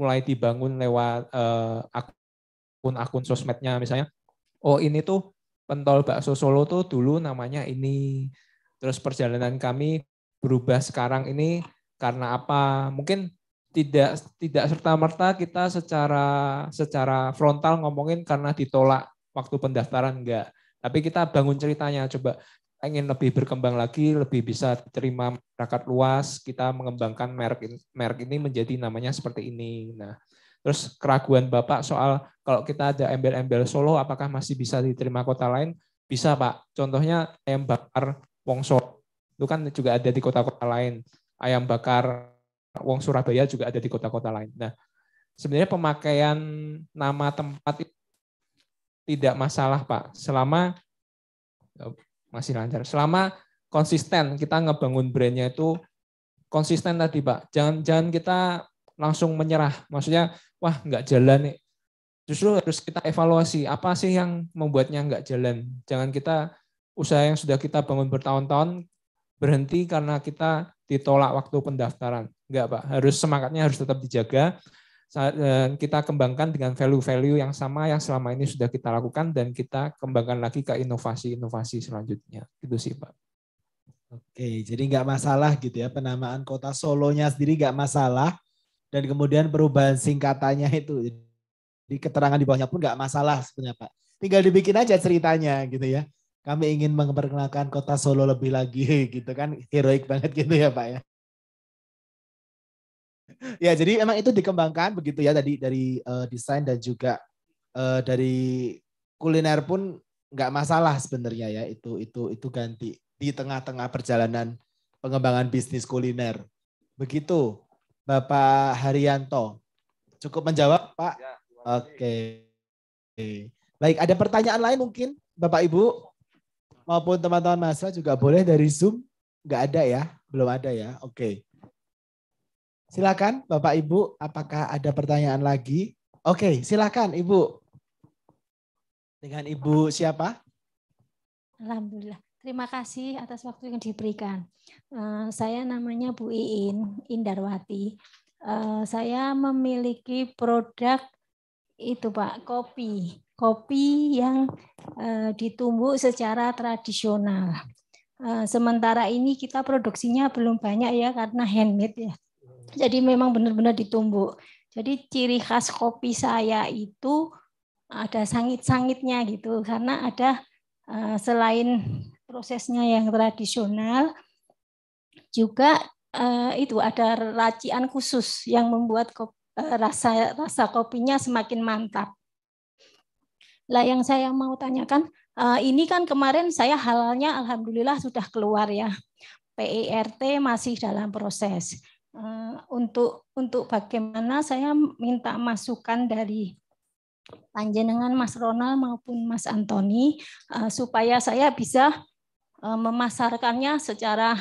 mulai dibangun lewat uh, akun-akun sosmednya misalnya oh ini tuh pentol bakso Solo tuh dulu namanya ini terus perjalanan kami berubah sekarang ini karena apa mungkin tidak tidak serta merta kita secara secara frontal ngomongin karena ditolak waktu pendaftaran enggak tapi kita bangun ceritanya coba ingin lebih berkembang lagi, lebih bisa diterima masyarakat luas, kita mengembangkan merek ini, merek ini menjadi namanya seperti ini. Nah, terus keraguan Bapak soal kalau kita ada embel-embel Solo apakah masih bisa diterima kota lain? Bisa, Pak. Contohnya ayam bakar Wong Solo. Itu kan juga ada di kota-kota lain. Ayam bakar Wong Surabaya juga ada di kota-kota lain. Nah, sebenarnya pemakaian nama tempat itu tidak masalah, Pak. Selama masih lancar. Selama konsisten kita ngebangun brandnya itu konsisten tadi Pak. Jangan jangan kita langsung menyerah. Maksudnya wah nggak jalan nih. Justru harus kita evaluasi apa sih yang membuatnya nggak jalan. Jangan kita usaha yang sudah kita bangun bertahun-tahun berhenti karena kita ditolak waktu pendaftaran. Enggak Pak, harus semangatnya harus tetap dijaga. Eh, kita kembangkan dengan value-value yang sama yang selama ini sudah kita lakukan dan kita kembangkan lagi ke inovasi-inovasi selanjutnya. Itu sih Pak. Oke, jadi nggak masalah gitu ya penamaan kota Solonya sendiri nggak masalah dan kemudian perubahan singkatannya itu di keterangan di bawahnya pun nggak masalah sebenarnya Pak. Tinggal dibikin aja ceritanya gitu ya. Kami ingin memperkenalkan kota Solo lebih lagi gitu kan heroik banget gitu ya Pak ya. ya jadi emang itu dikembangkan begitu ya tadi dari uh, desain dan juga uh, dari kuliner pun nggak masalah sebenarnya ya itu itu itu ganti di tengah-tengah perjalanan pengembangan bisnis kuliner begitu Bapak Haryanto cukup menjawab Pak ya, oke okay. baik ada pertanyaan lain mungkin Bapak Ibu maupun teman-teman mahasiswa juga boleh dari Zoom nggak ada ya belum ada ya oke okay. Silakan Bapak Ibu, apakah ada pertanyaan lagi? Oke, silakan Ibu. Dengan Ibu siapa? Alhamdulillah. Terima kasih atas waktu yang diberikan. Eh, saya namanya Bu Iin Indarwati. Eh, saya memiliki produk itu Pak, kopi. Kopi yang eh, ditumbuk secara tradisional. Sementara ini kita produksinya belum banyak ya karena handmade ya. Jadi memang benar-benar ditumbuk. Jadi ciri khas kopi saya itu ada sangit-sangitnya gitu karena ada eh, selain prosesnya yang tradisional juga eh, itu ada racian khusus yang membuat eh, rasa rasa kopinya semakin mantap. Lah yang saya mau tanyakan ini kan kemarin saya halalnya alhamdulillah sudah keluar ya. PERT masih dalam proses. Eh, untuk untuk bagaimana saya minta masukan dari panjenengan Mas Ronald maupun Mas Antoni eh, supaya saya bisa eh, memasarkannya secara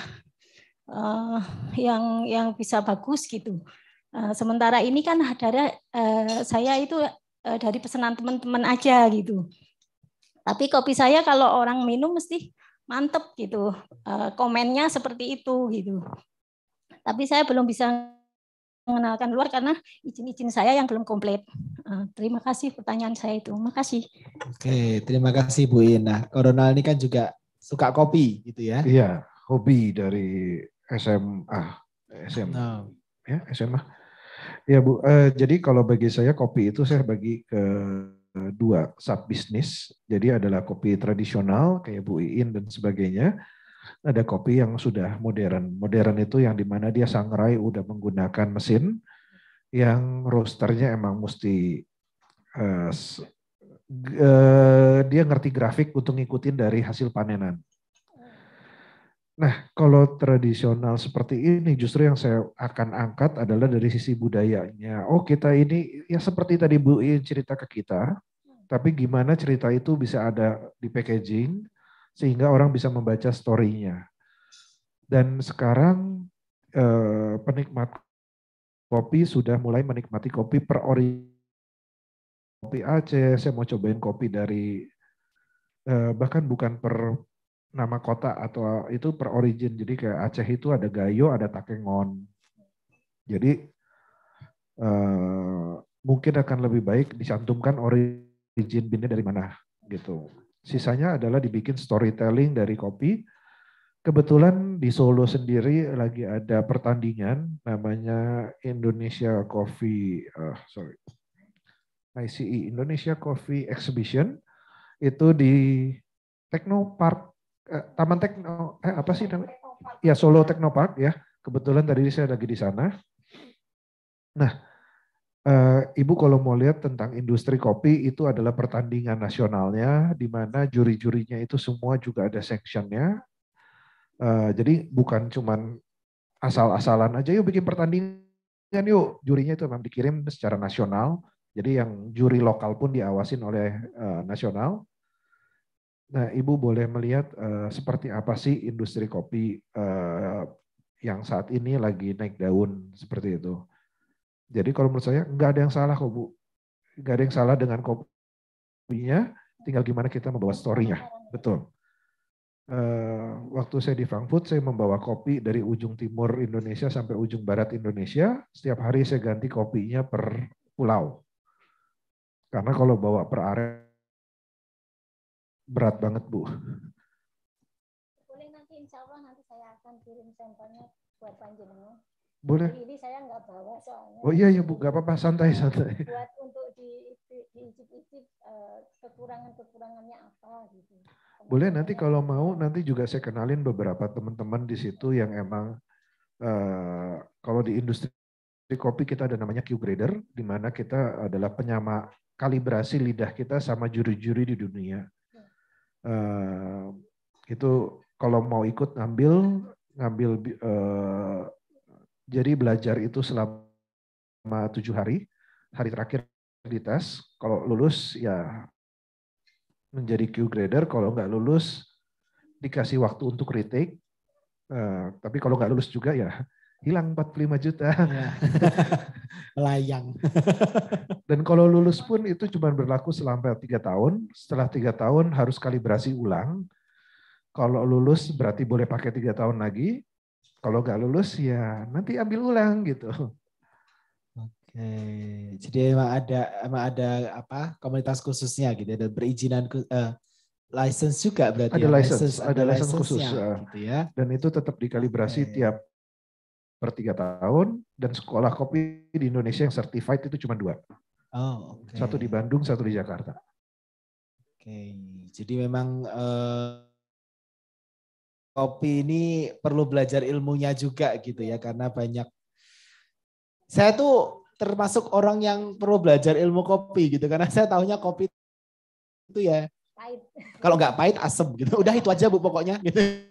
yang yang bisa bagus gitu. sementara ini kan ada saya itu dari pesanan teman-teman aja gitu. Tapi kopi saya kalau orang minum mesti mantep gitu. komennya seperti itu gitu tapi saya belum bisa mengenalkan luar karena izin-izin saya yang belum komplit. Eh, terima kasih pertanyaan saya itu. Makasih. Oke, terima kasih Bu Ina. Nah, Corona ini kan juga suka kopi gitu ya. Iya, hobi dari SMA. SMA. Nah. Ya, SMA. Ya Bu, eh, jadi kalau bagi saya kopi itu saya bagi ke dua sub bisnis. Jadi adalah kopi tradisional kayak Bu Iin dan sebagainya ada kopi yang sudah modern. Modern itu yang dimana dia sangrai udah menggunakan mesin yang roasternya emang mesti uh, uh, dia ngerti grafik untuk ngikutin dari hasil panenan. Nah, kalau tradisional seperti ini justru yang saya akan angkat adalah dari sisi budayanya. Oh, kita ini ya seperti tadi Bu Iin cerita ke kita, tapi gimana cerita itu bisa ada di packaging, sehingga orang bisa membaca story-nya. Dan sekarang eh, penikmat kopi sudah mulai menikmati kopi per ori kopi Aceh, saya mau cobain kopi dari eh, bahkan bukan per nama kota atau itu per origin. Jadi kayak Aceh itu ada Gayo, ada Takengon. Jadi eh, mungkin akan lebih baik dicantumkan origin binnya dari mana gitu. Sisanya adalah dibikin storytelling dari kopi. Kebetulan di Solo sendiri lagi ada pertandingan namanya Indonesia Coffee, uh, sorry, ICE Indonesia Coffee Exhibition itu di Technopark eh, Taman Tekno eh apa sih namanya? Ya Solo Technopark ya. Kebetulan tadi saya lagi di sana. Nah, Eh, ibu kalau mau lihat tentang industri kopi itu adalah pertandingan nasionalnya di mana juri-jurinya itu semua juga ada sectionnya. Uh, jadi bukan cuman asal-asalan aja yuk bikin pertandingan yuk. Jurinya itu memang dikirim secara nasional. Jadi yang juri lokal pun diawasin oleh eh, nasional. Nah, Ibu boleh melihat seperti apa sih industri kopi yang saat ini lagi naik daun seperti itu. Jadi kalau menurut saya nggak ada yang salah kok Bu. Nggak ada yang salah dengan kopinya, tinggal gimana kita membawa storynya, Betul. Uh, waktu saya di Frankfurt, saya membawa kopi dari ujung timur Indonesia sampai ujung barat Indonesia. Setiap hari saya ganti kopinya per pulau. Karena kalau bawa per area berat banget, Bu. Boleh nanti insya Allah nanti saya akan kirim sampelnya buat panjenengan. Boleh. Ini saya nggak bawa soalnya. Oh iya ya Bu, nggak apa-apa santai santai. Buat untuk di diicip-icip eh, kekurangan-kekurangannya apa gitu. Boleh nanti kalau mau nanti juga saya kenalin beberapa teman-teman di situ yang emang uh, kalau di industri kopi kita ada namanya Q grader di mana kita adalah penyama kalibrasi lidah kita sama juri-juri di dunia. Uh, itu kalau mau ikut ngambil ngambil uh, jadi belajar itu selama tujuh hari, hari terakhir di tes. Kalau lulus ya menjadi Q grader, kalau nggak lulus dikasih waktu untuk retake. Uh, tapi kalau nggak lulus juga ya hilang 45 juta. Ya. Melayang. Layang. Dan kalau lulus pun itu cuma berlaku selama tiga tahun. Setelah tiga tahun harus kalibrasi ulang. Kalau lulus berarti boleh pakai tiga tahun lagi. Kalau nggak lulus ya nanti ambil ulang gitu. Oke, jadi emang ada emang ada apa komunitas khususnya gitu ada ya, perizinan uh, license juga berarti ada ya? license, license ada, license khusus eh. gitu ya. Dan itu tetap dikalibrasi Oke. tiap per tiga tahun dan sekolah kopi di Indonesia yang certified itu cuma dua. Oh, okay. Satu di Bandung, satu di Jakarta. Oke, okay. jadi memang uh, kopi ini perlu belajar ilmunya juga gitu ya karena banyak saya tuh termasuk orang yang perlu belajar ilmu kopi gitu karena saya tahunya kopi itu ya pahit. kalau nggak pahit asem gitu udah itu aja bu pokoknya gitu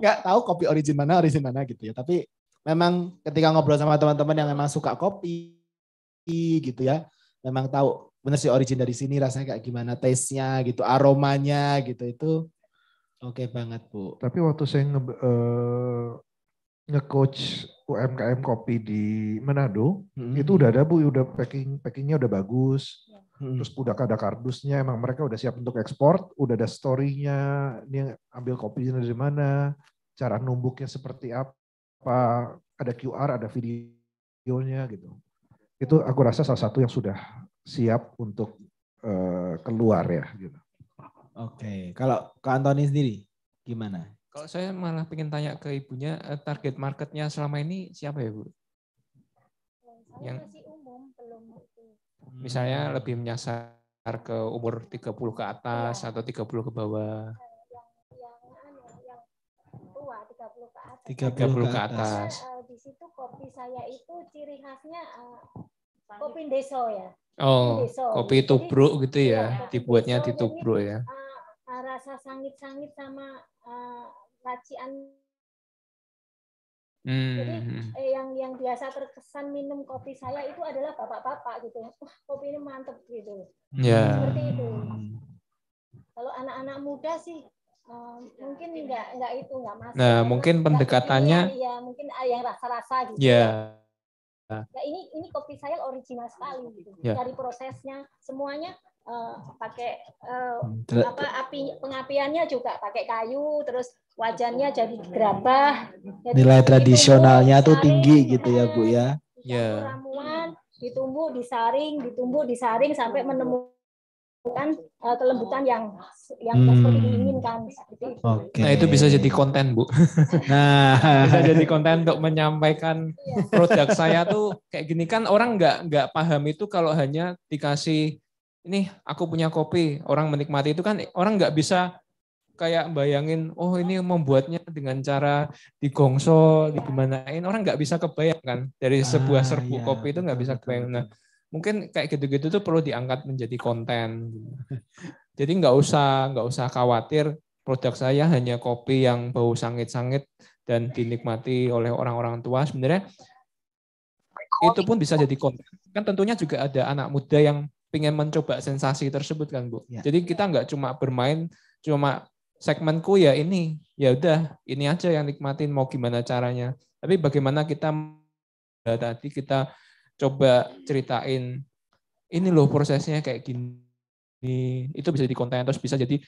nggak tahu kopi origin mana origin mana gitu ya tapi memang ketika ngobrol sama teman-teman yang memang suka kopi gitu ya memang tahu benar sih origin dari sini rasanya kayak gimana taste-nya gitu aromanya gitu itu Oke okay banget Bu. Tapi waktu saya nge, uh, nge-coach UMKM kopi di Manado, hmm. itu udah ada Bu, udah packing packingnya udah bagus. Iya. Hmm. Terus udah ada kardusnya, emang mereka udah siap untuk ekspor, udah ada story-nya, ini ambil kopinya dari mana, cara numbuknya seperti apa, ada QR, ada videonya gitu. Itu aku rasa salah satu yang sudah siap untuk uh, keluar ya gitu. Oke, okay. kalau ke Antoni sendiri gimana? Kalau saya malah ingin tanya ke ibunya target marketnya selama ini siapa ya bu? Saya yang masih umum belum. Misalnya lebih menyasar ke umur 30 ke atas ya. atau 30 ke bawah. Yang yang yang tua 30 ke atas. 30, 30 ke atas. Karena, di situ kopi saya itu ciri khasnya uh, kopi deso ya. Oh, kopi, deso. kopi tubruk gitu ya, ya dibuatnya tubruk ya. Uh, uh, rasa sangit-sangit sama uh, racian Hmm. Jadi hmm, hmm. eh, yang yang biasa terkesan minum kopi saya itu adalah bapak-bapak gitu. Wah, kopi ini mantep gitu. Yeah. Seperti itu. Kalau anak-anak muda sih um, mungkin nggak nggak itu nggak masuk. Nah, mungkin pendekatannya ya, ya mungkin ah, yang rasa-rasa gitu. Yeah. Nah, ini ini kopi saya original sekali gitu. Yeah. Dari prosesnya semuanya Eh, pakai uh, apa api pengapiannya juga pakai kayu terus wajannya jadi gerabah jadi nilai tradisionalnya tuh tinggi gitu ya bu ya ya ramuan ditumbuh disaring ditumbuh disaring sampai hmm. menemukan uh, kelembutan yang yang hmm. seperti seperti itu. Nah itu bisa jadi konten bu. nah bisa jadi konten untuk menyampaikan iya. produk saya tuh kayak gini kan orang nggak nggak paham itu kalau hanya dikasih ini aku punya kopi, orang menikmati itu kan orang nggak bisa kayak bayangin, oh ini membuatnya dengan cara digongso, digimanain, orang nggak bisa kebayang kan dari ah, sebuah serbuk ah, kopi itu nggak bisa kebayang. Nah, mungkin kayak gitu-gitu tuh perlu diangkat menjadi konten. Gitu. Jadi nggak usah nggak usah khawatir produk saya hanya kopi yang bau sangit-sangit dan dinikmati oleh orang-orang tua. Sebenarnya itu pun bisa jadi konten. Kan tentunya juga ada anak muda yang pengen mencoba sensasi tersebut kan bu. Ya. Jadi kita nggak cuma bermain cuma segmenku ya ini ya udah ini aja yang nikmatin mau gimana caranya. Tapi bagaimana kita ya, tadi kita coba ceritain ini loh prosesnya kayak gini itu bisa di konten terus bisa jadi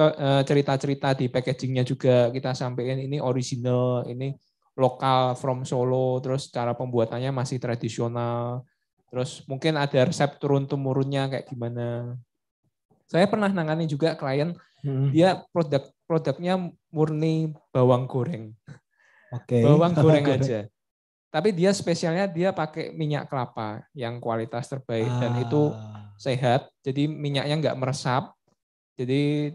eh, cerita-cerita di packagingnya juga kita sampaikan ini original ini lokal from Solo terus cara pembuatannya masih tradisional Terus mungkin ada resep turun temurunnya kayak gimana. Saya pernah nangani juga klien hmm. dia produk produknya murni bawang goreng. Okay. Bawang goreng aja. Tapi dia spesialnya dia pakai minyak kelapa yang kualitas terbaik ah. dan itu ah. sehat. Jadi minyaknya nggak meresap. Jadi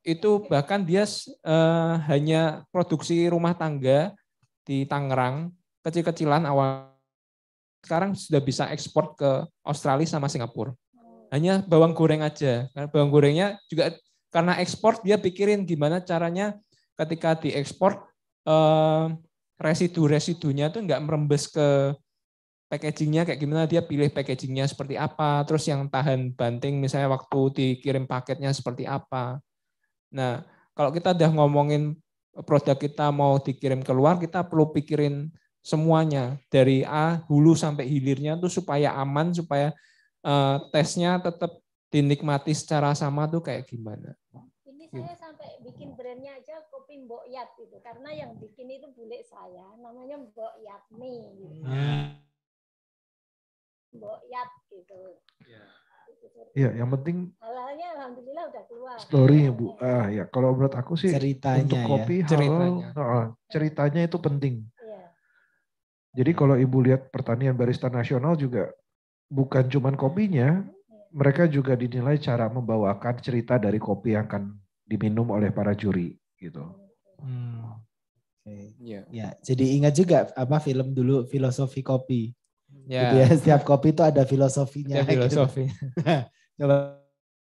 itu bahkan dia uh, hanya produksi rumah tangga di Tangerang kecil-kecilan awal sekarang sudah bisa ekspor ke Australia sama Singapura. Hanya bawang goreng aja. Karena bawang gorengnya juga karena ekspor dia pikirin gimana caranya ketika diekspor eh, residu-residunya itu nggak merembes ke packagingnya kayak gimana dia pilih packagingnya seperti apa terus yang tahan banting misalnya waktu dikirim paketnya seperti apa nah kalau kita udah ngomongin produk kita mau dikirim keluar kita perlu pikirin semuanya dari A hulu sampai hilirnya tuh supaya aman supaya uh, tesnya tetap dinikmati secara sama tuh kayak gimana? Ini saya sampai bikin brandnya aja kopi Mbok Yat gitu karena yang bikin itu bule saya namanya Mbok yat Mi. Gitu. Hmm. Mbok Yat gitu. ya Iya, yang penting halalnya alhamdulillah udah keluar. Story ya, Bu. Ah ya, kalau menurut aku sih ceritanya untuk kopi ya. ceritanya. Oh, ceritanya itu penting. Jadi kalau ibu lihat pertanian barista nasional juga bukan cuma kopinya, mereka juga dinilai cara membawakan cerita dari kopi yang akan diminum oleh para juri gitu. Hmm. Okay. Iya. Yeah. Ya, jadi ingat juga apa film dulu filosofi kopi. Yeah. Gitu ya, setiap kopi itu ada filosofinya. Ya, filosofi. Gitu.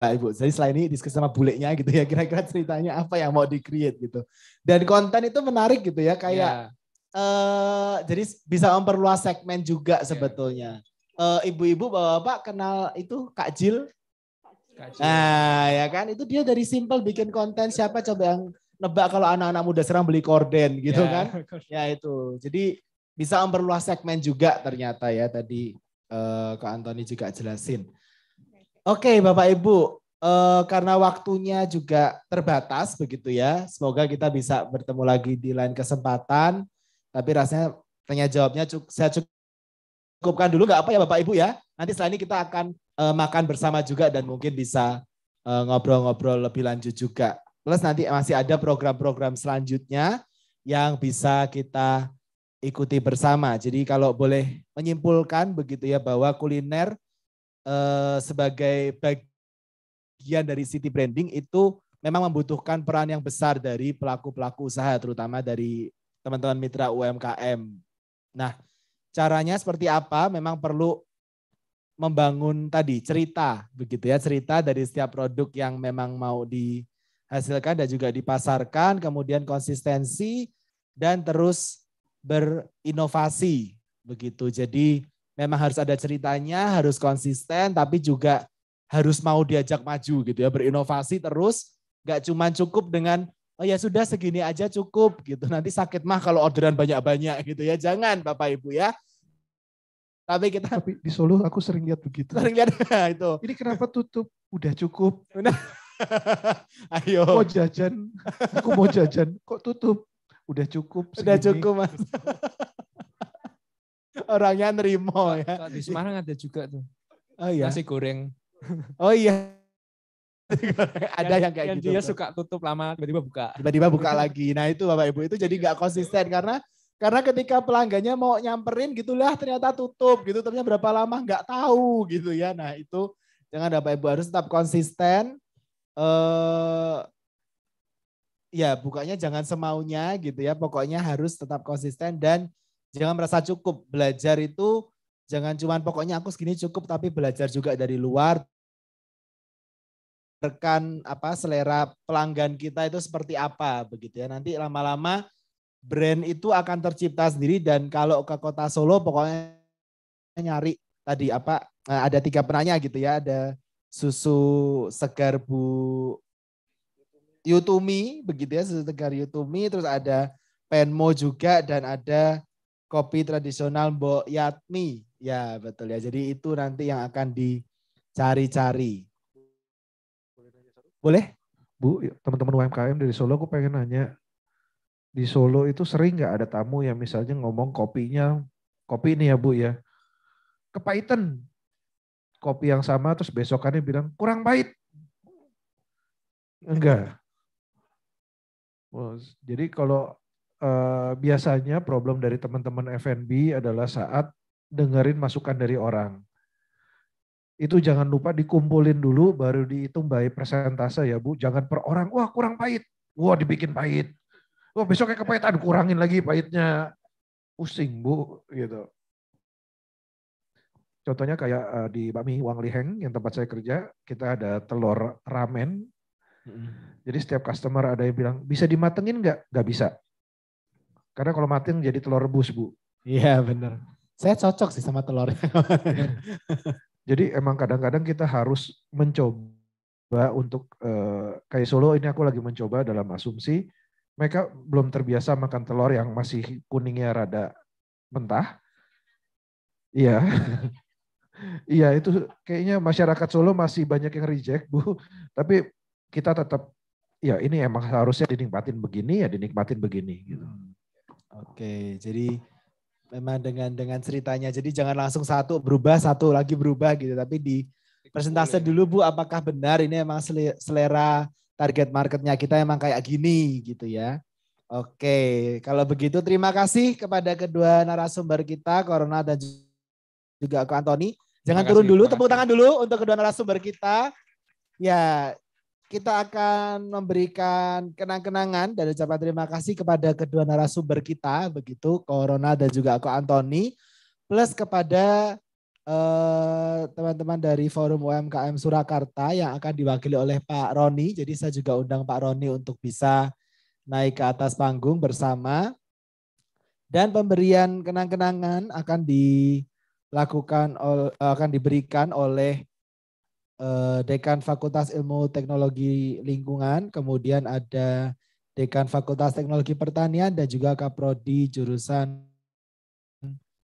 Nah, Ibu, jadi selain ini diskusi sama bulenya gitu ya, kira-kira ceritanya apa yang mau di-create gitu. Dan konten itu menarik gitu ya, kayak yeah uh, jadi bisa memperluas segmen juga iya. sebetulnya. ibu eh, ibu-ibu, bapak-bapak kenal itu Kak Jil? Nah, ya kan itu dia dari simple bikin konten siapa coba yang nebak kalau anak-anak muda serang beli korden gitu yeah, kan? Ya itu. Jadi bisa memperluas segmen juga ternyata ya tadi uh, Kak Antoni juga jelasin. Oke, okay, Bapak Ibu, uh, karena waktunya juga terbatas begitu ya. Semoga kita bisa bertemu lagi di lain kesempatan. Tapi rasanya tanya jawabnya saya cukupkan dulu nggak apa ya Bapak Ibu ya. Nanti setelah ini kita akan uh, makan bersama juga dan mungkin bisa eh, ngobrol-ngobrol uh, lebih lanjut juga. Plus nanti masih ada program-program selanjutnya yang bisa kita ikuti bersama. Jadi kalau boleh menyimpulkan begitu ya bahwa kuliner uh, sebagai bagian dari city branding itu memang membutuhkan peran yang besar dari pelaku-pelaku usaha terutama dari teman-teman mitra UMKM. Nah, caranya seperti apa? Memang perlu membangun tadi cerita begitu ya, cerita dari setiap produk yang memang mau dihasilkan dan juga dipasarkan, kemudian konsistensi dan terus berinovasi begitu. Jadi memang harus ada ceritanya, harus konsisten tapi juga harus mau diajak maju gitu ya, berinovasi terus, Gak cuma cukup dengan oh ya sudah segini aja cukup gitu. Nanti sakit mah kalau orderan banyak-banyak gitu ya. Jangan Bapak Ibu ya. Tapi kita Tapi di Solo aku sering lihat begitu. Sering lihat nah, itu. Ini kenapa tutup? Udah cukup. Ayo. Mau jajan. Aku mau jajan. Kok tutup? Udah cukup. Segini. Udah cukup, Mas. Orangnya nerimo ya. Di Semarang ada juga tuh. Oh iya. Nasi goreng. Oh iya. ada yang, yang kayak yang gitu. Dia bro. suka tutup lama, tiba-tiba buka. Tiba-tiba buka lagi. Nah itu Bapak Ibu itu jadi nggak konsisten karena karena ketika pelanggannya mau nyamperin gitulah ternyata tutup gitu, ternyata berapa lama nggak tahu gitu ya. Nah itu jangan Bapak Ibu harus tetap konsisten. Eh ya bukanya jangan semaunya gitu ya. Pokoknya harus tetap konsisten dan jangan merasa cukup. Belajar itu jangan cuma pokoknya aku segini cukup tapi belajar juga dari luar, rekan apa selera pelanggan kita itu seperti apa begitu ya. Nanti lama-lama brand itu akan tercipta sendiri dan kalau ke kota Solo pokoknya nyari tadi apa eh, ada tiga penanya gitu ya ada susu segar Bu Yutumi begitu ya susu segar Yutumi terus ada Penmo juga dan ada kopi tradisional Mbok Yatmi ya betul ya jadi itu nanti yang akan dicari-cari boleh? Bu, teman-teman UMKM dari Solo, aku pengen nanya. Di Solo itu sering nggak ada tamu yang misalnya ngomong kopinya, kopi ini ya Bu ya, kepahitan. Kopi yang sama terus besokannya bilang, kurang pahit. Enggak. Jadi kalau uh, biasanya problem dari teman-teman FNB adalah saat dengerin masukan dari orang itu jangan lupa dikumpulin dulu baru dihitung by persentase ya Bu. Jangan per orang, wah kurang pahit. Wah dibikin pahit. Wah besoknya kepahitan, kurangin lagi pahitnya. Pusing Bu gitu. Contohnya kayak uh, di Bami Wang Liheng yang tempat saya kerja, kita ada telur ramen. Jadi setiap customer ada yang bilang, bisa dimatengin nggak? Nggak bisa. Karena kalau mateng jadi telur rebus Bu. Iya bener. Saya cocok sih sama telurnya. Jadi emang kadang-kadang kita harus mencoba untuk eh, kayak Solo ini aku lagi mencoba dalam asumsi mereka belum terbiasa makan telur yang masih kuningnya rada mentah. Iya. iya, itu kayaknya masyarakat Solo masih banyak yang reject, Bu. Tapi kita tetap ya ini emang harusnya dinikmatin begini ya dinikmatin begini gitu. Hmm. Oke, jadi memang dengan dengan ceritanya. Jadi jangan langsung satu berubah, satu lagi berubah gitu. Tapi di presentase dulu Bu, apakah benar ini emang selera target marketnya kita emang kayak gini gitu ya. Oke, kalau begitu terima kasih kepada kedua narasumber kita, Corona dan juga aku Antoni. Jangan kasih, turun dulu, tepuk tangan dulu untuk kedua narasumber kita. Ya, kita akan memberikan kenang-kenangan dan ucapan terima kasih kepada kedua narasumber kita, begitu Corona dan juga aku Antoni, plus kepada eh, teman-teman uh, dari Forum UMKM Surakarta yang akan diwakili oleh Pak Roni. Jadi saya juga undang Pak Roni untuk bisa naik ke atas panggung bersama. Dan pemberian kenang-kenangan akan dilakukan akan diberikan oleh Eh, dekan Fakultas Ilmu Teknologi Lingkungan, kemudian ada Dekan Fakultas Teknologi Pertanian dan juga Kaprodi jurusan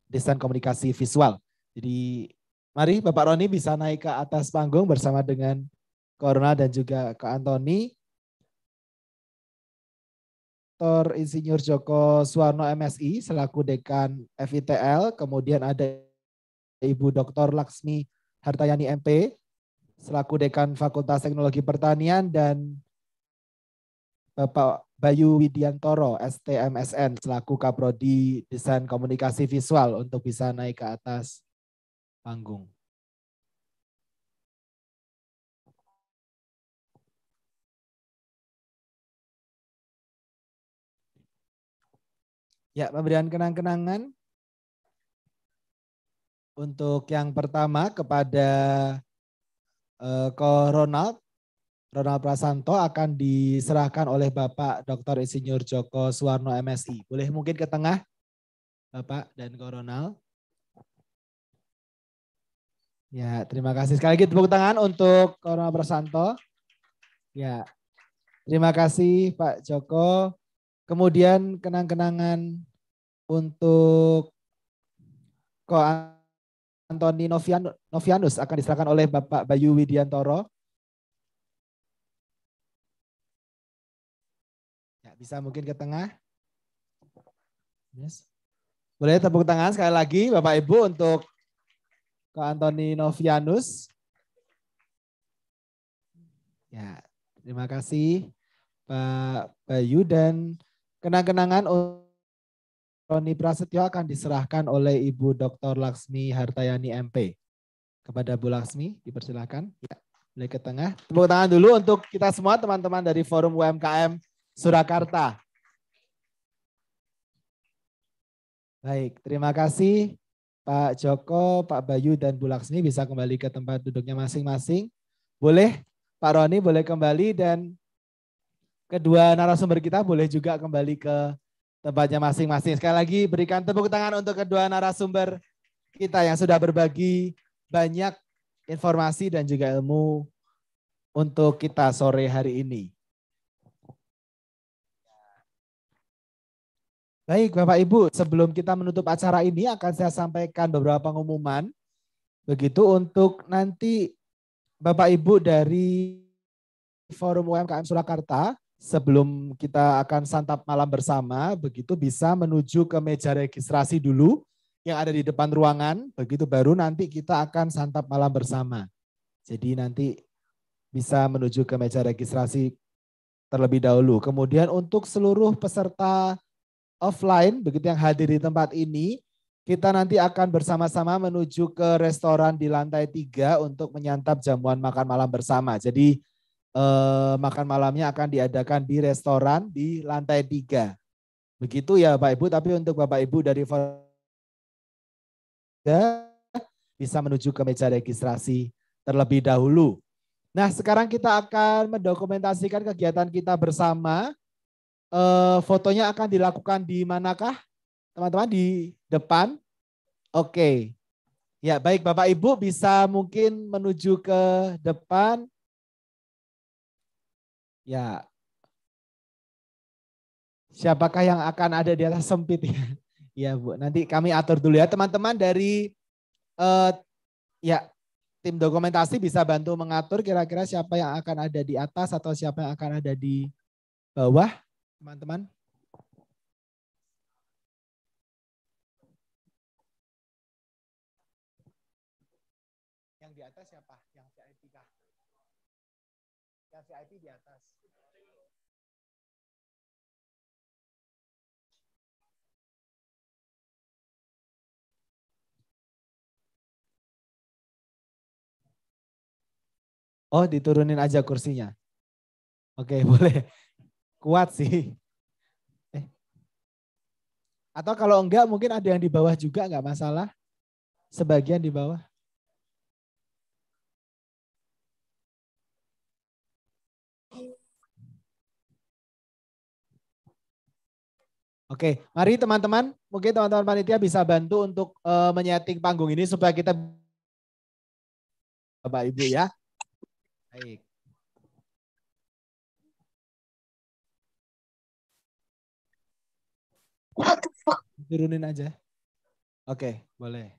Desain Komunikasi Visual. Jadi mari Bapak Roni bisa naik ke atas panggung bersama dengan Corona dan juga ke Antoni. Dr. Insinyur Joko Suwarno MSI selaku Dekan FITL, kemudian ada Ibu Dr. Laksmi Hartayani MP selaku Dekan Fakultas Teknologi Pertanian dan Bapak Bayu Widiantoro, STMSN, selaku Kaprodi Desain Komunikasi Visual untuk bisa naik ke atas panggung. Ya, pemberian kenang-kenangan untuk yang pertama kepada Eh, ke Ronald. Ronald Prasanto akan diserahkan oleh Bapak Dr. Insinyur Joko Suwarno MSI. Boleh mungkin ke tengah Bapak dan ke Ronald. Ya, terima kasih. Sekali lagi tepuk tangan untuk Ronald Prasanto. Ya, terima kasih Pak Joko. Kemudian kenang-kenangan untuk Ko Antoni Novianus akan diserahkan oleh Bapak Bayu Widiantoro. Ya, bisa mungkin ke tengah. Yes. Boleh tepuk tangan sekali lagi Bapak Ibu untuk ke Antoni Novianus. Ya, terima kasih Pak Bayu dan kenang-kenangan Roni Prasetyo akan diserahkan oleh Ibu Dr. Laksmi Hartayani MP. Kepada Bu Laksmi, Dipersilakan, Ya, mulai ke tengah. Tepuk tangan dulu untuk kita semua teman-teman dari Forum UMKM Surakarta. Baik, terima kasih Pak Joko, Pak Bayu, dan Bu Laksmi bisa kembali ke tempat duduknya masing-masing. Boleh Pak Roni boleh kembali dan kedua narasumber kita boleh juga kembali ke tempatnya masing-masing. Sekali lagi berikan tepuk tangan untuk kedua narasumber kita yang sudah berbagi banyak informasi dan juga ilmu untuk kita sore hari ini. Baik Bapak Ibu, sebelum kita menutup acara ini akan saya sampaikan beberapa pengumuman. Begitu untuk nanti Bapak Ibu dari Forum UMKM Surakarta sebelum kita akan santap malam bersama, begitu bisa menuju ke meja registrasi dulu yang ada di depan ruangan, begitu baru nanti kita akan santap malam bersama. Jadi nanti bisa menuju ke meja registrasi terlebih dahulu. Kemudian untuk seluruh peserta offline, begitu yang hadir di tempat ini, kita nanti akan bersama-sama menuju ke restoran di lantai tiga untuk menyantap jamuan makan malam bersama. Jadi eh, makan malamnya akan diadakan di restoran di lantai tiga. Begitu ya Bapak Ibu, tapi untuk Bapak Ibu dari bisa menuju ke meja registrasi terlebih dahulu. Nah, sekarang kita akan mendokumentasikan kegiatan kita bersama. E, fotonya akan dilakukan di manakah? Teman-teman di depan. Oke. Ya, baik Bapak Ibu bisa mungkin menuju ke depan. Ya, siapakah yang akan ada di atas sempit ya? Ya Bu, nanti kami atur dulu ya teman-teman dari uh, ya tim dokumentasi bisa bantu mengatur kira-kira siapa yang akan ada di atas atau siapa yang akan ada di bawah, teman-teman. Oh, diturunin aja kursinya. Oke, boleh. Kuat sih. Eh. Atau kalau enggak mungkin ada yang di bawah juga enggak masalah. Sebagian di bawah. Oke, mari teman-teman, mungkin teman-teman panitia bisa bantu untuk uh, menyeting panggung ini supaya kita Bapak Ibu ya. Baik. What the fuck? Turunin aja. Oke, okay, boleh.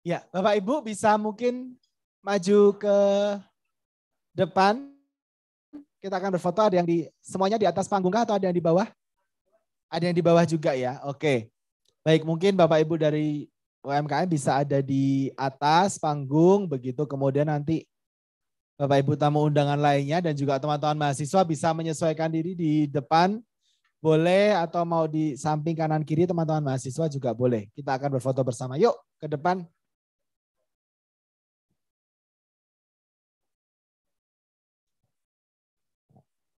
Ya, Bapak Ibu bisa mungkin maju ke depan. Kita akan berfoto ada yang di semuanya di atas panggung kah atau ada yang di bawah? Ada yang di bawah juga ya. Oke. Baik, mungkin Bapak Ibu dari UMKM bisa ada di atas panggung begitu kemudian nanti Bapak Ibu tamu undangan lainnya dan juga teman-teman mahasiswa bisa menyesuaikan diri di depan boleh atau mau di samping kanan kiri teman-teman mahasiswa juga boleh. Kita akan berfoto bersama. Yuk ke depan.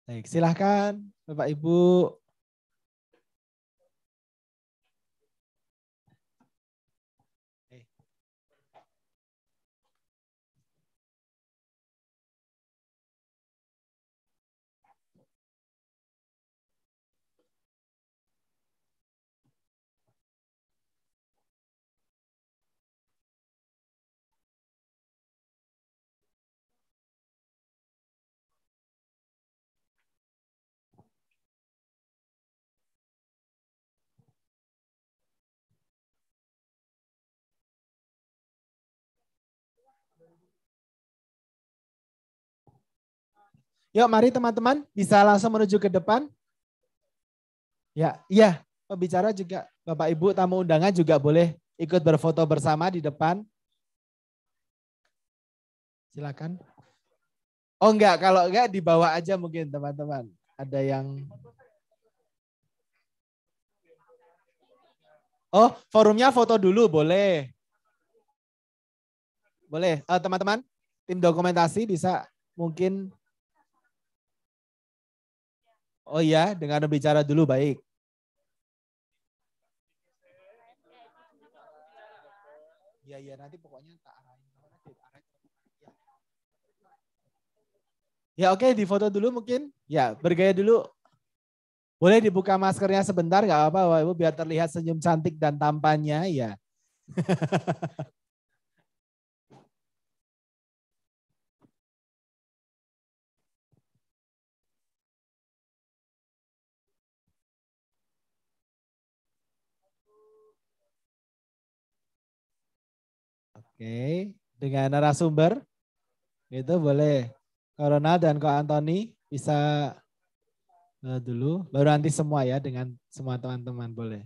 Baik, silahkan Bapak Ibu Yuk, mari teman-teman bisa langsung menuju ke depan. Ya, iya, pembicara juga Bapak Ibu tamu undangan juga boleh ikut berfoto bersama di depan. Silakan. Oh enggak, kalau enggak dibawa aja mungkin teman-teman. Ada yang Oh, forumnya foto dulu boleh. Boleh, eh, teman-teman. Uh, teman -teman, tim dokumentasi bisa mungkin Oh iya, dengan berbicara dulu baik. Iya, iya, nanti pokoknya tak Ya oke, okay, foto dulu mungkin. Ya, bergaya dulu. Boleh dibuka maskernya sebentar, nggak apa-apa, Ibu, biar terlihat senyum cantik dan tampannya, ya. okay. dengan narasumber itu boleh Corona dan Kak Antoni bisa eh, dulu baru nanti semua ya dengan semua teman-teman boleh.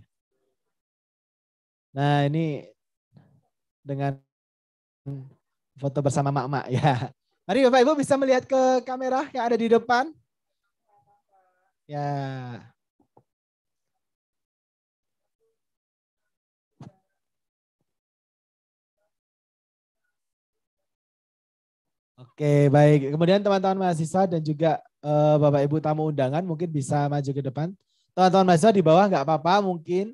Nah ini dengan foto bersama mak-mak ya. Mari Bapak Ibu bisa melihat ke kamera yang ada di depan. Ya. Oke, baik. Kemudian teman-teman mahasiswa dan juga uh, Bapak Ibu tamu undangan mungkin bisa maju ke depan. Teman-teman mahasiswa di bawah nggak apa-apa, mungkin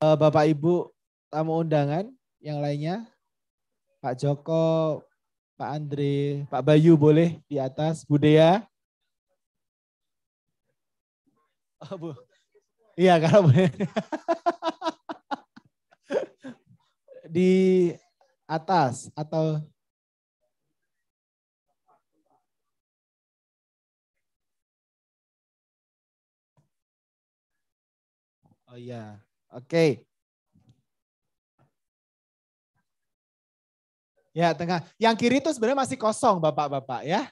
uh, Bapak Ibu tamu undangan yang lainnya Pak Joko, Pak Andre, Pak Bayu boleh di atas, Budaya. Oh, Bu. Iya, kalau boleh. di atas atau Oh iya. Oke. Okay. Ya, tengah. Yang kiri itu sebenarnya masih kosong, Bapak-bapak ya.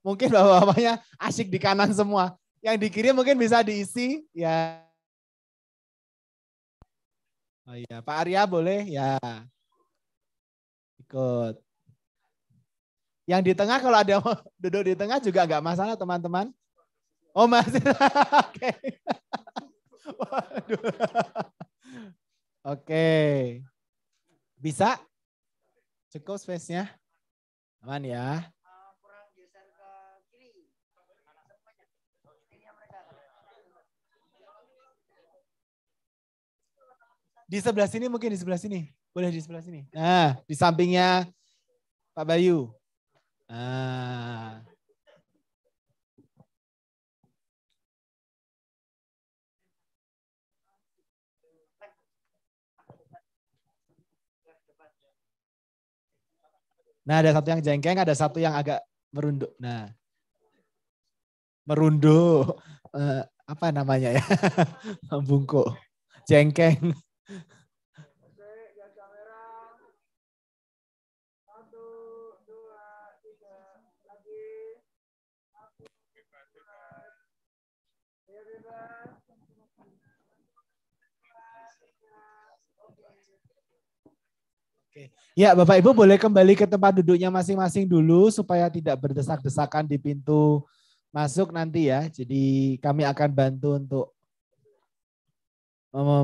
Mungkin Bapak-bapaknya asik di kanan semua. Yang di kiri mungkin bisa diisi ya. Oh iya, Pak Arya boleh ya. Ikut. Yang di tengah kalau ada duduk di tengah juga nggak masalah teman-teman. Oh masih, oke. Waduh. Oke. Bisa? Cukup space-nya? Aman ya? Di sebelah sini mungkin di sebelah sini. Boleh di sebelah sini. Nah, di sampingnya Pak Bayu. Ah. Nah, ada satu yang jengkeng, ada satu yang agak merunduk. Nah, merunduk. Eh, apa namanya ya? Bungkuk. Jengkeng. Ya, Bapak Ibu boleh kembali ke tempat duduknya masing-masing dulu supaya tidak berdesak-desakan di pintu masuk nanti ya. Jadi kami akan bantu untuk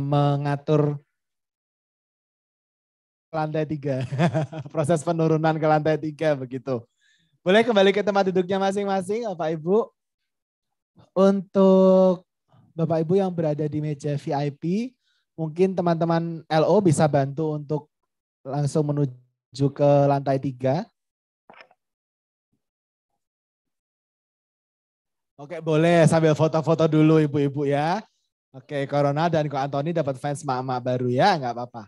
mengatur lantai tiga, proses penurunan ke lantai tiga begitu. Boleh kembali ke tempat duduknya masing-masing, Bapak Ibu. Untuk Bapak Ibu yang berada di meja VIP, mungkin teman-teman LO bisa bantu untuk langsung menuju ke lantai tiga. Oke, boleh sambil foto-foto dulu ibu-ibu ya. Oke, Corona dan Ko Antoni dapat fans mama baru ya, nggak apa-apa.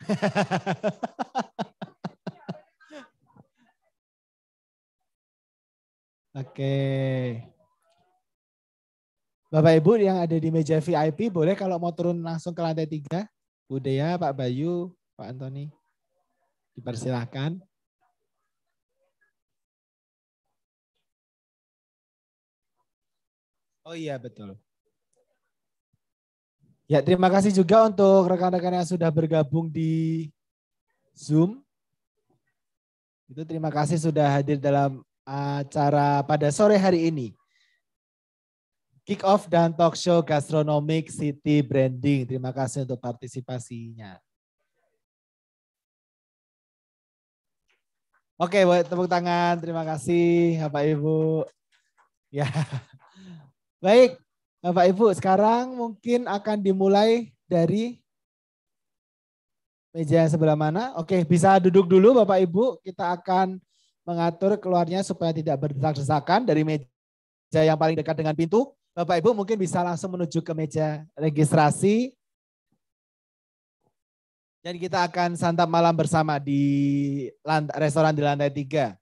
Oke. Bapak Ibu yang ada di meja VIP boleh kalau mau turun langsung ke lantai tiga, Bu ya, Pak Bayu, Pak Antoni. Dipersilahkan. Oh iya betul. Ya terima kasih juga untuk rekan-rekan yang sudah bergabung di Zoom. Itu terima kasih sudah hadir dalam acara pada sore hari ini. Kick off dan talk show gastronomic City Branding. Terima kasih untuk partisipasinya. Oke, buat tepuk tangan. Terima kasih Bapak Ibu. Ya. Baik, Bapak Ibu, sekarang mungkin akan dimulai dari meja sebelah mana. Oke, bisa duduk dulu Bapak Ibu. Kita akan mengatur keluarnya supaya tidak berdesak-desakan dari meja yang paling dekat dengan pintu. Bapak Ibu mungkin bisa langsung menuju ke meja registrasi dan kita akan santap malam bersama di restoran di lantai tiga.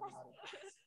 minoritas.